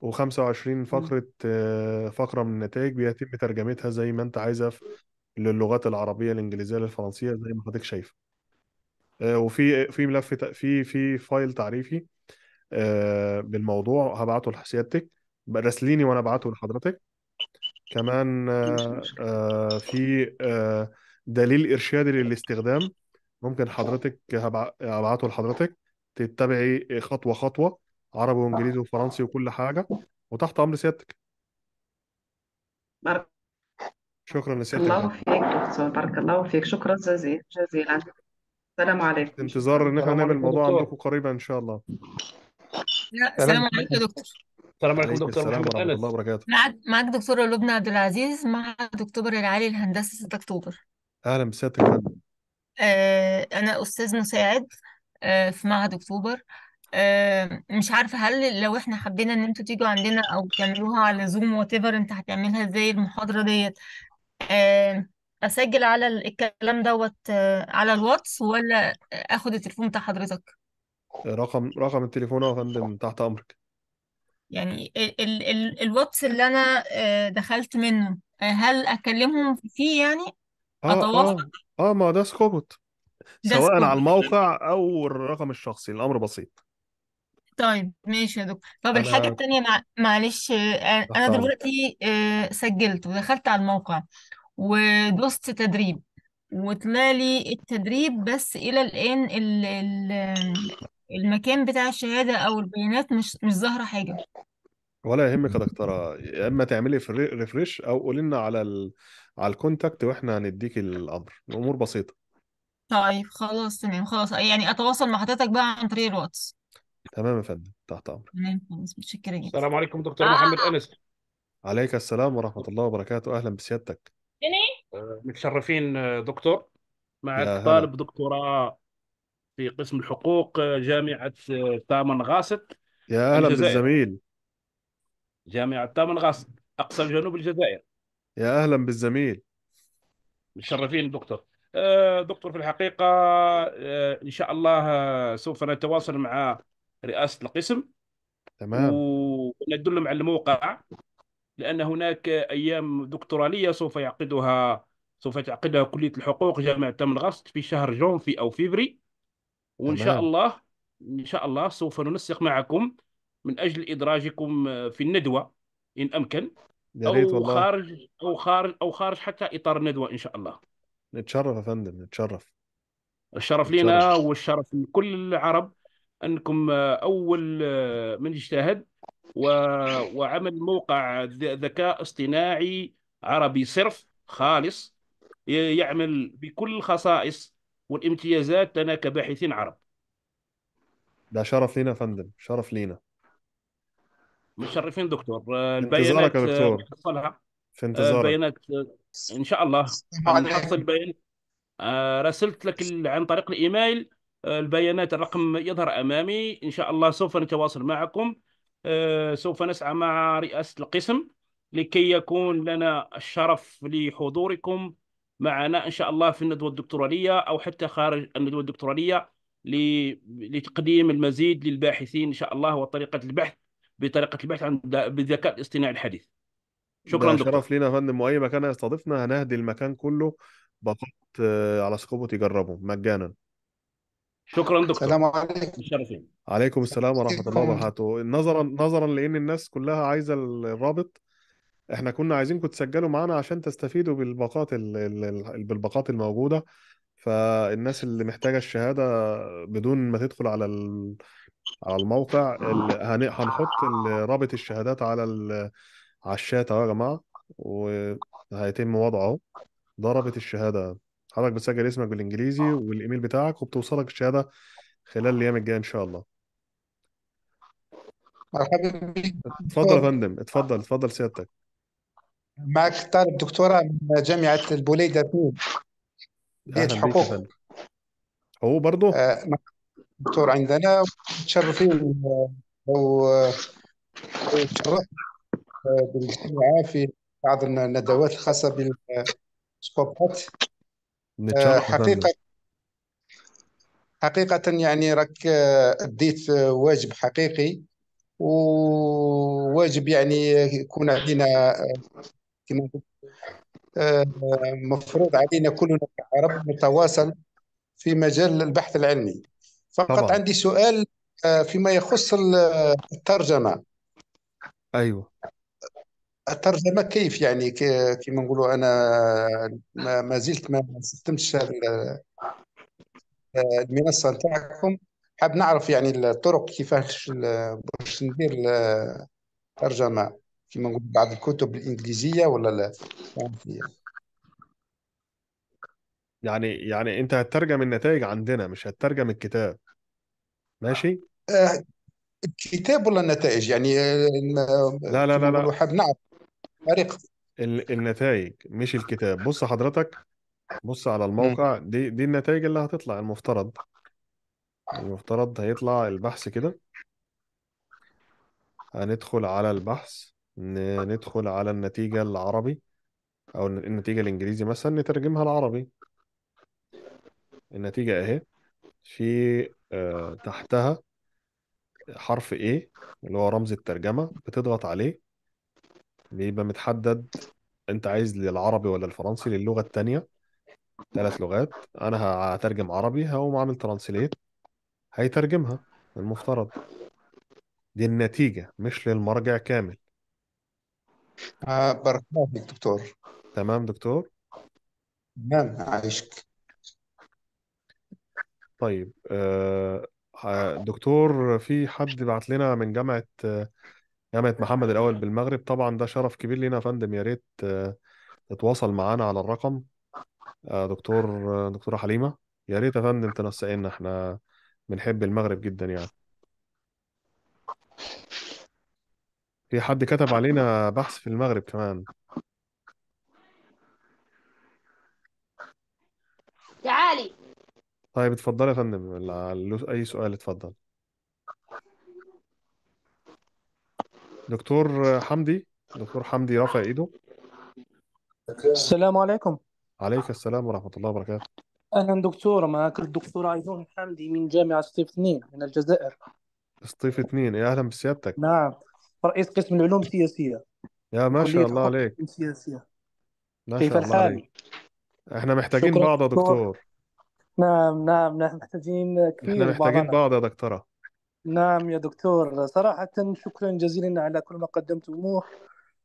و25 فقرة آه، فقرة من النتائج بيتم ترجمتها زي ما أنت عايزها للغات العربية الإنجليزية للفرنسية زي ما حضرتك شايف آه، وفي في ملف في في فايل تعريفي آه، بالموضوع هبعته لسيادتك راسليني وأنا أبعته لحضرتك كمان في دليل إرشادي للاستخدام ممكن حضرتك هبعته لحضرتك تتبعي خطوة خطوة عربي وانجليزي وفرنسي وكل حاجه وتحت امر سيادتك بارك شكرا لسيادتك الله فيك دكتور بارك الله فيك شكرا جزيلا جزيلا السلام عليكم انتظار ان احنا نعمل الموضوع عندكم قريبا ان شاء الله السلام سلام عليكم يا دكتور السلام عليكم دكتور السلام محمد ورحمه الله وبركاته معك دكتور دكتورة لبنى عبد العزيز معهد اكتوبر العالي الهندسه 6 اكتوبر اهلا بسيادتك يا فندم آه، أنا أستاذ مساعد آه، في معهد أكتوبر آه، مش عارفة هل لو احنا حبينا ان انتوا تيجوا عندنا او تعملوها على زوم وات ايفر انت هتعملها ازاي المحاضرة ديت آه، اسجل على الكلام دوت آه، على الواتس ولا اخد التليفون بتاع حضرتك رقم رقم التليفون يا فندم تحت امرك يعني ال ال الواتس اللي انا دخلت منه هل اكلمهم فيه يعني اه اتواصل اه اه ما ده سكوبوت ده سواء على الموقع او الرقم الشخصي الامر بسيط طيب ماشي يا دكتور طب الحاجة التانية مع... معلش آه، أنا دلوقتي آه، سجلت ودخلت على الموقع ودوست تدريب وطلع لي التدريب بس إلى الآن ال... ال- المكان بتاع الشهادة أو البيانات مش مش ظاهرة حاجة ولا يهمك يا دكتوره يا اما تعملي ريفريش او قولي لنا على ال... على الكونتاكت واحنا هنديكي الامر الامور بسيطه طيب خلاص تمام خلاص يعني أتواصل مع حضرتك بقى عن طريق الواتس تمام يا فندم تحت امرك تمام خلاص متشكرة جدا السلام عليكم دكتور آه. محمد آه. انس عليك السلام ورحمه الله وبركاته اهلا بسيادتك آه، متشرفين آه، دكتور معك طالب دكتوراه في قسم الحقوق آه، جامعه تامن غاست يا اهلا الجزائر بالزميل جامعه تامن غاست اقصى جنوب الجزائر يا اهلا بالزميل متشرفين دكتور دكتور في الحقيقه ان شاء الله سوف نتواصل مع رئاسه القسم تمام وندلهم على الموقع لان هناك ايام دكتوراليه سوف يعقدها سوف تعقدها كليه الحقوق جامعه تمنغست في شهر جون في او فيفري وان تمام. شاء الله ان شاء الله سوف ننسق معكم من اجل ادراجكم في الندوه ان امكن يا ريت والله او خارج او خارج او خارج حتى اطار الندوه ان شاء الله نتشرف يا فندم نتشرف الشرف لنا والشرف لكل العرب انكم آه، اول آه، من اجتهد وعمل موقع ذكاء اصطناعي عربي صرف خالص يعمل بكل الخصائص والامتيازات لنا كباحثين عرب ده شرف لينا فندم شرف لينا متشرفين دكتور البيانات آه، يا دكتور نحصلها في انتظارك البيانات ان شاء الله نحصل بيان راسلت لك عن طريق الايميل آه، البيانات الرقم يظهر امامي ان شاء الله سوف نتواصل معكم آه، سوف نسعى مع رئاسه القسم لكي يكون لنا الشرف لحضوركم معنا ان شاء الله في الندوه الدكتوراليه او حتى خارج الندوه الدكتوراليه لتقديم المزيد للباحثين ان شاء الله وطريقه البحث بطريقه البحث عن بالذكاء الاصطناعي الحديث شكرا دكتور شرف لينا يا فندم واي مكان هيستضيفنا هنهدي المكان كله بقط آه، على سكوبوت تجربه مجانا شكرا دكتور السلام عليكم مشرفين عليكم السلام ورحمه الله وبركاته نظرا نظرا لان الناس كلها عايزه الرابط احنا كنا عايزينكم تسجلوا معانا عشان تستفيدوا بالباقات بالباقات الموجوده فالناس اللي محتاجه الشهاده بدون ما تدخل على على الموقع هنحط رابط الشهادات على على الشات اهو يا جماعه وهيتم وضعه ده رابط الشهاده حضرتك بتسجل اسمك بالانجليزي آه. والايميل بتاعك وبتوصلك الشهاده خلال الايام الجايه ان شاء الله مرحبا بك اتفضل يا فندم اتفضل اتفضل سيادتك معك طالب دكتوراه من جامعه البوليده في كليه الحقوق هو برضه آه، دكتور عندنا متشرفين لو تشرفت آه، بالجامعه في بعض الندوات الخاصه بالسكوبات نتشرف آه، حقيقة حقيقة يعني راك آه، أديت آه، واجب حقيقي وواجب يعني يكون علينا كما مفروض علينا كلنا كعرب نتواصل في مجال البحث العلمي فقط طبعا عندي سؤال فيما يخص الترجمة ايوه الترجمة كيف يعني كيما نقولوا أنا ما زلت ما استخدمتش المنصة نتاعكم حاب نعرف يعني الطرق كيفاش باش ندير الترجمة كيما نقولوا بعض الكتب الإنجليزية ولا لا يعني يعني انت هتترجم النتائج عندنا مش هتترجم الكتاب ماشي آه، الكتاب ولا النتائج يعني آه، لا لا لا لا حاب نعرف فرق النتائج مش الكتاب بص حضرتك بص على الموقع دي دي النتائج اللي هتطلع المفترض المفترض هيطلع البحث كده هندخل على البحث ندخل على النتيجة العربي أو النتيجة الإنجليزي مثلا نترجمها العربي النتيجة أهي في آه، تحتها حرف A اللي هو رمز الترجمة بتضغط عليه بيبقى متحدد انت عايز للعربي ولا الفرنسي للغه الثانيه ثلاث لغات انا هترجم عربي هقوم عامل ترانسليت هيترجمها المفترض دي النتيجه مش للمرجع كامل آه بارك الله فيك دكتور تمام دكتور تمام عايشك طيب آه دكتور في حد بعت لنا من جامعه جامعة محمد الأول بالمغرب طبعا ده شرف كبير لنا يا فندم يا ريت آه، تتواصل معانا على الرقم آه، دكتور آه، دكتورة حليمة يا ريت يا فندم تنسق لنا احنا بنحب المغرب جدا يعني في حد كتب علينا بحث في المغرب كمان تعالي طيب اتفضل يا فندم أي سؤال اتفضل دكتور حمدي دكتور حمدي رفع ايده السلام عليكم عليك السلام ورحمة الله وبركاته أهلا دكتور معك الدكتور عيدون حمدي من جامعة سطيف 2 من الجزائر سطيف 2 يا أهلا بسيادتك نعم رئيس قسم العلوم السياسية يا ما شاء الله عليك السياسية. ما شاء كيف الله الحال؟ عليك احنا محتاجين شكرا بعض يا دكتور دكتور نعم نعم نحن محتاجين كثير احنا محتاجين بعضنا بعض يا دكتورة نعم يا دكتور صراحة شكرا جزيلا على كل ما قدمتموه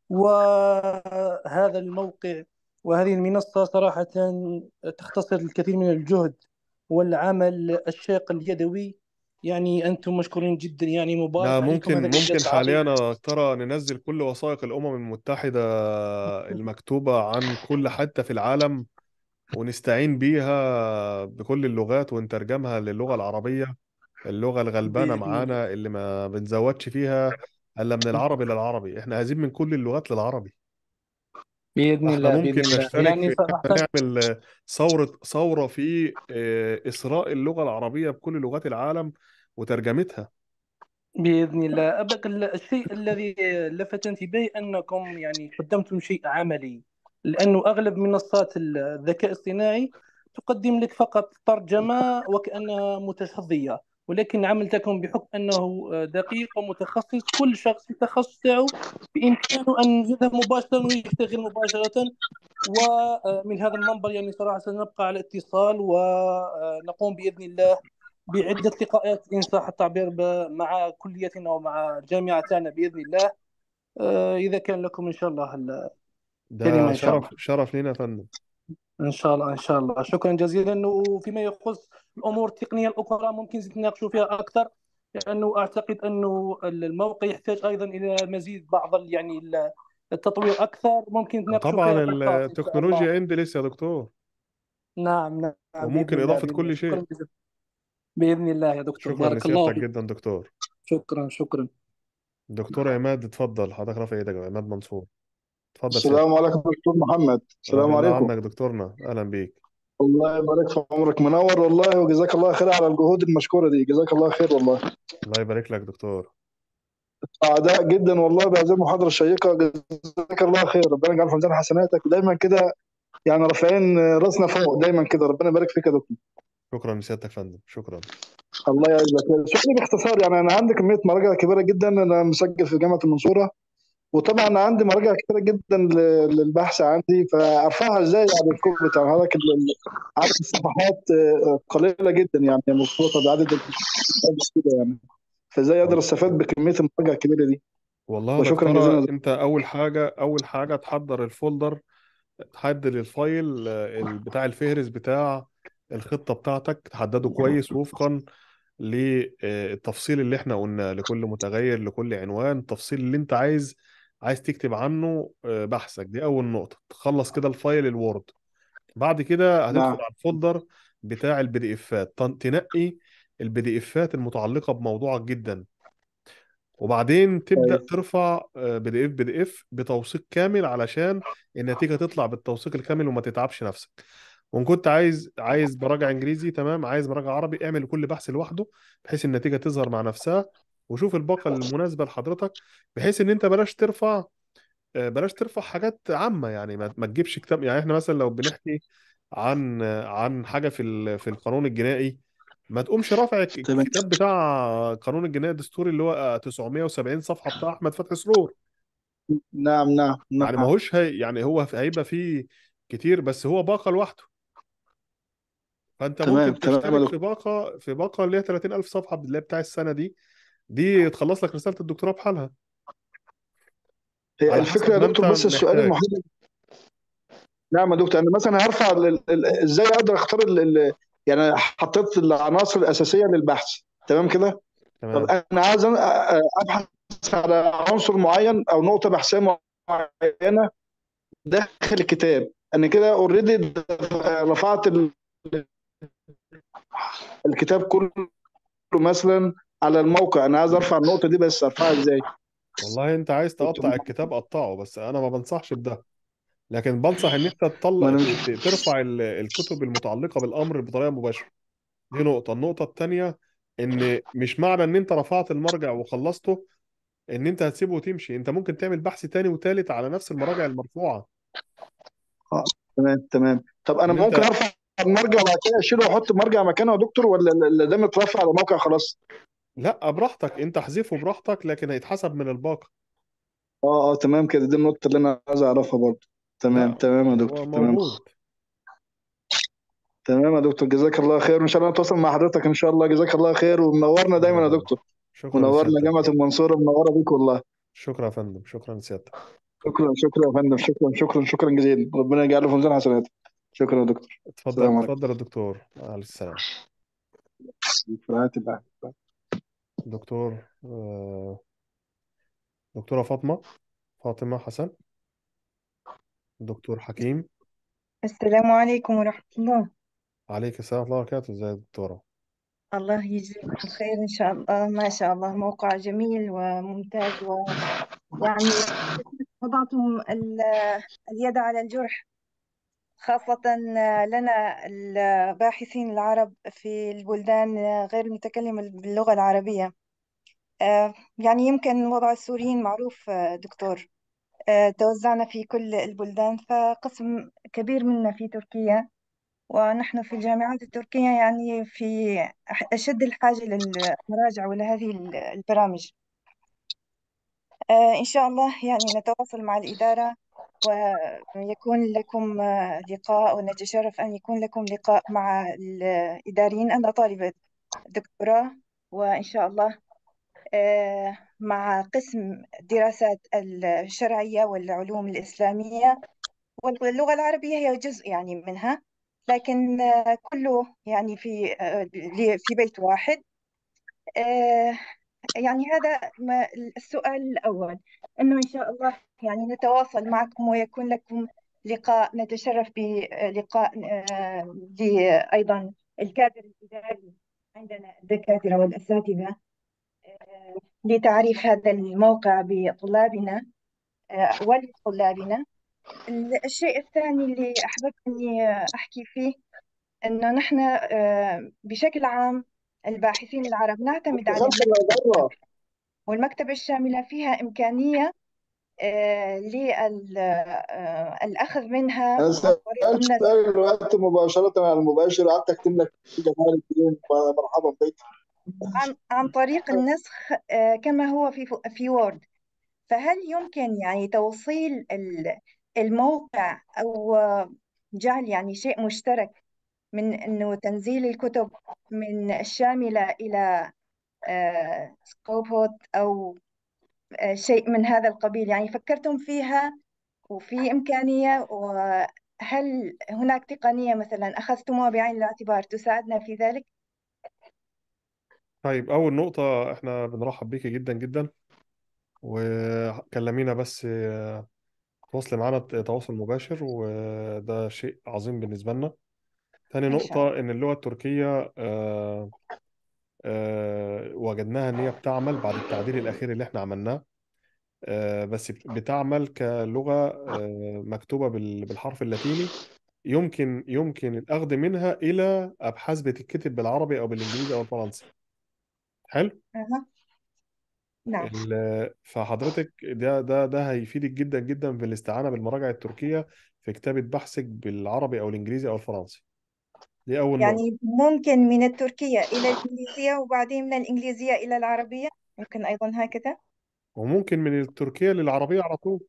وهذا الموقع وهذه المنصة صراحة تختصر الكثير من الجهد والعمل الشاق اليدوي يعني انتم مشكورين جدا يعني مبارك لا ممكن ممكن حاليا ترى ننزل كل وثائق الامم المتحده المكتوبه عن كل حته في العالم ونستعين بيها بكل اللغات ونترجمها للغه العربيه اللغه الغلبانه معانا اللي ما بنزودش فيها الا من العربي للعربي احنا عايزين من كل اللغات للعربي باذن الله ممكن باذن الله يعني صراحه نعمل ثوره ثوره في آه، اسراء اللغه العربيه بكل لغات العالم وترجمتها باذن الله ابك الشيء الذي لفت انتباهي انكم يعني قدمتم شيء عملي لانه اغلب منصات الذكاء الاصطناعي تقدم لك فقط ترجمه وكانها متشظيه ولكن عملتكم بحكم انه دقيق ومتخصص كل شخص في التخصص تاعه بامكانه ان يذهب مباشره ويشتغل مباشره ومن هذا المنبر يعني صراحه سنبقى على اتصال ونقوم باذن الله بعده لقاءات ان صح التعبير مع كليتنا ومع جامعتنا باذن الله آه، اذا كان لكم ان شاء الله كلمه ان شاء الله شرف شرف لنا فندم ان شاء الله ان شاء الله شكرا جزيلا وفيما يخص الامور التقنيه الاخرى ممكن نتناقشوا فيها اكثر لانه اعتقد انه الموقع يحتاج ايضا الى مزيد بعض يعني التطوير اكثر ممكن نتناقشوا طبعا التكنولوجيا اندلس يا دكتور نعم نعم وممكن اضافه كل شيء باذن الله يا دكتور شكرا بارك الله فيك جدا دكتور شكرا شكرا دكتور عماد اتفضل حضرتك رافع ايدك عماد منصور اتفضل السلام عليكم دكتور محمد السلام عليكم عنك دكتورنا اهلا بيك الله يبارك في عمرك منور والله وجزاك الله خير على الجهود المشكوره دي جزاك الله خير والله الله يبارك لك دكتور سعداء جدا والله بهذه المحاضره الشيقه جزاك الله خير ربنا يجعل في ميزان حسناتك ودايما كده يعني رافعين راسنا فوق دايما كده ربنا يبارك فيك يا دكتور شكرا لسيادتك يا فندم شكرا الله يعزك شكرا باختصار يعني انا عندي كميه مراجع كبيره جدا انا مسجل في جامعه المنصوره وطبعا عندي مراجع كتيرة جدا للبحث عندي فارفعها ازاي يعني الكوب بتاع حضرتك عدد الصفحات آه، قليله جدا يعني مرتبطه بعدد كده يعني فازاي اقدر استفاد بكميه المراجع الكبيره دي والله وشكرا جزيلا انت اول حاجه اول حاجه تحضر الفولدر تحدد الفايل آه، بتاع الفهرس بتاع الخطه بتاعتك تحدده كويس وفقا للتفصيل آه، اللي احنا قلناه لكل متغير لكل عنوان التفصيل اللي انت عايز عايز تكتب عنه آه، بحثك دي اول نقطه تخلص كده الفايل الوورد بعد كده هتدخل نعم. على الفولدر بتاع البي دي افات تنقي البي دي افات المتعلقه بموضوعك جدا وبعدين تبدا ترفع بي دي اف بي دي اف بتوثيق كامل علشان النتيجه تطلع بالتوثيق الكامل وما تتعبش نفسك وان كنت عايز عايز مراجع انجليزي تمام عايز مراجع عربي اعمل كل بحث لوحده بحيث النتيجه تظهر مع نفسها وشوف الباقه المناسبه لحضرتك بحيث ان انت بلاش ترفع آه، بلاش ترفع حاجات عامه يعني ما تجيبش كتاب يعني احنا مثلا لو بنحكي عن عن حاجه في في القانون الجنائي ما تقومش رافع الكتاب بتاع قانون الجنائي الدستوري اللي هو 970 صفحه بتاع احمد فتحي سرور نعم نعم نعم يعني هوش هي يعني هو هيبقى فيه كتير بس هو باقه لوحده فانت تمام ممكن تمام تشترك في باقه في باقه اللي هي 30000 صفحه اللي بتاع السنه دي دي تخلص لك رسالة الدكتوراه بحالها هي على الفكرة يا دكتور بس السؤال محتاج المهم نعم يا دكتور انا مثلا هرفع ازاي اقدر اختار يعني حطيت العناصر الاساسيه للبحث تمام كده طب انا عايز ابحث على عنصر معين او نقطه بحثيه معينه داخل الكتاب انا كده اوريدي رفعت الكتاب كله مثلا على الموقع انا عايز ارفع النقطه دي بس ارفعها ازاي والله انت عايز تقطع الكتاب قطعه بس انا ما بنصحش بده لكن بنصح ان انت تطلع ترفع الكتب المتعلقه بالامر بطريقه مباشره دي نقطه النقطه الثانيه ان مش معنى ان انت رفعت المرجع وخلصته ان انت هتسيبه وتمشي انت ممكن تعمل بحث ثاني وثالث على نفس المراجع المرفوعه آه، تمام تمام طب انا انت ممكن ارفع المرجع وبعد كده اشيله واحط مرجع مكانه يا دكتور ولا ده مترفع على الموقع خلاص لا براحتك انت احذفه براحتك لكن هيتحسب من الباقة اه اه تمام كده دي النقطة اللي أنا عايز أعرفها برضه تمام لا تمام يا هو دكتور تمام موجود تمام يا دكتور جزاك الله خير وإن شاء الله نتواصل مع حضرتك إن شاء الله جزاك الله خير ومنورنا دايما يا دكتور شكرا منورنا سيادتك جامعة المنصورة منورة بيك والله شكرا يا فندم شكرا سيادتك شكرا شكرا يا فندم شكرا شكرا شكرا جزيلا ربنا يجعله في ميزان حسناتك شكرا يا دكتور اتفضل السلام عليكم اتفضل يا دكتور مع السلامة في رعاية الله دكتور آه، دكتورة فاطمة فاطمة حسن دكتور حكيم السلام عليكم ورحمة الله عليك السلام ورحمة الله وبركاته ازيك دكتورة الله يجزيكم خير إن شاء الله ما شاء الله موقع جميل وممتاز ويعني وضعتم اليد على الجرح خاصة آه، لنا الباحثين العرب في البلدان آه، غير المتكلمة باللغة العربية آه، يعني يمكن وضع السوريين معروف دكتور توزعنا في كل البلدان فقسم كبير منا في تركيا ونحن في الجامعات التركية يعني في أشد الحاجة للمراجعة ولهذه البرامج إن شاء الله يعني نتواصل مع الإدارة ويكون لكم لقاء ونتشرف أن يكون لكم لقاء مع الإداريين أنا طالبة دكتوراه وإن شاء الله آه، مع قسم دراسات الشرعية والعلوم الإسلامية واللغة العربية هي جزء يعني منها لكن آه، كله يعني في آه، في بيت واحد يعني هذا السؤال الأول أنه إن شاء الله يعني نتواصل معكم ويكون لكم لقاء نتشرف بلقاء آه، ايضا الكادر الإداري عندنا الدكاترة والأساتذة آه، لتعريف هذا الموقع بطلابنا آه، ولطلابنا الشيء الثاني اللي أحببت أني أحكي فيه أنه نحن بشكل عام الباحثين العرب نعتمد على والمكتبة الشاملة فيها إمكانية آه، للأخذ آه، منها الوقت مباشرة على المباشر قعدت أكتب لك مرحبا بك عن عن طريق النسخ آه، كما هو في في وورد فهل يمكن يعني توصيل الموقع او جعل يعني شيء مشترك من انه تنزيل الكتب من الشامله الى سكوبوت أو آه، شيء من هذا القبيل يعني فكرتم فيها وفي إمكانية وهل هناك تقنية مثلا أخذتموها بعين الاعتبار تساعدنا في ذلك؟ طيب أول نقطة إحنا بنرحب بيكي جدا جدا وكلمينا بس آه، تواصلي معانا تواصل مباشر وده شيء عظيم بالنسبة لنا تاني نقطة إن اللغة التركية آه، آه، وجدناها ان هي بتعمل بعد التعديل الاخير اللي احنا عملناه آه، بس بتعمل كلغه آه، مكتوبه بالحرف اللاتيني يمكن يمكن الاخذ منها الى ابحاث بتتكتب بالعربي او بالانجليزي او الفرنسي حلو أها. نعم فحضرتك ده ده ده هيفيدك جدا جدا في الاستعانه بالمراجع التركيه في كتابه بحثك بالعربي او الانجليزي او الفرنسي دي أول نقطة يعني ممكن من التركية إلى الإنجليزية وبعدين من الإنجليزية إلى العربية ممكن أيضا هكذا وممكن من التركية للعربية على طول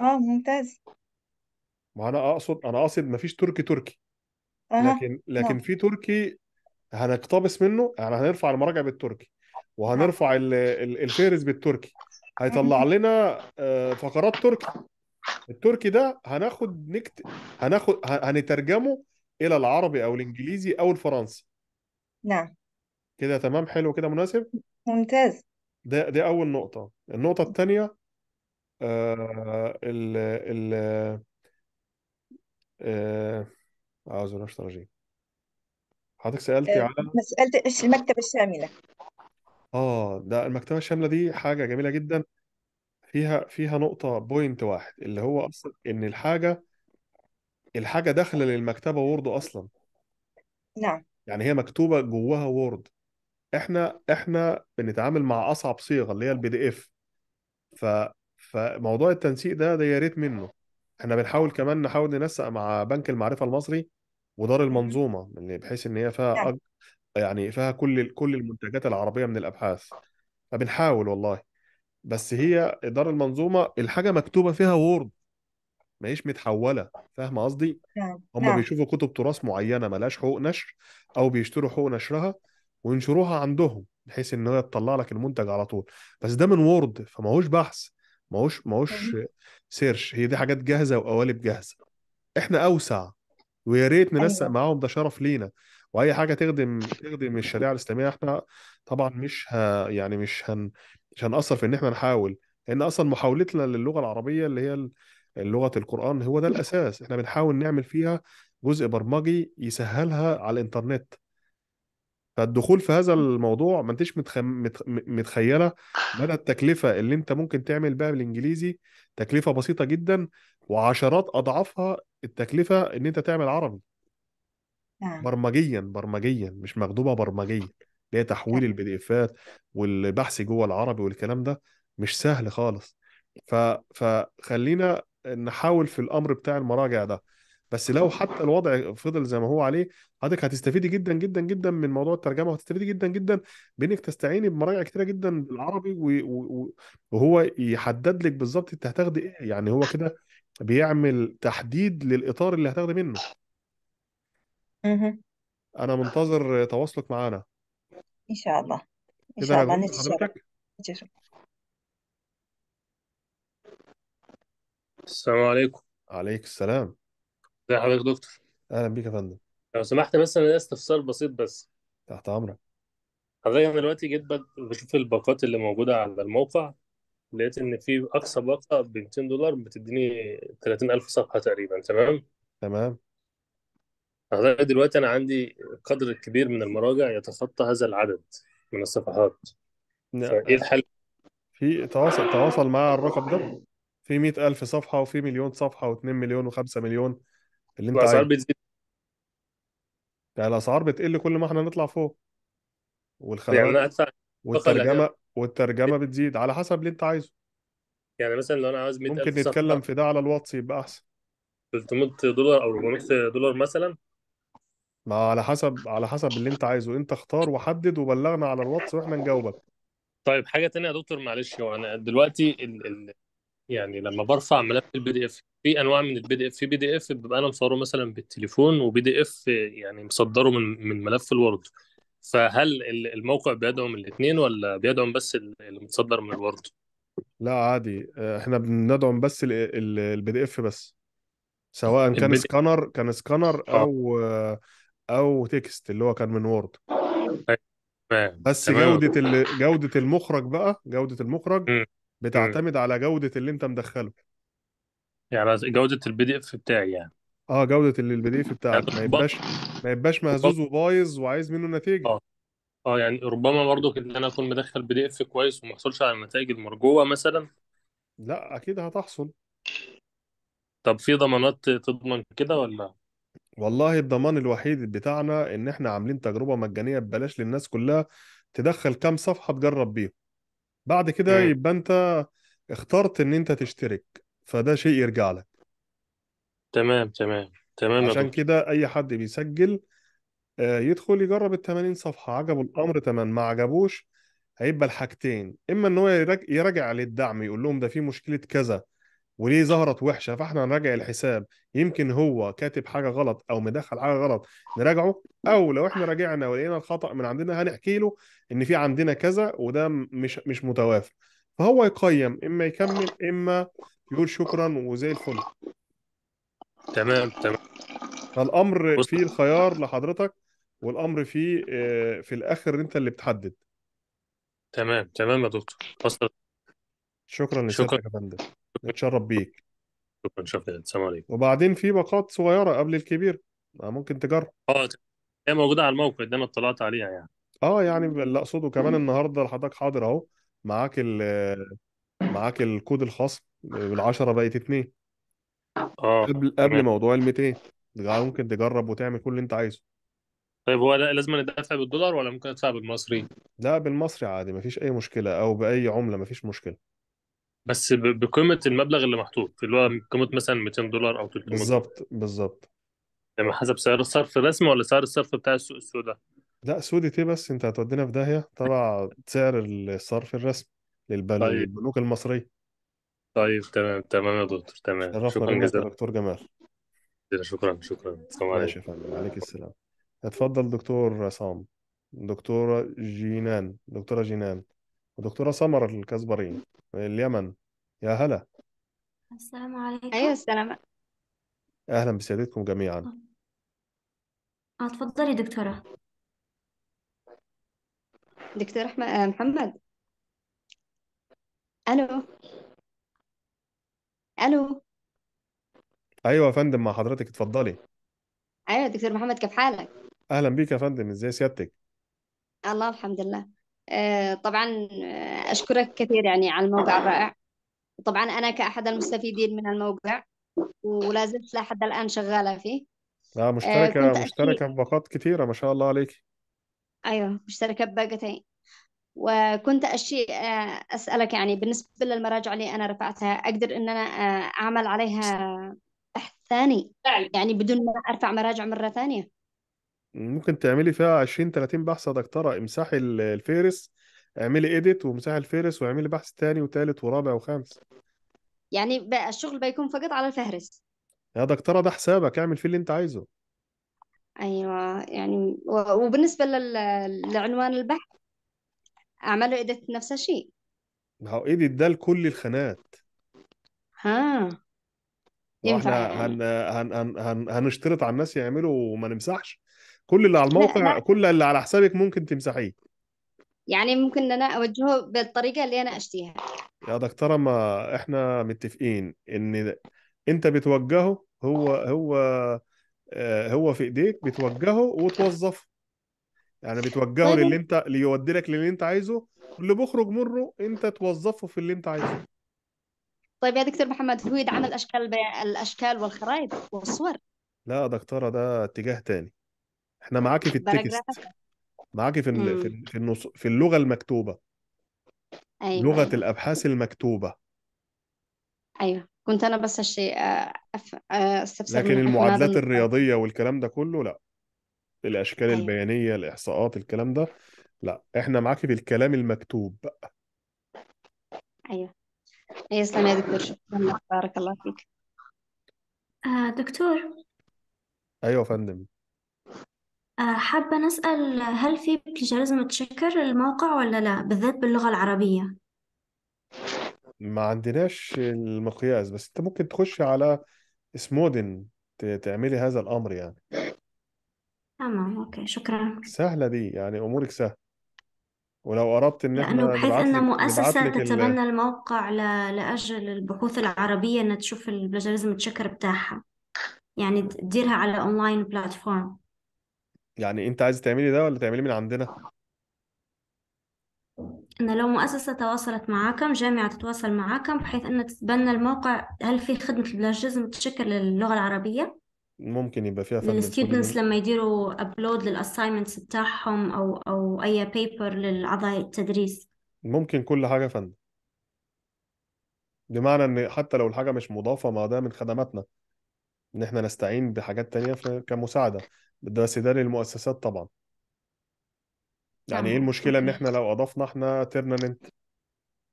آه ممتاز ما أنا أقصد أنا أقصد مفيش تركي تركي أها لكن لكن نعم في تركي هنقتبس منه يعني هنرفع المراجع بالتركي نعم. وهنرفع الفيرز بالتركي هيطلع لنا آه، فقرات تركي التركي ده هناخد نكت هناخد هنترجمه الى العربي او الانجليزي او الفرنسي نعم كده تمام حلو كده مناسب ممتاز ده دي اول نقطه النقطه الثانيه آه ال ال آه اعوذ بالله من حضرتك سالتي آه، على مسألة إيش المكتبة الشاملة اه ده المكتبه الشامله دي حاجه جميله جدا فيها فيها نقطه بوينت واحد اللي هو اصلا ان الحاجه الحاجه داخله للمكتبه وورد اصلا نعم يعني هي مكتوبه جواها وورد احنا احنا بنتعامل مع اصعب صيغه اللي هي البي دي اف ف فموضوع التنسيق ده ده يا ريت منه احنا بنحاول كمان نحاول ننسق مع بنك المعرفه المصري ودار المنظومه يعني بحيث ان هي فيها نعم. أج... يعني فيها كل كل المنتجات العربيه من الابحاث فبنحاول والله بس هي دار المنظومه الحاجه مكتوبه فيها وورد ما هيش متحوله فاهم قصدي هم بيشوفوا كتب تراث معينه ملاش حقوق نشر او بيشتروا حقوق نشرها وينشروها عندهم بحيث ان هي تطلع لك المنتج على طول بس ده من وورد فما هوش بحث ما هوش ما هوش سيرش هي دي حاجات جاهزه وقوالب جاهزه احنا اوسع ويا ريت ننسق أيوة. معاهم ده شرف لينا واي حاجه تخدم تخدم الشريعه الاسلاميه احنا طبعا مش ه... يعني مش هن مش هنأثر في ان احنا نحاول لان اصلا محاولتنا للغه العربيه اللي هي لغه القران هو ده الاساس احنا بنحاول نعمل فيها جزء برمجي يسهلها على الانترنت فالدخول في هذا الموضوع ما انتش متخم... متخيله مدى التكلفه اللي انت ممكن تعمل بها بالانجليزي تكلفه بسيطه جدا وعشرات اضعافها التكلفه ان انت تعمل عربي نعم. برمجيا برمجيا مش مخدومه برمجيا اللي هي تحويل نعم. البي دي افات والبحث جوه العربي والكلام ده مش سهل خالص ف... فخلينا نحاول في الامر بتاع المراجع ده بس لو حتى الوضع فضل زي ما هو عليه حضرتك هتستفيدي جدا جدا جدا من موضوع الترجمه وهتستفيدي جدا جدا بانك تستعيني بمراجع كتيره جدا بالعربي وهو يحدد لك بالظبط انت هتاخدي ايه يعني هو كده بيعمل تحديد للاطار اللي هتاخدي منه انا منتظر تواصلك معانا ان شاء الله ان شاء الله نتشرف السلام عليكم عليك السلام ازي حضرتك يا دكتور اهلا بيك يا فندم لو سمحت بس انا استفسار بسيط بس تحت امرك حضرتك انا دلوقتي جيت بشوف الباقات اللي موجوده على الموقع لقيت ان في اقصى باقه ب 200 دولار بتديني 30000 صفحه تقريبا تمام تمام حضرتك دلوقتي انا عندي قدر كبير من المراجع يتخطى هذا العدد من الصفحات فايه الحل في تواصل تواصل مع الرقم ده في مئة ألف صفحة وفي مليون صفحة واثنين مليون وخمسة مليون اللي انت والأسعار بتزيد يعني الأسعار بتقل كل ما احنا نطلع فوق يعني أنا أدفع والترجمة والترجمة بتزيد على حسب اللي انت عايزه يعني مثلا لو أنا عاوز 100000 ممكن نتكلم صفحة في ده على الواتس يبقى أحسن 300 دولار أو 400 دولار مثلا ما على حسب على حسب اللي انت عايزه انت اختار وحدد وبلغنا على الواتس واحنا نجاوبك طيب حاجة تانية يا دكتور معلش هو أنا دلوقتي ال- ال- يعني لما برفع ملف البي دي اف في انواع من البي دي اف في بي دي اف بيبقى انا مصوره مثلا بالتليفون وبي دي اف يعني مصدره من من ملف الوورد فهل الموقع بيدعم الاثنين ولا بيدعم بس اللي متصدر من الوورد؟ لا عادي احنا بندعم بس البي دي اف بس سواء كان سكانر كان سكانر آه. او او تكست اللي هو كان من وورد طيب، بس تمام. جودة جودة المخرج بقى جودة المخرج م. بتعتمد على جودة اللي انت مدخله يعني جودة البي دي اف بتاعي يعني اه جودة اللي البي دي اف بتاعك يعني ما يبقاش ما يبقاش مهزوز وبايظ وعايز منه نتيجة اه اه يعني ربما برضو ان انا اكون مدخل بي دي اف كويس وما احصلش على النتائج المرجوة مثلا لا اكيد هتحصل طب في ضمانات تضمن كده ولا والله الضمان الوحيد بتاعنا ان احنا عاملين تجربة مجانية ببلاش للناس كلها تدخل كام صفحة تجرب بيهم بعد كده يبقى انت اخترت ان انت تشترك فده شيء يرجع لك تمام تمام تمام عشان كده اي حد بيسجل آه، يدخل يجرب ال 80 صفحه عجبه الامر تمام ما عجبوش هيبقى الحاجتين اما ان هو يراجع للدعم يقول لهم ده في مشكله كذا وليه ظهرت وحشه فاحنا هنراجع الحساب يمكن هو كاتب حاجه غلط او مدخل حاجه غلط نراجعه او لو احنا راجعنا ولقينا الخطا من عندنا هنحكي له ان في عندنا كذا وده مش مش متوافر فهو يقيم اما يكمل اما يقول شكرا وزي الفل تمام تمام فالامر فيه الخيار لحضرتك والامر فيه آه، في الاخر انت اللي بتحدد تمام تمام يا دكتور شكرا لسيادتك يا فندم بتشرب بيك شكرا شكرا السلام عليكم وبعدين في باقات صغيره قبل الكبير آه، ممكن تجرب اه هي موجوده على الموقع ده انا اطلعت عليها يعني اه يعني اللي اقصده كمان النهارده لحضرتك حاضر اهو معاك ال معاك الكود الخاص بال10 بقت اثنين اه قبل قبل تمام موضوع ال 200 ممكن تجرب وتعمل كل اللي انت عايزه طيب هو لازم ندفع بالدولار ولا ممكن ادفع بالمصري؟ لا بالمصري عادي مفيش اي مشكله او باي عمله مفيش مشكله بس بقيمه المبلغ اللي محطوط اللي هو قيمه مثلا 200 دولار او 300 بالظبط بالظبط يعني حسب سعر الصرف الرسمي ولا سعر الصرف بتاع السوق السوداء لا سودي تي بس انت هتودينا في داهيه تبع سعر الصرف الرسمي طيب. للبنوك طيب. المصريه طيب تمام تمام يا دكتور تمام شكرا جزيلا دكتور جمال شكرا شكرا السلام عليكم ماشي يا فندم عليك السلام اتفضل دكتور عصام دكتورة جينان دكتورة جينان ودكتورة سمر الكزبرين اليمن يا هلا السلام عليكم أيوة السلام أهلا بسيادتكم جميعا آه،, آه، اتفضلي دكتورة دكتور أحمد آه، محمد ألو ألو أيوة يا فندم مع حضرتك اتفضلي أيوة دكتور محمد كيف حالك؟ أهلا بيك يا فندم إزاي سيادتك الله الحمد لله آه، طبعا آه، أشكرك كثير يعني على الموقع الرائع طبعا أنا كأحد المستفيدين من الموقع ولا زلت لحد الآن شغالة فيه لا آه، مشتركة كنت مشتركة في باقات كثيرة ما شاء الله عليك أيوه مشتركة بباقتين وكنت أشي أسألك يعني بالنسبة للمراجع اللي أنا رفعتها أقدر إن أنا أعمل عليها بحث ثاني يعني بدون ما أرفع مراجع مرة ثانية ممكن تعملي فيها 20 30 بحث يا دكتوره امسحي الفيرس الفهرس اعملي ايديت وامسحي الفهرس واعملي بحث تاني وتالت ورابع وخامس يعني بقى الشغل بيكون فقط على الفهرس يا دكتوره ده حسابك اعمل فيه اللي انت عايزه ايوه يعني وبالنسبه لل- لعنوان البحث اعمله ايديت نفس الشيء ما هو ايديت ده لكل الخانات ها ينفع يعني هن... هن... هن... هن... هنشترط على الناس يعملوا وما نمسحش كل اللي على الموقع لا لا. كل اللي على حسابك ممكن تمسحيه يعني ممكن انا اوجهه بالطريقه اللي انا اشتيها يا دكتوره ما احنا متفقين ان انت بتوجهه هو هو آه، هو في ايديك بتوجهه وتوظفه يعني بتوجهه طيب. للي انت ليودي لك للي انت عايزه اللي بيخرج مره انت توظفه في اللي انت عايزه طيب يا دكتور محمد هو يدعم الاشكال الاشكال والخرائط والصور لا يا دكتوره ده اتجاه تاني احنا معاكي في التكست معاكي في في النص... في اللغه المكتوبه أيوة. لغه الابحاث المكتوبه ايوه كنت انا بس الشيء آه، أف... آه، استفسر لكن المعادلات الرياضيه والكلام ده كله لا الاشكال أيوة. البيانيه الاحصاءات الكلام ده لا احنا معاكي في الكلام المكتوب بقى ايوه إيه، سلام يا دكتور شكرا بارك الله فيك آه دكتور ايوه يا فندم آه، حابة نسأل هل في بلجاريزم تشيكر الموقع ولا لا بالذات باللغة العربية ما عندناش المقياس بس انت ممكن تخش على سمودن تعملي هذا الامر يعني تمام أوكي شكرا سهله دي يعني امورك سهله ولو اردت ان لأنه احنا بحيث أن لك نبعت مؤسسة لك ال... تتبنى الموقع ل... لأجل البحوث العربية أن تشوف البلجاريزم تشيكر بتاعها يعني تديرها على أونلاين بلاتفورم يعني انت عايز تعملي ده ولا تعملي من عندنا إن لو مؤسسة تواصلت معاكم جامعة تتواصل معاكم بحيث أن تتبنى الموقع هل في خدمة البلاجيزم تشكل للغة العربية ممكن يبقى فيها فن للستودنتس الكودينج لما يديروا أبلود للأسايمنتس بتاعهم أو أو أي بيبر للأعضاء التدريس ممكن كل حاجة فن بمعنى ان حتى لو الحاجة مش مضافة ما ده من خدماتنا ان احنا نستعين بحاجات تانية كمساعدة بس ده للمؤسسات طبعا يعني ايه المشكله ان احنا لو اضفنا احنا تيرناننت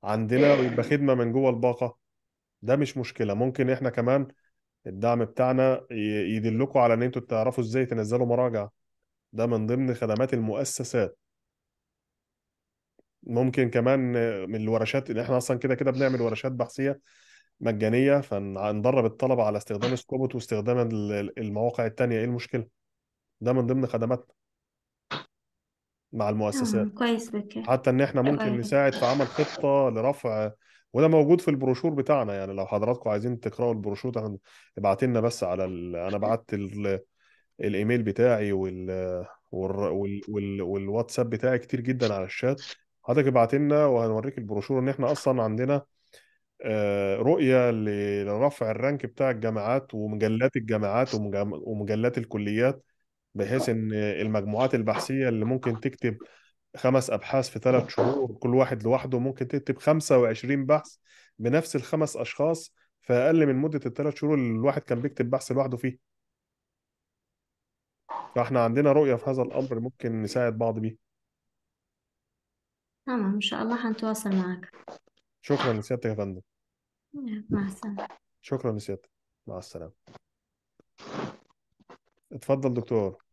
عندنا ويبقى آه. خدمه من جوه الباقه ده مش مشكله ممكن احنا كمان الدعم بتاعنا يدلكوا على ان انتوا تعرفوا ازاي تنزلوا مراجع ده من ضمن خدمات المؤسسات ممكن كمان من الورشات اللي احنا اصلا كده كده بنعمل ورشات بحثيه مجانيه فندرب الطلبه على استخدام سكوبوت واستخدام المواقع التانية ايه المشكله ده من ضمن خدماتنا مع المؤسسات آه، كويس بك حتى ان احنا ممكن نساعد في عمل خطة لرفع وده موجود في البروشور بتاعنا يعني لو حضراتكم عايزين تقراوا البروشور ابعت لنا بس على ال... انا بعت ال... الايميل بتاعي وال... وال... وال... وال... والواتساب بتاعي كتير جدا على الشات حضرتك ابعت لنا وهنوريك البروشور ان احنا اصلا عندنا آه، رؤية لرفع الرانك بتاع الجامعات ومجلات الجامعات ومجلات الكليات بحيث ان المجموعات البحثيه اللي ممكن تكتب خمس ابحاث في ثلاث شهور كل واحد لوحده ممكن تكتب 25 بحث بنفس الخمس اشخاص في اقل من مده الثلاث شهور اللي الواحد كان بيكتب بحث لوحده فيه فاحنا عندنا رؤيه في هذا الامر ممكن نساعد بعض بيه تمام ان شاء الله هنتواصل معك شكرا لسيادتك يا فندم مع السلامه شكرا لسيادتك مع السلامه اتفضل دكتور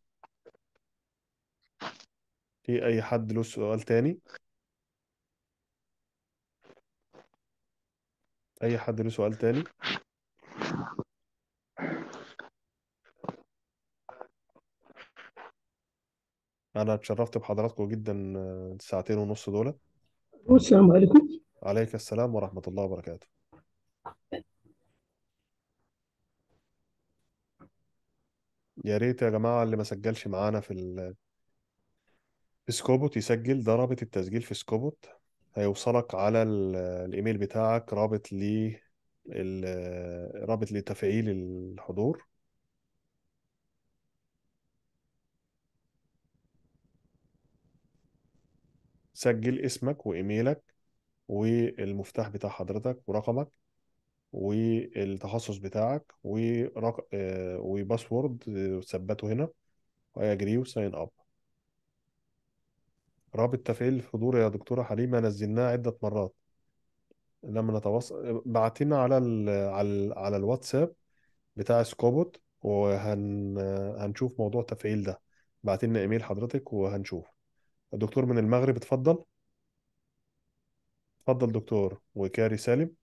في أي حد له سؤال تاني أي حد له سؤال تاني أنا اتشرفت بحضراتكم جدا الساعتين ونص دول السلام عليكم عليك السلام ورحمة الله وبركاته يا ريت يا جماعة اللي ما سجلش معانا في ال... في سكوبوت يسجل ده رابط التسجيل في سكوبوت هيوصلك على ال... الإيميل بتاعك رابط ل ال... رابط لتفعيل الحضور سجل اسمك وإيميلك والمفتاح بتاع حضرتك ورقمك والتخصص بتاعك ورق... آه، وباسورد آه، ثبته هنا واجري وساين اب رابط تفعيل الحضور يا دكتورة حليمة نزلناه عدة مرات لما نتواصل بعتنا على ال... على ال... على الواتساب بتاع سكوبوت وهن موضوع التفعيل ده بعتينا ايميل حضرتك وهنشوف الدكتور من المغرب اتفضل اتفضل دكتور وكاري سالم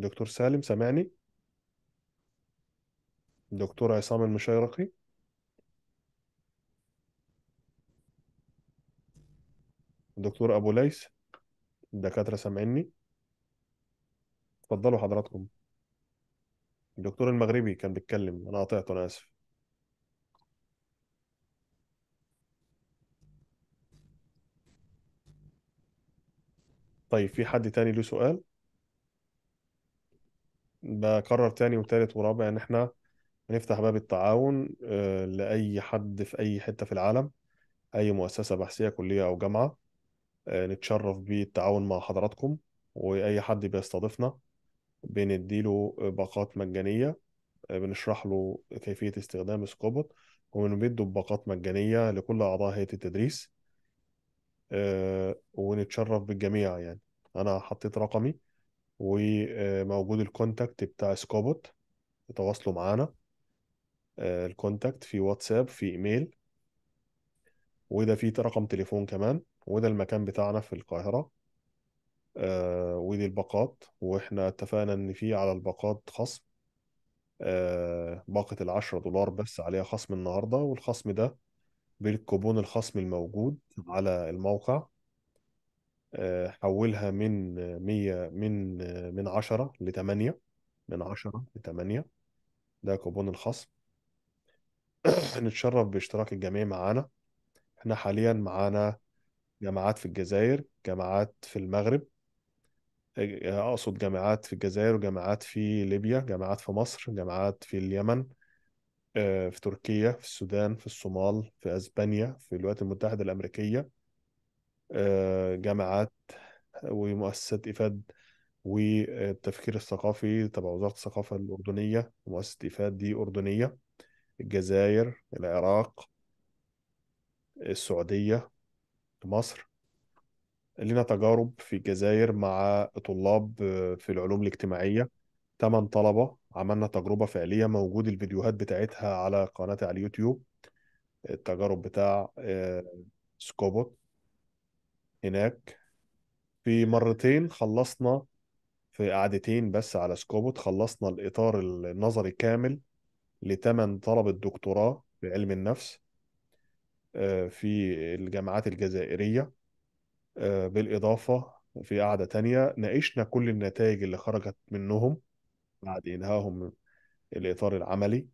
دكتور سالم سامعني دكتور عصام المشيرقي دكتور أبو ليس الدكاترة سامعني اتفضلوا حضراتكم الدكتور المغربي كان بيتكلم أنا قاطعته أنا آسف طيب في حد تاني له سؤال؟ بكرر تاني وتالت ورابع ان احنا بنفتح باب التعاون آه، لاي حد في اي حته في العالم اي مؤسسه بحثيه كليه او جامعه آه، نتشرف بالتعاون مع حضراتكم واي حد بيستضيفنا بنديله باقات مجانيه آه، بنشرح له كيفيه استخدام سكوبوت وبنبيده باقات مجانيه لكل اعضاء هيئه التدريس ونتشرف بالجميع يعني انا حطيت رقمي وموجود الكونتاكت بتاع سكوبوت تواصلوا معانا آه، الكونتاكت في واتساب في ايميل وده في رقم تليفون كمان وده المكان بتاعنا في القاهرة آه، ودي الباقات واحنا اتفقنا ان في على الباقات خصم آه، باقة العشرة دولار بس عليها خصم النهاردة والخصم ده بالكوبون الخصم الموجود على الموقع آه، حولها من 100 من من 10 ل 8 من 10 ل 8 ده كوبون الخصم نتشرف باشتراك الجميع معانا احنا حاليا معانا جامعات في الجزائر جامعات في المغرب آه، اقصد جامعات في الجزائر وجامعات في ليبيا جامعات في مصر جامعات في اليمن آه، في تركيا في السودان في الصومال في اسبانيا في الولايات المتحده الامريكيه آه، جامعات ومؤسسات إفاد والتفكير الثقافي تبع وزارة الثقافة الأردنية ومؤسسة إفاد دي أردنية الجزائر العراق السعودية مصر لنا تجارب في الجزائر مع طلاب آه، في العلوم الاجتماعية 8 طلبة عملنا تجربة فعلية موجود الفيديوهات بتاعتها على قناتي على اليوتيوب التجارب بتاع آه، سكوبوت هناك في مرتين خلصنا في قعدتين بس على سكوبوت خلصنا الإطار النظري كامل لثمان طلبة دكتوراه في علم النفس آه، في الجامعات الجزائرية آه، بالإضافة في قعدة تانية ناقشنا كل النتائج اللي خرجت منهم بعد إنهائهم الإطار العملي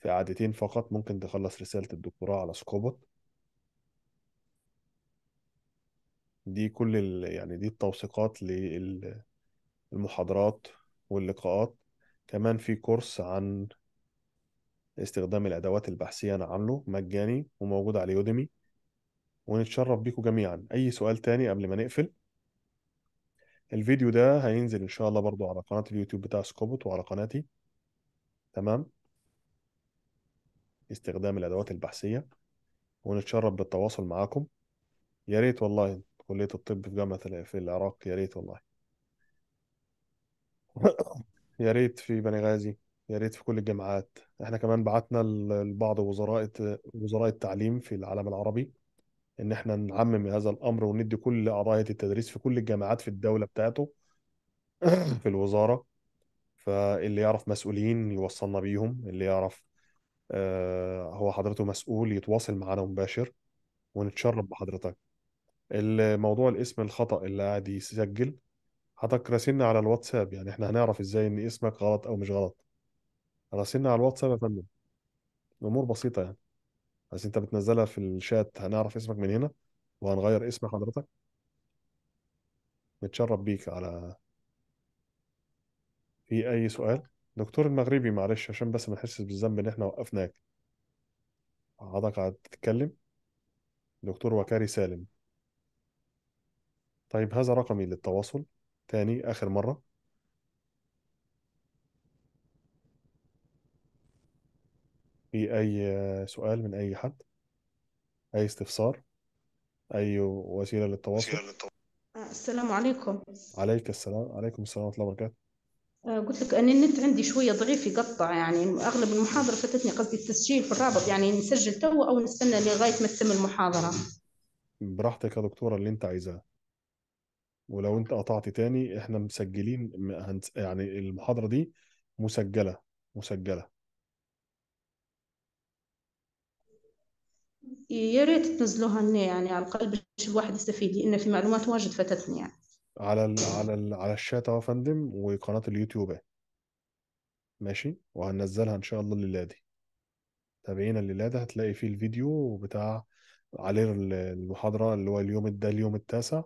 في قعدتين فقط ممكن تخلص رسالة الدكتوراه على سكوبوت دي كل ال... يعني دي التوثيقات للمحاضرات واللقاءات كمان في كورس عن استخدام الأدوات البحثية أنا عامله مجاني وموجود على يوديمي ونتشرف بيكم جميعا أي سؤال تاني قبل ما نقفل الفيديو ده هينزل إن شاء الله برضو على قناة اليوتيوب بتاع سكوبوت وعلى قناتي تمام استخدام الأدوات البحثية ونتشرف بالتواصل معاكم يا ريت والله كلية الطب في جامعة في العراق يا ريت والله يا ريت في بني غازي يا ريت في كل الجامعات احنا كمان بعتنا لبعض وزراء وزراء التعليم في العالم العربي ان احنا نعمم هذا الامر وندي كل اعضاء التدريس في كل الجامعات في الدولة بتاعته في الوزارة فاللي يعرف مسؤولين يوصلنا بيهم اللي يعرف آه، هو حضرته مسؤول يتواصل معانا مباشر ونتشرف بحضرتك الموضوع الاسم الخطأ اللي قاعد يسجل حضرتك راسلنا على الواتساب يعني احنا هنعرف ازاي ان اسمك غلط او مش غلط راسلنا على الواتساب يا فندم امور بسيطه يعني بس انت بتنزلها في الشات هنعرف اسمك من هنا وهنغير اسم حضرتك نتشرف بيك على في اي سؤال دكتور المغربي معلش عشان بس ما نحسش بالذنب ان احنا وقفناك حضرتك قاعد تتكلم دكتور وكاري سالم طيب هذا رقمي للتواصل تاني آخر مرة في أي سؤال من أي حد أي استفسار أي وسيلة للتواصل السلام عليكم عليك السلام عليكم السلام ورحمة الله وبركاته أه، قلت لك أن النت عندي شوية ضعيف يقطع يعني أغلب المحاضرة فاتتني قصدي التسجيل في الرابط يعني نسجل تو أو نستنى لغاية ما تتم المحاضرة براحتك يا دكتورة اللي أنت عايزاه ولو انت قطعت تاني احنا مسجلين يعني المحاضرة دي مسجلة مسجلة يا ريت تنزلوها لنا يعني على الاقل باش الواحد يستفيد لان في معلومات واجد فاتتني يعني على الـ على الـ على الشات اهو يا فندم وقناة اليوتيوب اهي ماشي وهننزلها ان شاء الله الليله دي تابعينا الليله ده هتلاقي فيه الفيديو بتاع عليه المحاضره اللي هو اليوم ده اليوم التاسع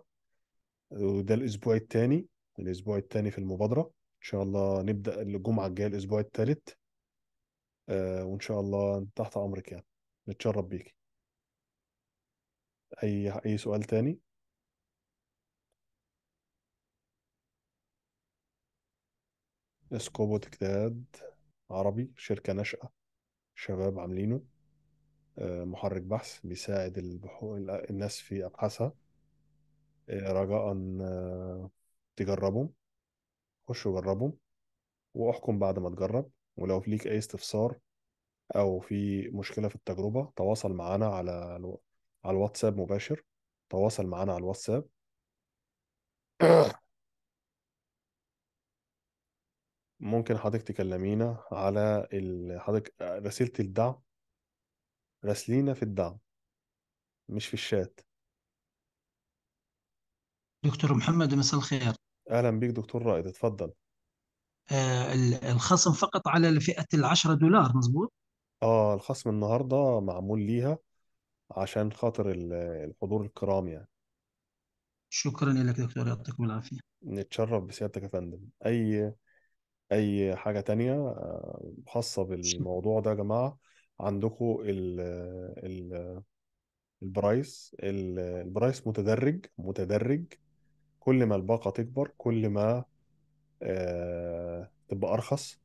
وده الاسبوع الثاني الاسبوع الثاني في المبادره ان شاء الله نبدا الجمعه الجايه الاسبوع الثالث آه وان شاء الله تحت امرك يعني نتشرف بيك اي اي سؤال تاني اسكوبو اجتهاد عربي شركة ناشئة شباب عاملينه آه، محرك بحث بيساعد البحو... الناس في أبحاثها آه، رجاء آه، تجربهم خش جربهم واحكم بعد ما تجرب ولو في ليك اي استفسار او في مشكله في التجربه تواصل معنا على الو... على الواتساب مباشر تواصل معنا على الواتساب ممكن حضرتك تكلمينا على ال... حضرتك آه، رسيله الدعم راسلينا في الدعم مش في الشات دكتور محمد مساء الخير اهلا بيك دكتور رائد اتفضل آه، الخصم فقط على فئة العشرة دولار مظبوط اه الخصم النهارده معمول ليها عشان خاطر الحضور الكرام يعني شكرا لك دكتور يعطيكم العافية نتشرف بسيادتك يا فندم اي اي حاجه تانية آه، خاصه بالموضوع ده يا جماعه عندكم ال ال البرايس البرايس متدرج متدرج كل ما الباقة تكبر كل ما آه تبقى أرخص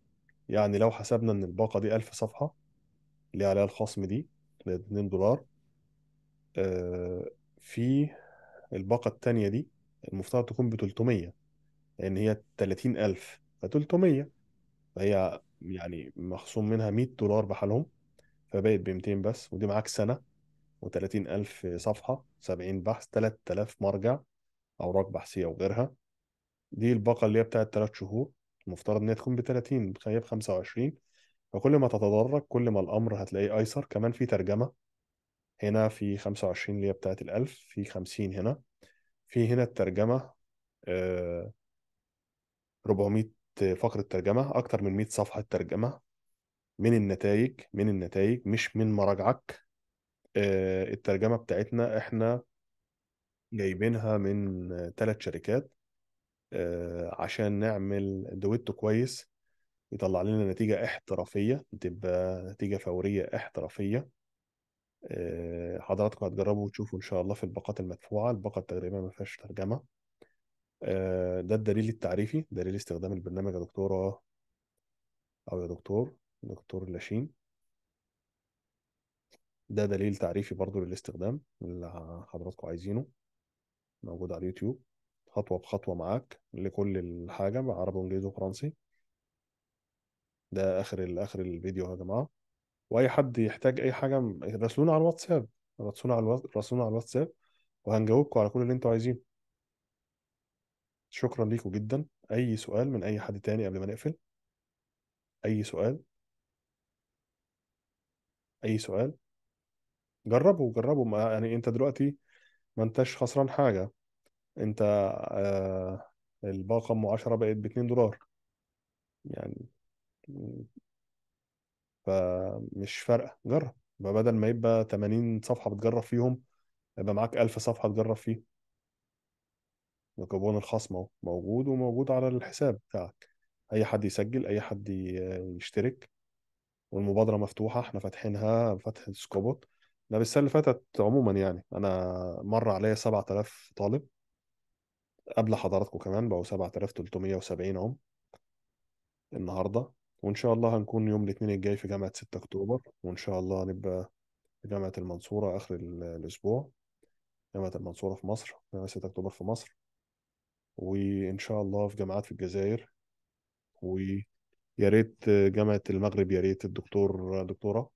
يعني لو حسبنا إن الباقة دي ألف صفحة اللي عليها الخصم دي لاتنين دولار آه في الباقة التانية دي المفترض تكون بتلتمية لأن هي تلاتين ألف فتلتمية فهي يعني مخصوم منها مية دولار بحالهم فبقت بميتين بس ودي معاك سنة وتلاتين ألف صفحة سبعين بحث تلات تلاف مرجع اوراق بحثيه وغيرها دي الباقه اللي هي بتاعت 3 شهور المفترض ان هي تكون ب 30 هي ب 25 فكل ما تتدرج كل ما الامر هتلاقيه ايسر كمان في ترجمه هنا في 25 اللي هي بتاعت 1000 في 50 هنا في هنا الترجمه 400 آه، فقرة ترجمة أكتر من 100 صفحة ترجمة من النتائج من النتائج مش من مراجعك آه، الترجمة بتاعتنا إحنا جايبينها من ثلاث شركات آه، عشان نعمل دويتو كويس يطلع لنا نتيجة احترافية تبقى نتيجة فورية احترافية آه، حضراتكم هتجربوا وتشوفوا إن شاء الله في الباقات المدفوعة الباقة التجريبية ما فيهاش ترجمة آه، ده الدليل التعريفي دليل استخدام البرنامج يا دكتورة أو يا دكتور دكتور لاشين ده دليل تعريفي برضو للاستخدام اللي حضراتكم عايزينه موجود على اليوتيوب خطوة بخطوة معاك لكل الحاجة عربي وإنجليزي وفرنسي ده آخر آخر الفيديو يا جماعة وأي حد يحتاج أي حاجة راسلونا على الواتساب راسلونا على الواتساب راسلونا على الواتساب وهنجاوبكم على كل اللي انتوا عايزينه شكرا ليكم جدا أي سؤال من أي حد تاني قبل ما نقفل أي سؤال أي سؤال جربوا جربوا يعني أنت دلوقتي ما انتش خسران حاجه انت آه، الباقه ام 10 بقت باتنين دولار يعني فمش فارقه جرب يبقى بدل ما يبقى تمانين صفحه بتجرب فيهم يبقى معاك ألف صفحه تجرب فيه وكوبون الخصم اهو موجود وموجود على الحساب بتاعك اي حد يسجل اي حد يشترك والمبادره مفتوحه احنا فاتحينها فتح سكوبوت ده بالسنه اللي فاتت عموما يعني انا مر عليا 7000 طالب قبل حضراتكم كمان بقوا 7370 عم النهارده وان شاء الله هنكون يوم الاثنين الجاي في جامعه 6 اكتوبر وان شاء الله هنبقى في جامعه المنصوره اخر الاسبوع جامعه المنصوره في مصر جامعه 6 اكتوبر في مصر وان شاء الله في جامعات في الجزائر ويا ريت جامعه المغرب يا ريت الدكتور دكتوره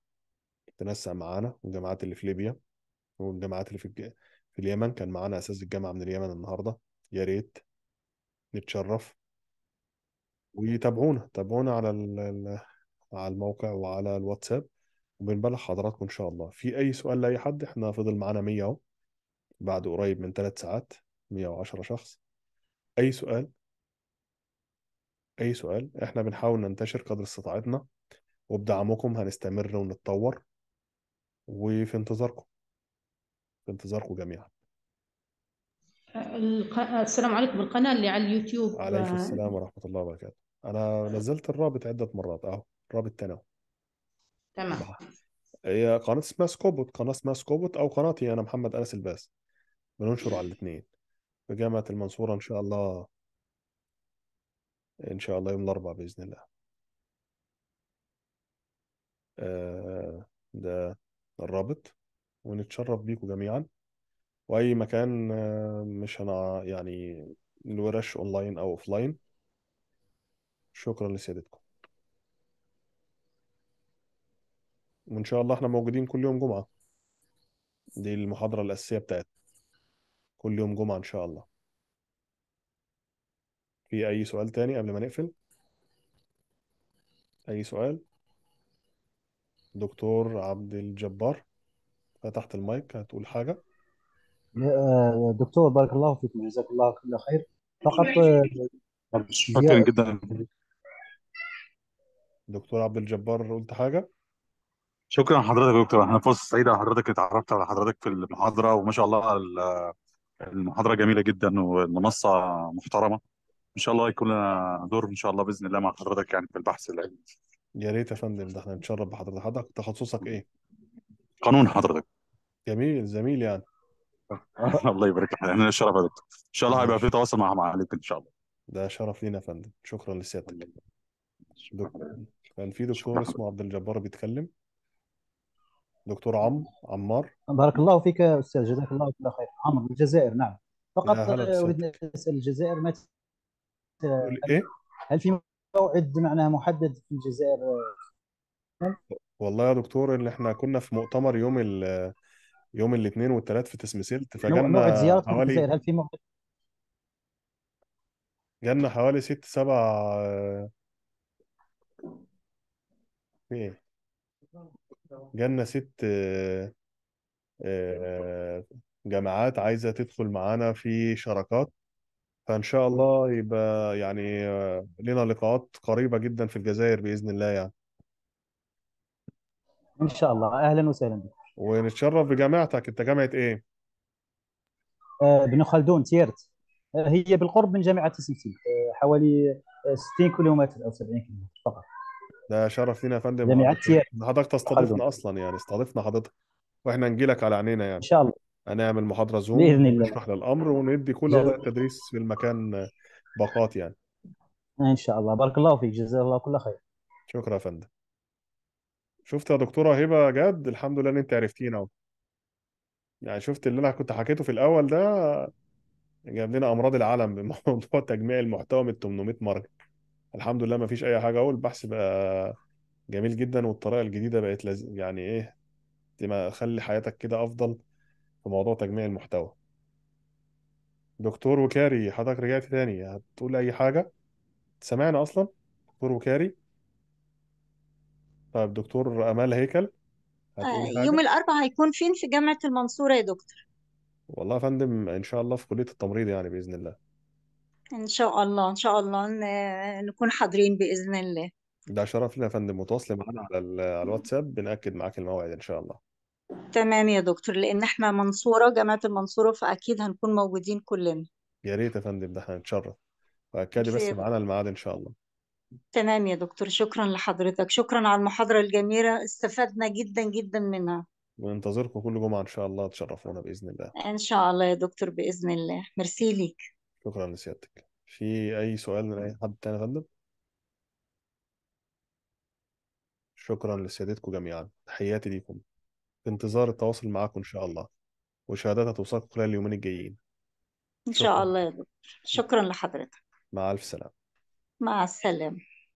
تنسق معانا والجامعات اللي في ليبيا والجامعات اللي في, الج... في اليمن كان معانا أساس الجامعة من اليمن النهاردة يا ريت نتشرف ويتابعونا تابعونا على ال... على الموقع وعلى الواتساب وبنبلغ حضراتكم إن شاء الله في أي سؤال لأي حد إحنا فضل معانا 100 أهو بعد قريب من ثلاث ساعات 110 شخص أي سؤال أي سؤال إحنا بنحاول ننتشر قدر استطاعتنا وبدعمكم هنستمر ونتطور وفي انتظاركم في انتظاركم جميعا الق... السلام عليكم القناة اللي على اليوتيوب عليكم السلام ورحمة الله وبركاته أنا نزلت الرابط عدة مرات أهو الرابط تناول تمام هي قناة اسمها سكوبوت قناة اسمها سكوبوت أو قناتي أنا محمد أنس الباس بننشر على الاثنين في جامعة المنصورة إن شاء الله إن شاء الله يوم الأربعاء بإذن الله آه ده الرابط ونتشرف بيكم جميعا واي مكان آه، مش انا يعني الورش اونلاين او اوفلاين شكرا لسيادتكم وان شاء الله احنا موجودين كل يوم جمعه دي المحاضره الاساسيه بتاعتنا كل يوم جمعه ان شاء الله في اي سؤال تاني قبل ما نقفل اي سؤال دكتور عبد الجبار فتحت المايك هتقول حاجة آه، دكتور بارك الله فيكم جزاك الله كل خير فقط آه، شكرا جدا دكتور عبد الجبار قلت حاجة شكرا حضرتك يا دكتور احنا فرصة سعيدة حضرتك اتعرفت على حضرتك في المحاضرة وما شاء الله المحاضرة جميلة جدا والمنصة محترمة ان شاء الله يكون لنا دور ان شاء الله باذن الله مع حضرتك يعني في البحث العلمي يا ريت يا فندم ده احنا نتشرف بحضرتك حضرتك تخصصك ايه؟ قانون حضرتك جميل زميل يعني الله يبارك لك انا الشرف يا دكتور ان شاء الله هيبقى في تواصل مع معاليك ان شاء الله ده شرف لينا يا فندم شكرا لسيادتك كان في دكتور اسمه عبد الجبار بيتكلم دكتور عم عمار بارك الله فيك يا استاذ جزاك الله كل خير عمرو الجزائر نعم فقط اريد ان اسال الجزائر ما ايه؟ هل في موعد معناها محدد في الجزائر والله يا دكتور اللي احنا كنا في مؤتمر يوم ال يوم الاثنين والثلاث في تسمسلت فجالنا موعد زيارة حوالي الجزائر هل في موعد؟ جالنا حوالي ست سبع في ايه؟ جالنا ست آه، آه، جامعات عايزة تدخل معانا في شراكات فان شاء الله يبقى يعني لنا لقاءات قريبة جدا في الجزائر بإذن الله يعني إن شاء الله أهلا وسهلا بك ونتشرف بجامعتك انت جامعة ايه آه، خلدون تيرت آه، هي بالقرب من جامعة سمسم آه، حوالي آه، 60 كيلومتر أو 70 كيلومتر فقط ده شرف لينا يا فندم جامعة تيرت حضرتك تستضيفنا اصلا يعني استضفنا حضرتك واحنا نجي لك على عينينا يعني إن شاء الله هنعمل محاضرة زوم بإذن الله ونشرح للأمر وندي كل أعضاء التدريس في المكان آه، باقات يعني إن شاء الله بارك الله فيك جزاك الله كل خير شكرا يا فندم شفت يا دكتورة هبة جد الحمد لله إن أنت عرفتينا أهو يعني شفت اللي أنا كنت حكيته في الأول ده جاب لنا أمراض العالم بموضوع تجميع المحتوى من 800 مرجع الحمد لله ما فيش أي حاجة أهو البحث بقى جميل جدا والطريقة الجديدة بقت لازم يعني إيه تبقى حياتك كده أفضل في موضوع تجميع المحتوى دكتور وكاري حضرتك رجعت تاني هتقول اي حاجه سمعنا اصلا دكتور وكاري طيب دكتور امال هيكل هتقول آه، حاجه يوم الأربعاء هيكون فين في جامعة المنصورة يا دكتور؟ والله يا فندم ان شاء الله في كليه التمريض يعني باذن الله إن شاء الله إن شاء الله نكون حاضرين بإذن الله ده شرف لنا يا فندم متواصل معانا على الواتساب بنأكد معاك الموعد ان شاء الله تمام يا دكتور لأن احنا منصورة جامعة المنصورة فأكيد هنكون موجودين كلنا يا ريت يا فندم ده هنتشرف فأكدي بس معانا الميعاد إن شاء الله تمام يا دكتور شكرا لحضرتك شكرا على المحاضرة الجميلة استفدنا جدا جدا منها وننتظركم كل جمعة إن شاء الله تشرفونا بإذن الله إن شاء الله يا دكتور بإذن الله ميرسي ليك شكرا لسيادتك في أي سؤال من أي حد تاني يا فندم؟ شكرا لسيادتكم جميعا تحياتي ليكم في انتظار التواصل معاكم إن شاء الله وشهاداتها توصلكم خلال اليومين الجايين إن شاء شكرا الله يا دكتور شكرا لحضرتك مع ألف سلامة مع السلامة